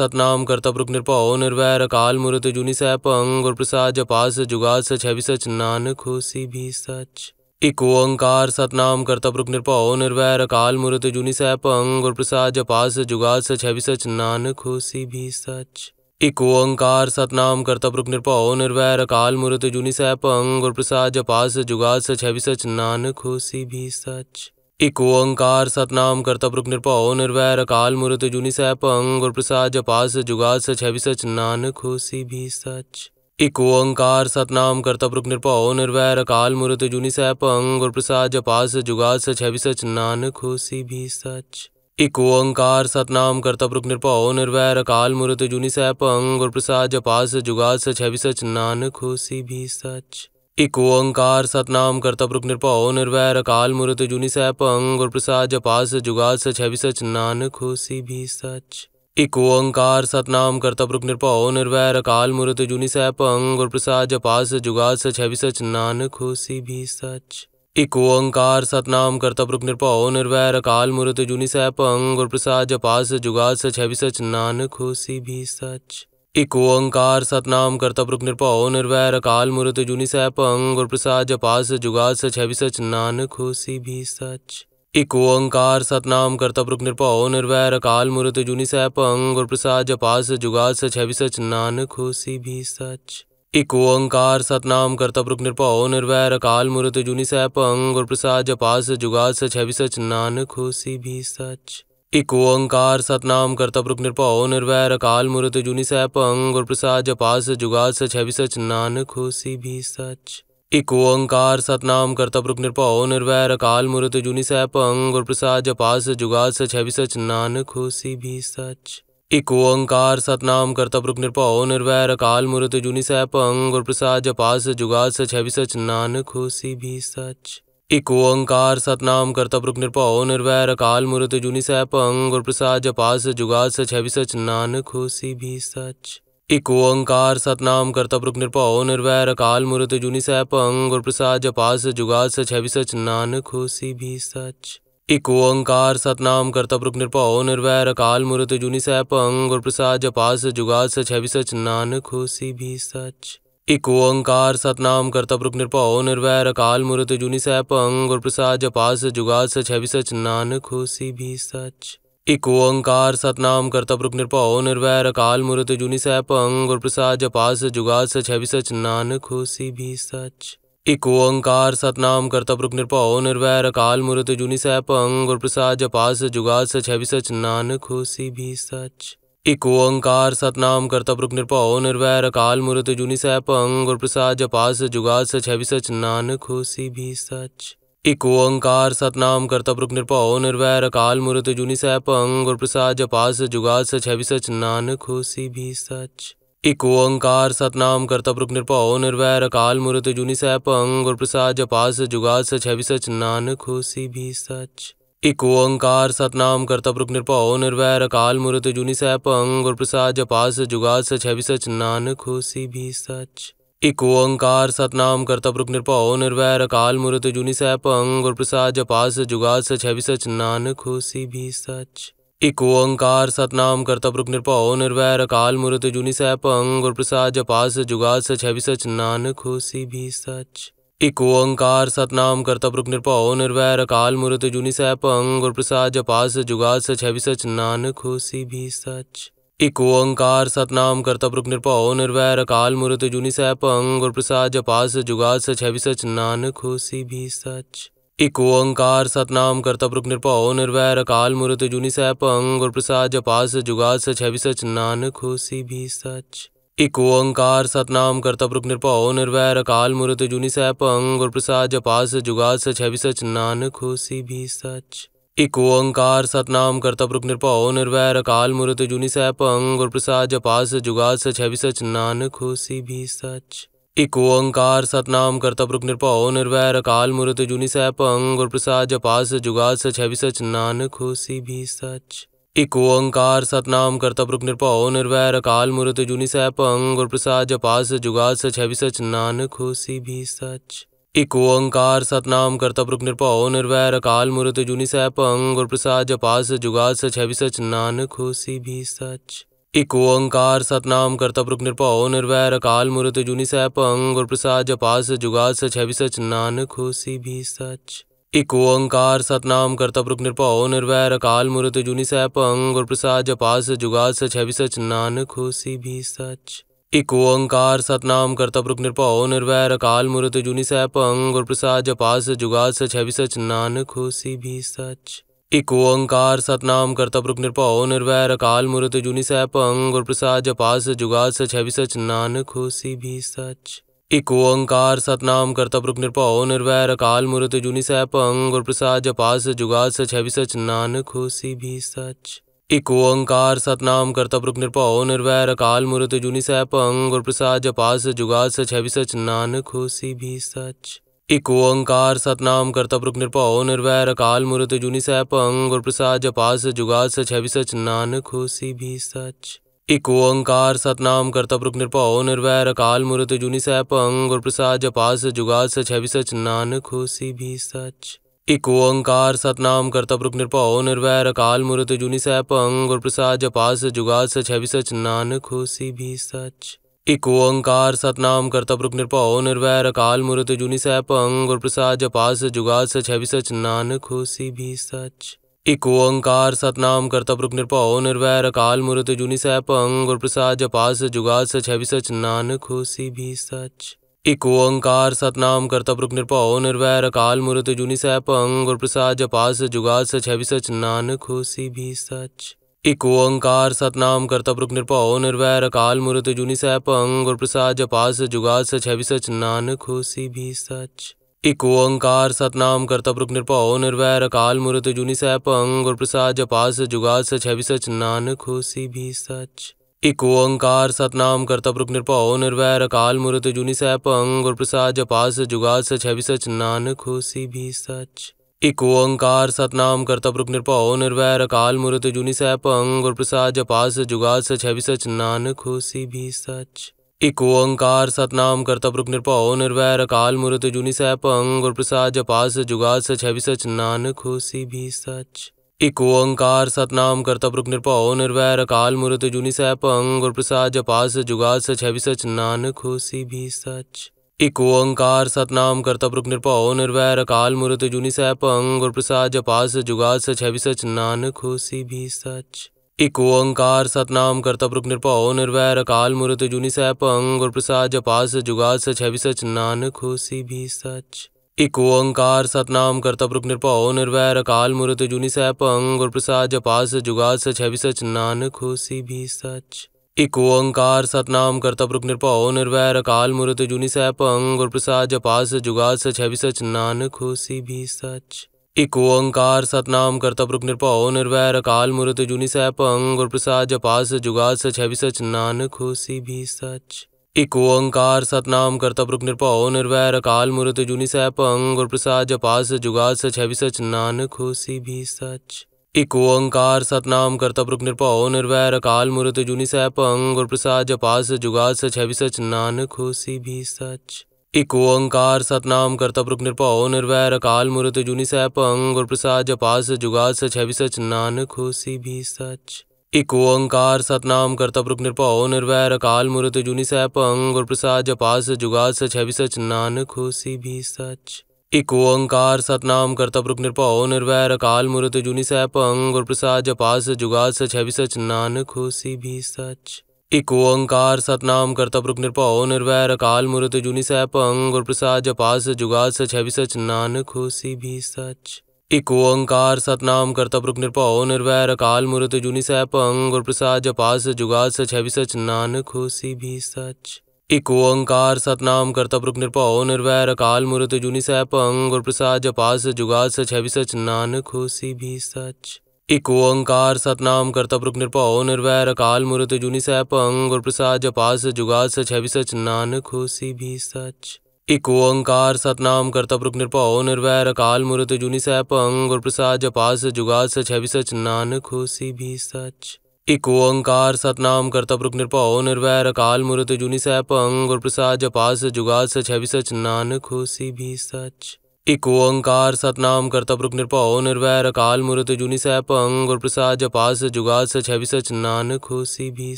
सतनाम करता पुरुष निरपाओ निर्वैर अकाल मूर्त जुनि सह पंग और प्रसाद जपास जुगाल सच है सच नानक होसी भी सच एक ओंकार सतनाम करता पुरुष निरपौ निर्वैर अकाल मूर्त जुनि सह पंग और प्रसाद जपास जुगाल सच है भी सच नानक हो सी भी सच एक ओंकार सतनाम करता पुरुष निरपौ निर्वैर अकाल मूर्त जुनि सह पंग और प्रसाद जपास जुगाल सच है भी सच नानक हो सी भी सच एक ओंकार सतनाम करता पुरुष निरपौ निर्वैर अकाल मूर्त जुनि सह पंग और प्रसाद जपास जुगाल सच है भी सच नानक हो सी भी सच इको ओंकार सतनाम करतब रुक निरभाओ निर्वैर अकाल मूर्त जुनि सैप पंग और प्रसाद जपास जुगास सच सच नानक होसी भी सच इको ओंकार सतनाम करतब रुक निरभाओ निर्वैर अकाल मूर्त जुनि सैप पंग और प्रसाद जपास जुगास छवि सच नानक होसी भी सच इको ओंकार सतनाम करतब रुक निरभाओ निर्वैर अकाल मूर्त जुनि सैप पंग और प्रसाद जपास जुगास छवि सच नानक होसी भी सच एक ओंकार सतनाम कर्तव्य रुक निरपौ निर्वैर अकाल मूर्त जुनि सह पंग और प्रसाद जपास जुगा सच है भी सच नानक होसी भी सच एक ओंकार सतनाम कर्तव्य रुक निरपौ निर्वैर अकाल मूर्त जुनि सह पंग और प्रसाद जपास जुगा सच है भी सच नानक होसी भी सच एक ओंकार सतनाम कर्तव्य रुक निरपौ निर्वैर अकाल मूर्त जुनि सह पंग और प्रसाद जपास जुगा सच है भी सच नानक होसी भी सच एक ओंकार सतनाम करता पुरुष निरपाओ निर्वैर अकाल मूर्त जुनि सह पंग और प्रसाद सच जुगा सच है भी सच नानक होसी भी सच एक ओंकार सतनाम करता पुरुष निरपाओ निर्वैर अकाल मूर्त जुनि सह पंग और प्रसाद सच जुगा सच है भी सच नानक होसी भी सच एक ओंकार सतनाम करता पुरुष निरपाओ निर्वैर अकाल मूर्त जुनि सह पंग और प्रसाद सच जुगा सच है भी सच नानक होसी भी सच एक ओंकार सतनाम करता पुरुष निरपाओ निर्वैर अकाल मूर्त जुनि सह पंग और प्रसाद जपास जुगा सच है सच नानक हो सी भी सच एक ओंकार सतनाम करता पुरुष निरपाओ निर्वैर अकाल मूर्त जुनि सह पंग और प्रसाद जपास जुगा सच है सच नानक हो सी भी सच एक ओंकार सतनाम करता पुरुष निरपाओ निर्वैर अकाल मूर्त जुनि सह पंग और प्रसाद जपास जुगा सच है सच नानक हो सी भी सच इको ओंकार सतनाम करता पुरुख निरपाओ निर्वैर अकाल मूर्त जुनि सह पंग और प्रसाद जपास जुगास छवि सच नानक होसी भी सच इको अंकार सतनाम करता पुरुख निरपाओ निर्वैर अकाल मूर्त जुनि सह पंग और प्रसाद जपास जुगास छवि सच नानक होसी भी सच इको अंकार सतनाम करता पुरुख निरपाओ निर्वैर अकाल मूर्त जुनि सह पंग और प्रसाद जपास जुगास छवि सच नानक होसी भी सच एक ओंकार सतनाम करतब रुक निरपौ निर्वैर अकाल मूर्त जुनि सह पंग और प्रसाद जपास जुगा सच भी सच नानक होसी भी सच एक ओंकार सतनाम करतब रुक निरपौ निर्वैर अकाल मूर्त जुनि सह पंग और प्रसाद जपास जुगा सच भी सच नानक होसी भी सच एक ओंकार सतनाम करतब रुक निरपौ निर्वैर अकाल मूर्त जुनि सह पंग और प्रसाद जपास जुगा सच भी सच नानक होसी भी सच एक ओंकार सतनाम करता पुरुष निरपाओ निर्वैर अकाल मूर्त जुनि सह पंग और प्रसाद जपास जुगाल सच है भी सच नानक होसी भी सच एक ओंकार सतनाम करता पुरुष निरपाओ निर्वैर अकाल मूर्त जुनी सह पंग और प्रसाद जपास जुगाल सच है भी सच नानक होसी भी सच एक ओंकार सतनाम करता पुरुष निरपाओ निर्वैर अकाल मूर्त जुनी सह पंग और प्रसाद जपास जुगाल सच है भी सच नानक होसी भी सच एक ओंकार सतनाम करता पुरुष निरपौ निर्वैर अकाल मूर्त जुनि सह पंग प्रसाद जपास जुगाद सच है भी सच नानक होसी भी सच एक ओंकार सतनाम करता पुरुष निरपौ निर्वैर अकाल मूर्त जुनि सह पंग प्रसाद जपास जुगाद सच है भी सच नानक होसी भी सच एक ओंकार सतनाम करता पुरुष निरपौ निर्वैर अकाल मूर्त जुनि सह पंग प्रसाद जपास जुगाद सच है भी सच नानक होसी भी सच इको ओंकार सतनाम करता पुरुख निरपाओ निर्वैर अकाल मूर्त जुनि सह पंग और प्रसाद जपास जुगास छवि सच नानक होसी भी सच इको ओंकार सतनाम करता पुरुख निरपाओ निर्वैर अकाल मूर्त जुनि सह पंग और प्रसाद जपास जुगास छवि सच नानक होसी भी सच इको ओंकार सतनाम करता पुरुख निरपाओ निर्वैर अकाल मूर्त जुनि सह पंग और प्रसाद जपास जुगास छवि सच नानक होसी भी सच एक ओंकार सतनाम करतब रुक निरपाओ निर्वैर अकाल मूर्त जुनी सह पंग और प्रसाद जपास जुगास छवि सच नानक होसी भी सच एक ओंकार सतनाम करतब रुक निरपाओ निर्वैर अकाल मूर्त जुनी सह पंग और प्रसाद जपास जुगास छवि सच नानक होसी भी सच एक ओंकार सतनाम करतब रुक निरपाओ निर्वैर अकाल मूर्त जुनी सह पंग और प्रसाद जपास जुगास छवि सच नानक होसी भी सच एक ओंकार सतनाम कर्तव्य निरभाओ निर्वैर अकाल मूर्त जुनि सह पंग और प्रसाद जपास जुगाल सच है भी सच नानक होसी भी सच एक ओंकार सतनाम कर्तव्य निरभाओ निर्वैर अकाल मूर्त जुनि सह पंग प्रसाद जपास जुगाल सच है भी सच नानक होसी भी सच एक ओंकार सतनाम कर्तव्य निरभाओ निर्वैर अकाल मूर्त जुनि सह पंग और प्रसाद जपास जुगाल सच है भी सच नानक होसी भी सच एक ओंकार सतनाम करता पुरुष निरपौ निर्वैर अकाल मूर्त जुनि सह पंग और प्रसाद जपास जुगा सच है सच नानक हो सी भी सच एक ओंकार सतनाम करता पुरुष निरपौ निर्वैर अकाल मूर्त जुनि सह पंग और प्रसाद जपास जुगा सच है सच नानक हो सी भी सच एक ओंकार सतनाम करता पुरुष निरपौ निर्वैर अकाल मूर्त जुनि सह पंग और प्रसाद जपास जुगा सच है सच नानक हो सी भी सच एक ओंकार सतनाम करता पुरुख निरपाओ निर्वैर अकाल मूर्त जुनि सह पंग और प्रसाद जपास जुगाद सच है सच नानक होसी भी सच एक ओंकार सतनाम करता पुरुख निरपाओ निर्वैर अकाल मूर्त जुनि सह पंग और प्रसाद जपास जुगाद सच है सच नानक होसी भी सच एक ओंकार सतनाम करता पुरुख निरपाओ निर्वैर अकाल मूर्त जुनि सह पंग और प्रसाद जपास जुगाद सच है सच नानक होसी भी सच एक ओंकार सतनाम करतब रुक निरपाओ निर्वैर अकाल मूर्त जुनि सह पंग गुर प्रसाद जपास जुगाद सच है भी सच नानक होसी भी सच एक ओंकार सतनाम करतब रुक निरपाओ निर्वैर अकाल मूर्त जुनि सह पंग गुर प्रसाद जपास जुगाद सच है भी सच नानक होसी भी सच एक ओंकार सतनाम करतब रुक निरपाओ निर्वैर अकाल मूर्त जुनि सह पंग गुर प्रसाद जपास जुगाद सच है सच नानक होसी भी सच एक ओंकार सतनाम कर्तव्य निरपौ निर्वैर अकाल मूर्त जुनि सैप पंग प्रसाद जपास जुगा सच है भी सच नानक होसी भी सच एक ओंकार सतनाम कर्तव्य निरपौ निर्वैर अकाल मूर्त जुनी सह पंग प्रसाद जपास जुगा सच है भी सच नानक होसी भी सच एक ओंकार सतनाम कर्तव्य निरपौ निर्वैर अकाल मूर्त जुनी सैप पंग प्रसाद जपास जुगा सच है भी सच नानक होसी भी सच एक ओंकार सतनाम करता पुरुष निरभाव निर्वैर अकाल मूर्त जुनि सह पंग और प्रसाद जपास जुगा सच है सच नानक हो सी भी सच एक ओंकार सतनाम करता पुरुष निरभाव निर्वैर अकाल मूर्त जुनि सह पंग और प्रसाद जपास जुगा सच है सच नानक हो सी भी सच एक ओंकार सतनाम करता पुरुष निरभाव निर्वैर अकाल मूर्त जुनि सह पंग और प्रसाद जपास जुगा सच है सच नानक हो सी भी सच इको ओंकार सतनाम करता पुरुख निरपौ निर्वैर अकाल मूर्त जुनि सह पंग प्रसाद जपास जुगास सच है सच नानक होसी भी सच इको ओंकार सतनाम करता पुरुख निरपौ निर्वैर अकाल मूर्त जुनि सह पंग प्रसाद जपास जुगास सच है सच नानक होसी भी सच इको ओंकार सतनाम करता पुरुख निरपौ निर्वैर अकाल मूर्त जुनि सह पंग प्रसाद जपास जुगास सच है सच नानक होसी भी सच एक ओंकार सतनाम करतब रुक निरपाओ निर्वैर अकाल मूर्त जुनी सह पंग गुर प्रसाद जपास जुगा सच है भी सच नानक होसी भी सच एक ओंकार सतनाम करतब रुक निरपाओ निर्वैर अकाल मूर्त जुनी सह पंग गुर प्रसाद जपास जुगा सच है भी सच नानक होसी भी सच एक ओंकार सतनाम करतब रुक निरपाओ निर्वैर अकाल मूर्त जुनी सह पंग गुर प्रसाद जपास जुगा सच है भी सच नानक होसी भी सच एक ओंकार सतनाम कर्तव्य निरभव निर्वैर अकाल मूर्त जुनी सैप अंग और प्रसाद जपास जुगास सच है भी सच नानक होसी भी सच एक ओंकार सतनाम कर्तव्य निरभव निर्वैर अकाल मूर्त जुनी सैप अंग और प्रसाद जपास जुगास सच है भी सच नानक होसी भी सच एक ओंकार सतनाम कर्तव्य निरभव निर्वैर अकाल मूर्त जुनी सैप अंग और प्रसाद जपास जुगास सच है भी सच नानक होसी भी सच एक ओंकार सतनाम करता पुरुष निरभाव निर्वैर अकाल मूर्त जुनि सह पंग गुर प्रसाद जपास जुगा सच है सच नानक हो सी भी सच एक ओंकार सतनाम करता पुरुष निरभाव निर्वैर अकाल मूर्त जुनि सह पंग गुर प्रसाद जपास जुगा सच है सच नानक हो सी भी सच एक ओंकार सतनाम करता पुरुष निरभाव निर्वैर अकाल मूर्त जुनि सह पंग गुर प्रसाद जपास जुगा सच है सच नानक हो सी भी सच एक ओंकार सतनाम करता पुरुख निरपौ निर्वैर अकाल मूर्त जुनि सह पंग और प्रसाद जपास जुगाद सच है सच नानक होसी भी सच एक ओंकार सतनाम करता पुरुख निरपौ निर्वैर अकाल मूर्त जुनि सह पंग और प्रसाद जपास जुगाद सच है सच नानक होसी भी सच एक ओंकार सतनाम करता पुरुख निरपौ निर्वैर अकाल मूर्त जुनि सह पंग और प्रसाद जपास जुगाद सच है सच नानक होसी भी सच एक ओंकार सतनाम करतब रुक निरपौ निर्वैर अकाल मूर्त जुनि सह पंग और प्रसाद जपास जुगाद सच है सच नानक होसी भी सच एक ओंकार सतनाम करतब रुक निरपौ निर्वैर अकाल मूर्त जुनि सह पंग और प्रसाद जपास जुगाद सच है सच नानक होसी भी सच एक ओंकार सतनाम करतब रुक निरपौ निर्वैर अकाल मूर्त जुनि सह पंग और प्रसाद जपास जुगाद सच है सच नानक होसी भी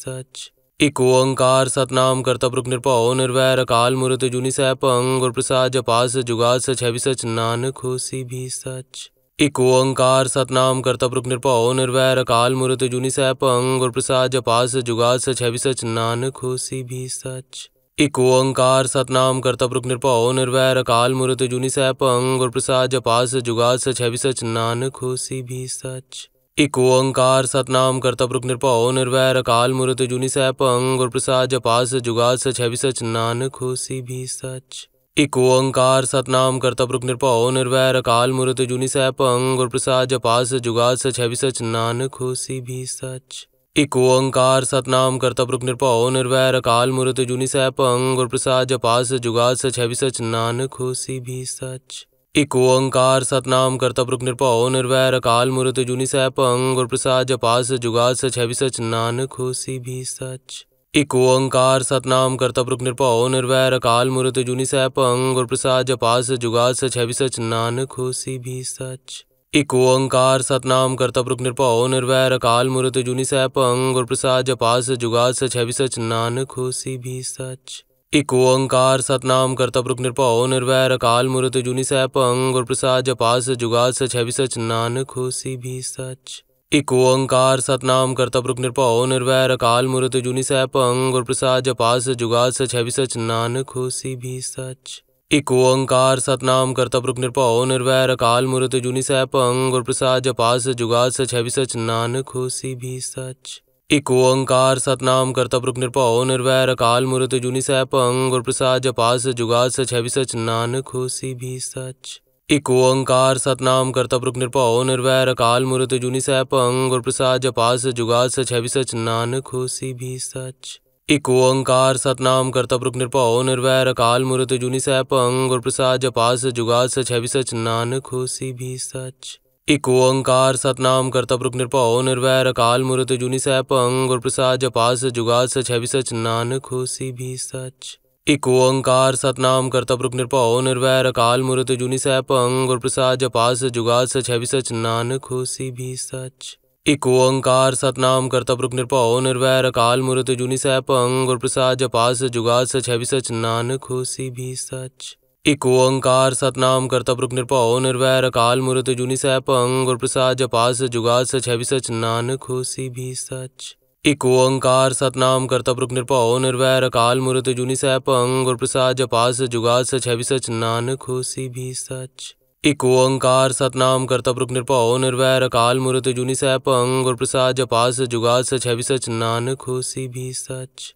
सच एक ओंकार सतनाम कर्तव्य निरपौ निर्वैर अकाल मूर्त जुनि सैप अंग और प्रसाद जपास जुगाल सच है भी सच नानक होसी भी सच एक ओंकार सतनाम कर्तव्य निरपौ निर्वैर अकाल मूर्त जुनि सैप अंग और प्रसाद जपास जुगाल सच है भी सच नानक होसी भी सच एक ओंकार सतनाम कर्तव्य निरपौ निर्वैर अकाल मूर्त जुनि सैप अंग और प्रसाद जपास जुगाल सच है भी सच नानक होसी भी सच एक ओंकार सतनाम करता पुरुष निरभाव निर्वैर अकाल मुरत जुनि सैपंग पंग प्रसाद जपास जुगाल सच है सच नानक हो सी भी सच एक ओंकार सतनाम करता पुरुष निरभाव निर्वैर अकाल मुरत जुनि सैपंग पंग प्रसाद जपास जुगाल सच है सच नानक हो सी भी सच एक ओंकार सतनाम करता पुरुष निरभाव निर्वैर अकाल मुरत जुनि सैपंग पंग प्रसाद जपास जुगाल सच है सच नानक हो सी भी सच एक ओंकार सतनाम करता पुरुख निरपौ निर्वैर अकाल मूर्त जुनि सह पंग और प्रसाद जपास जुगाद सच है सच नानक हो सी भी सच एक ओंकार सतनाम करता पुरुख निरपौ निर्वैर अकाल मूर्त जुनि सह पंग और प्रसाद जपास जुगाद सच है सच नानक हो सी भी सच एक ओंकार सतनाम करता पुरुख निरपौ निर्वैर अकाल मूर्त जुनि सह पंग और प्रसाद जपास जुगाद सच है सच नानक हो सी भी सच एक ओंकार सतनाम करता पुरुख निरभाव निर्वैर अकाल मूर्त जुनि सह पंग और प्रसाद जपास जुगास छवि सच नानक होसी भी सच एक ओंकार सतनाम करता पुरुख निरभाव निर्वैर अकाल मूर्त जुनि सह पंग और प्रसाद जपास जुगास छवि सच नानक होसी भी सच एक ओंकार सतनाम करता पुरुख निरभाव निर्वैर अकाल मूर्त जुनि सह पंग और प्रसाद जपास जुगास छवि सच नानक होसी भी सच एक ओंकार सतनाम कर्तव्य रूप निरपौ निर्वैर अकाल मूर्त जुनि सैप पंग और प्रसाद जपास जुगा सच है सच नानक होसी भी सच एक ओंकार सतनाम कर्तव्य रूप निरपौ निर्वैर अकाल मूर्त जुनि सैप पंग और प्रसाद जपास जुगा सच है सच नानक होसी भी सच एक ओंकार सतनाम कर्तव्य रूप निरपौ निर्वैर अकाल मूर्त जुनि सह पंग और प्रसाद जपास जुगा सच है सच नानक होसी भी सच एक ओंकार सतनाम करता पुरुष निरपाओ निर्वैर अकाल मूर्त जुनि सह पंग प्रसाद जपास जुगाल सच है भी सच नानक होसी भी सच एक ओंकार सतनाम करता पुरुष निरपाओ निर्वैर अकाल मूर्त जुनि सह पंग प्रसाद जपास जुगाल सच है भी सच नानक होसी भी सच एक ओंकार सतनाम करता पुरुष निरपाओ निर्वैर अकाल मूर्त जुनि सह पंग प्रसाद जपास जुगाल सच है भी सच नानक होसी भी सच एक ओंकार सतनाम करता पुरुख निरपौ निर्वैर अकाल मूर्त जुनि सह पंग और प्रसाद जपास जुगाद सच है भी सच नानक हो सी भी सच एक ओंकार सतनाम करता पुरुख निरपौ निर्वैर अकाल मूर्त जुनि सह पंग और प्रसाद जपास जुगाद सच है भी सच नानक हो सी भी सच एक ओंकार सतनाम करता पुरुख निरपौ निर्वैर अकाल मूर्त जुनि सह पंग और प्रसाद जपास जुगाद सच है भी सच नानक हो सी भी सच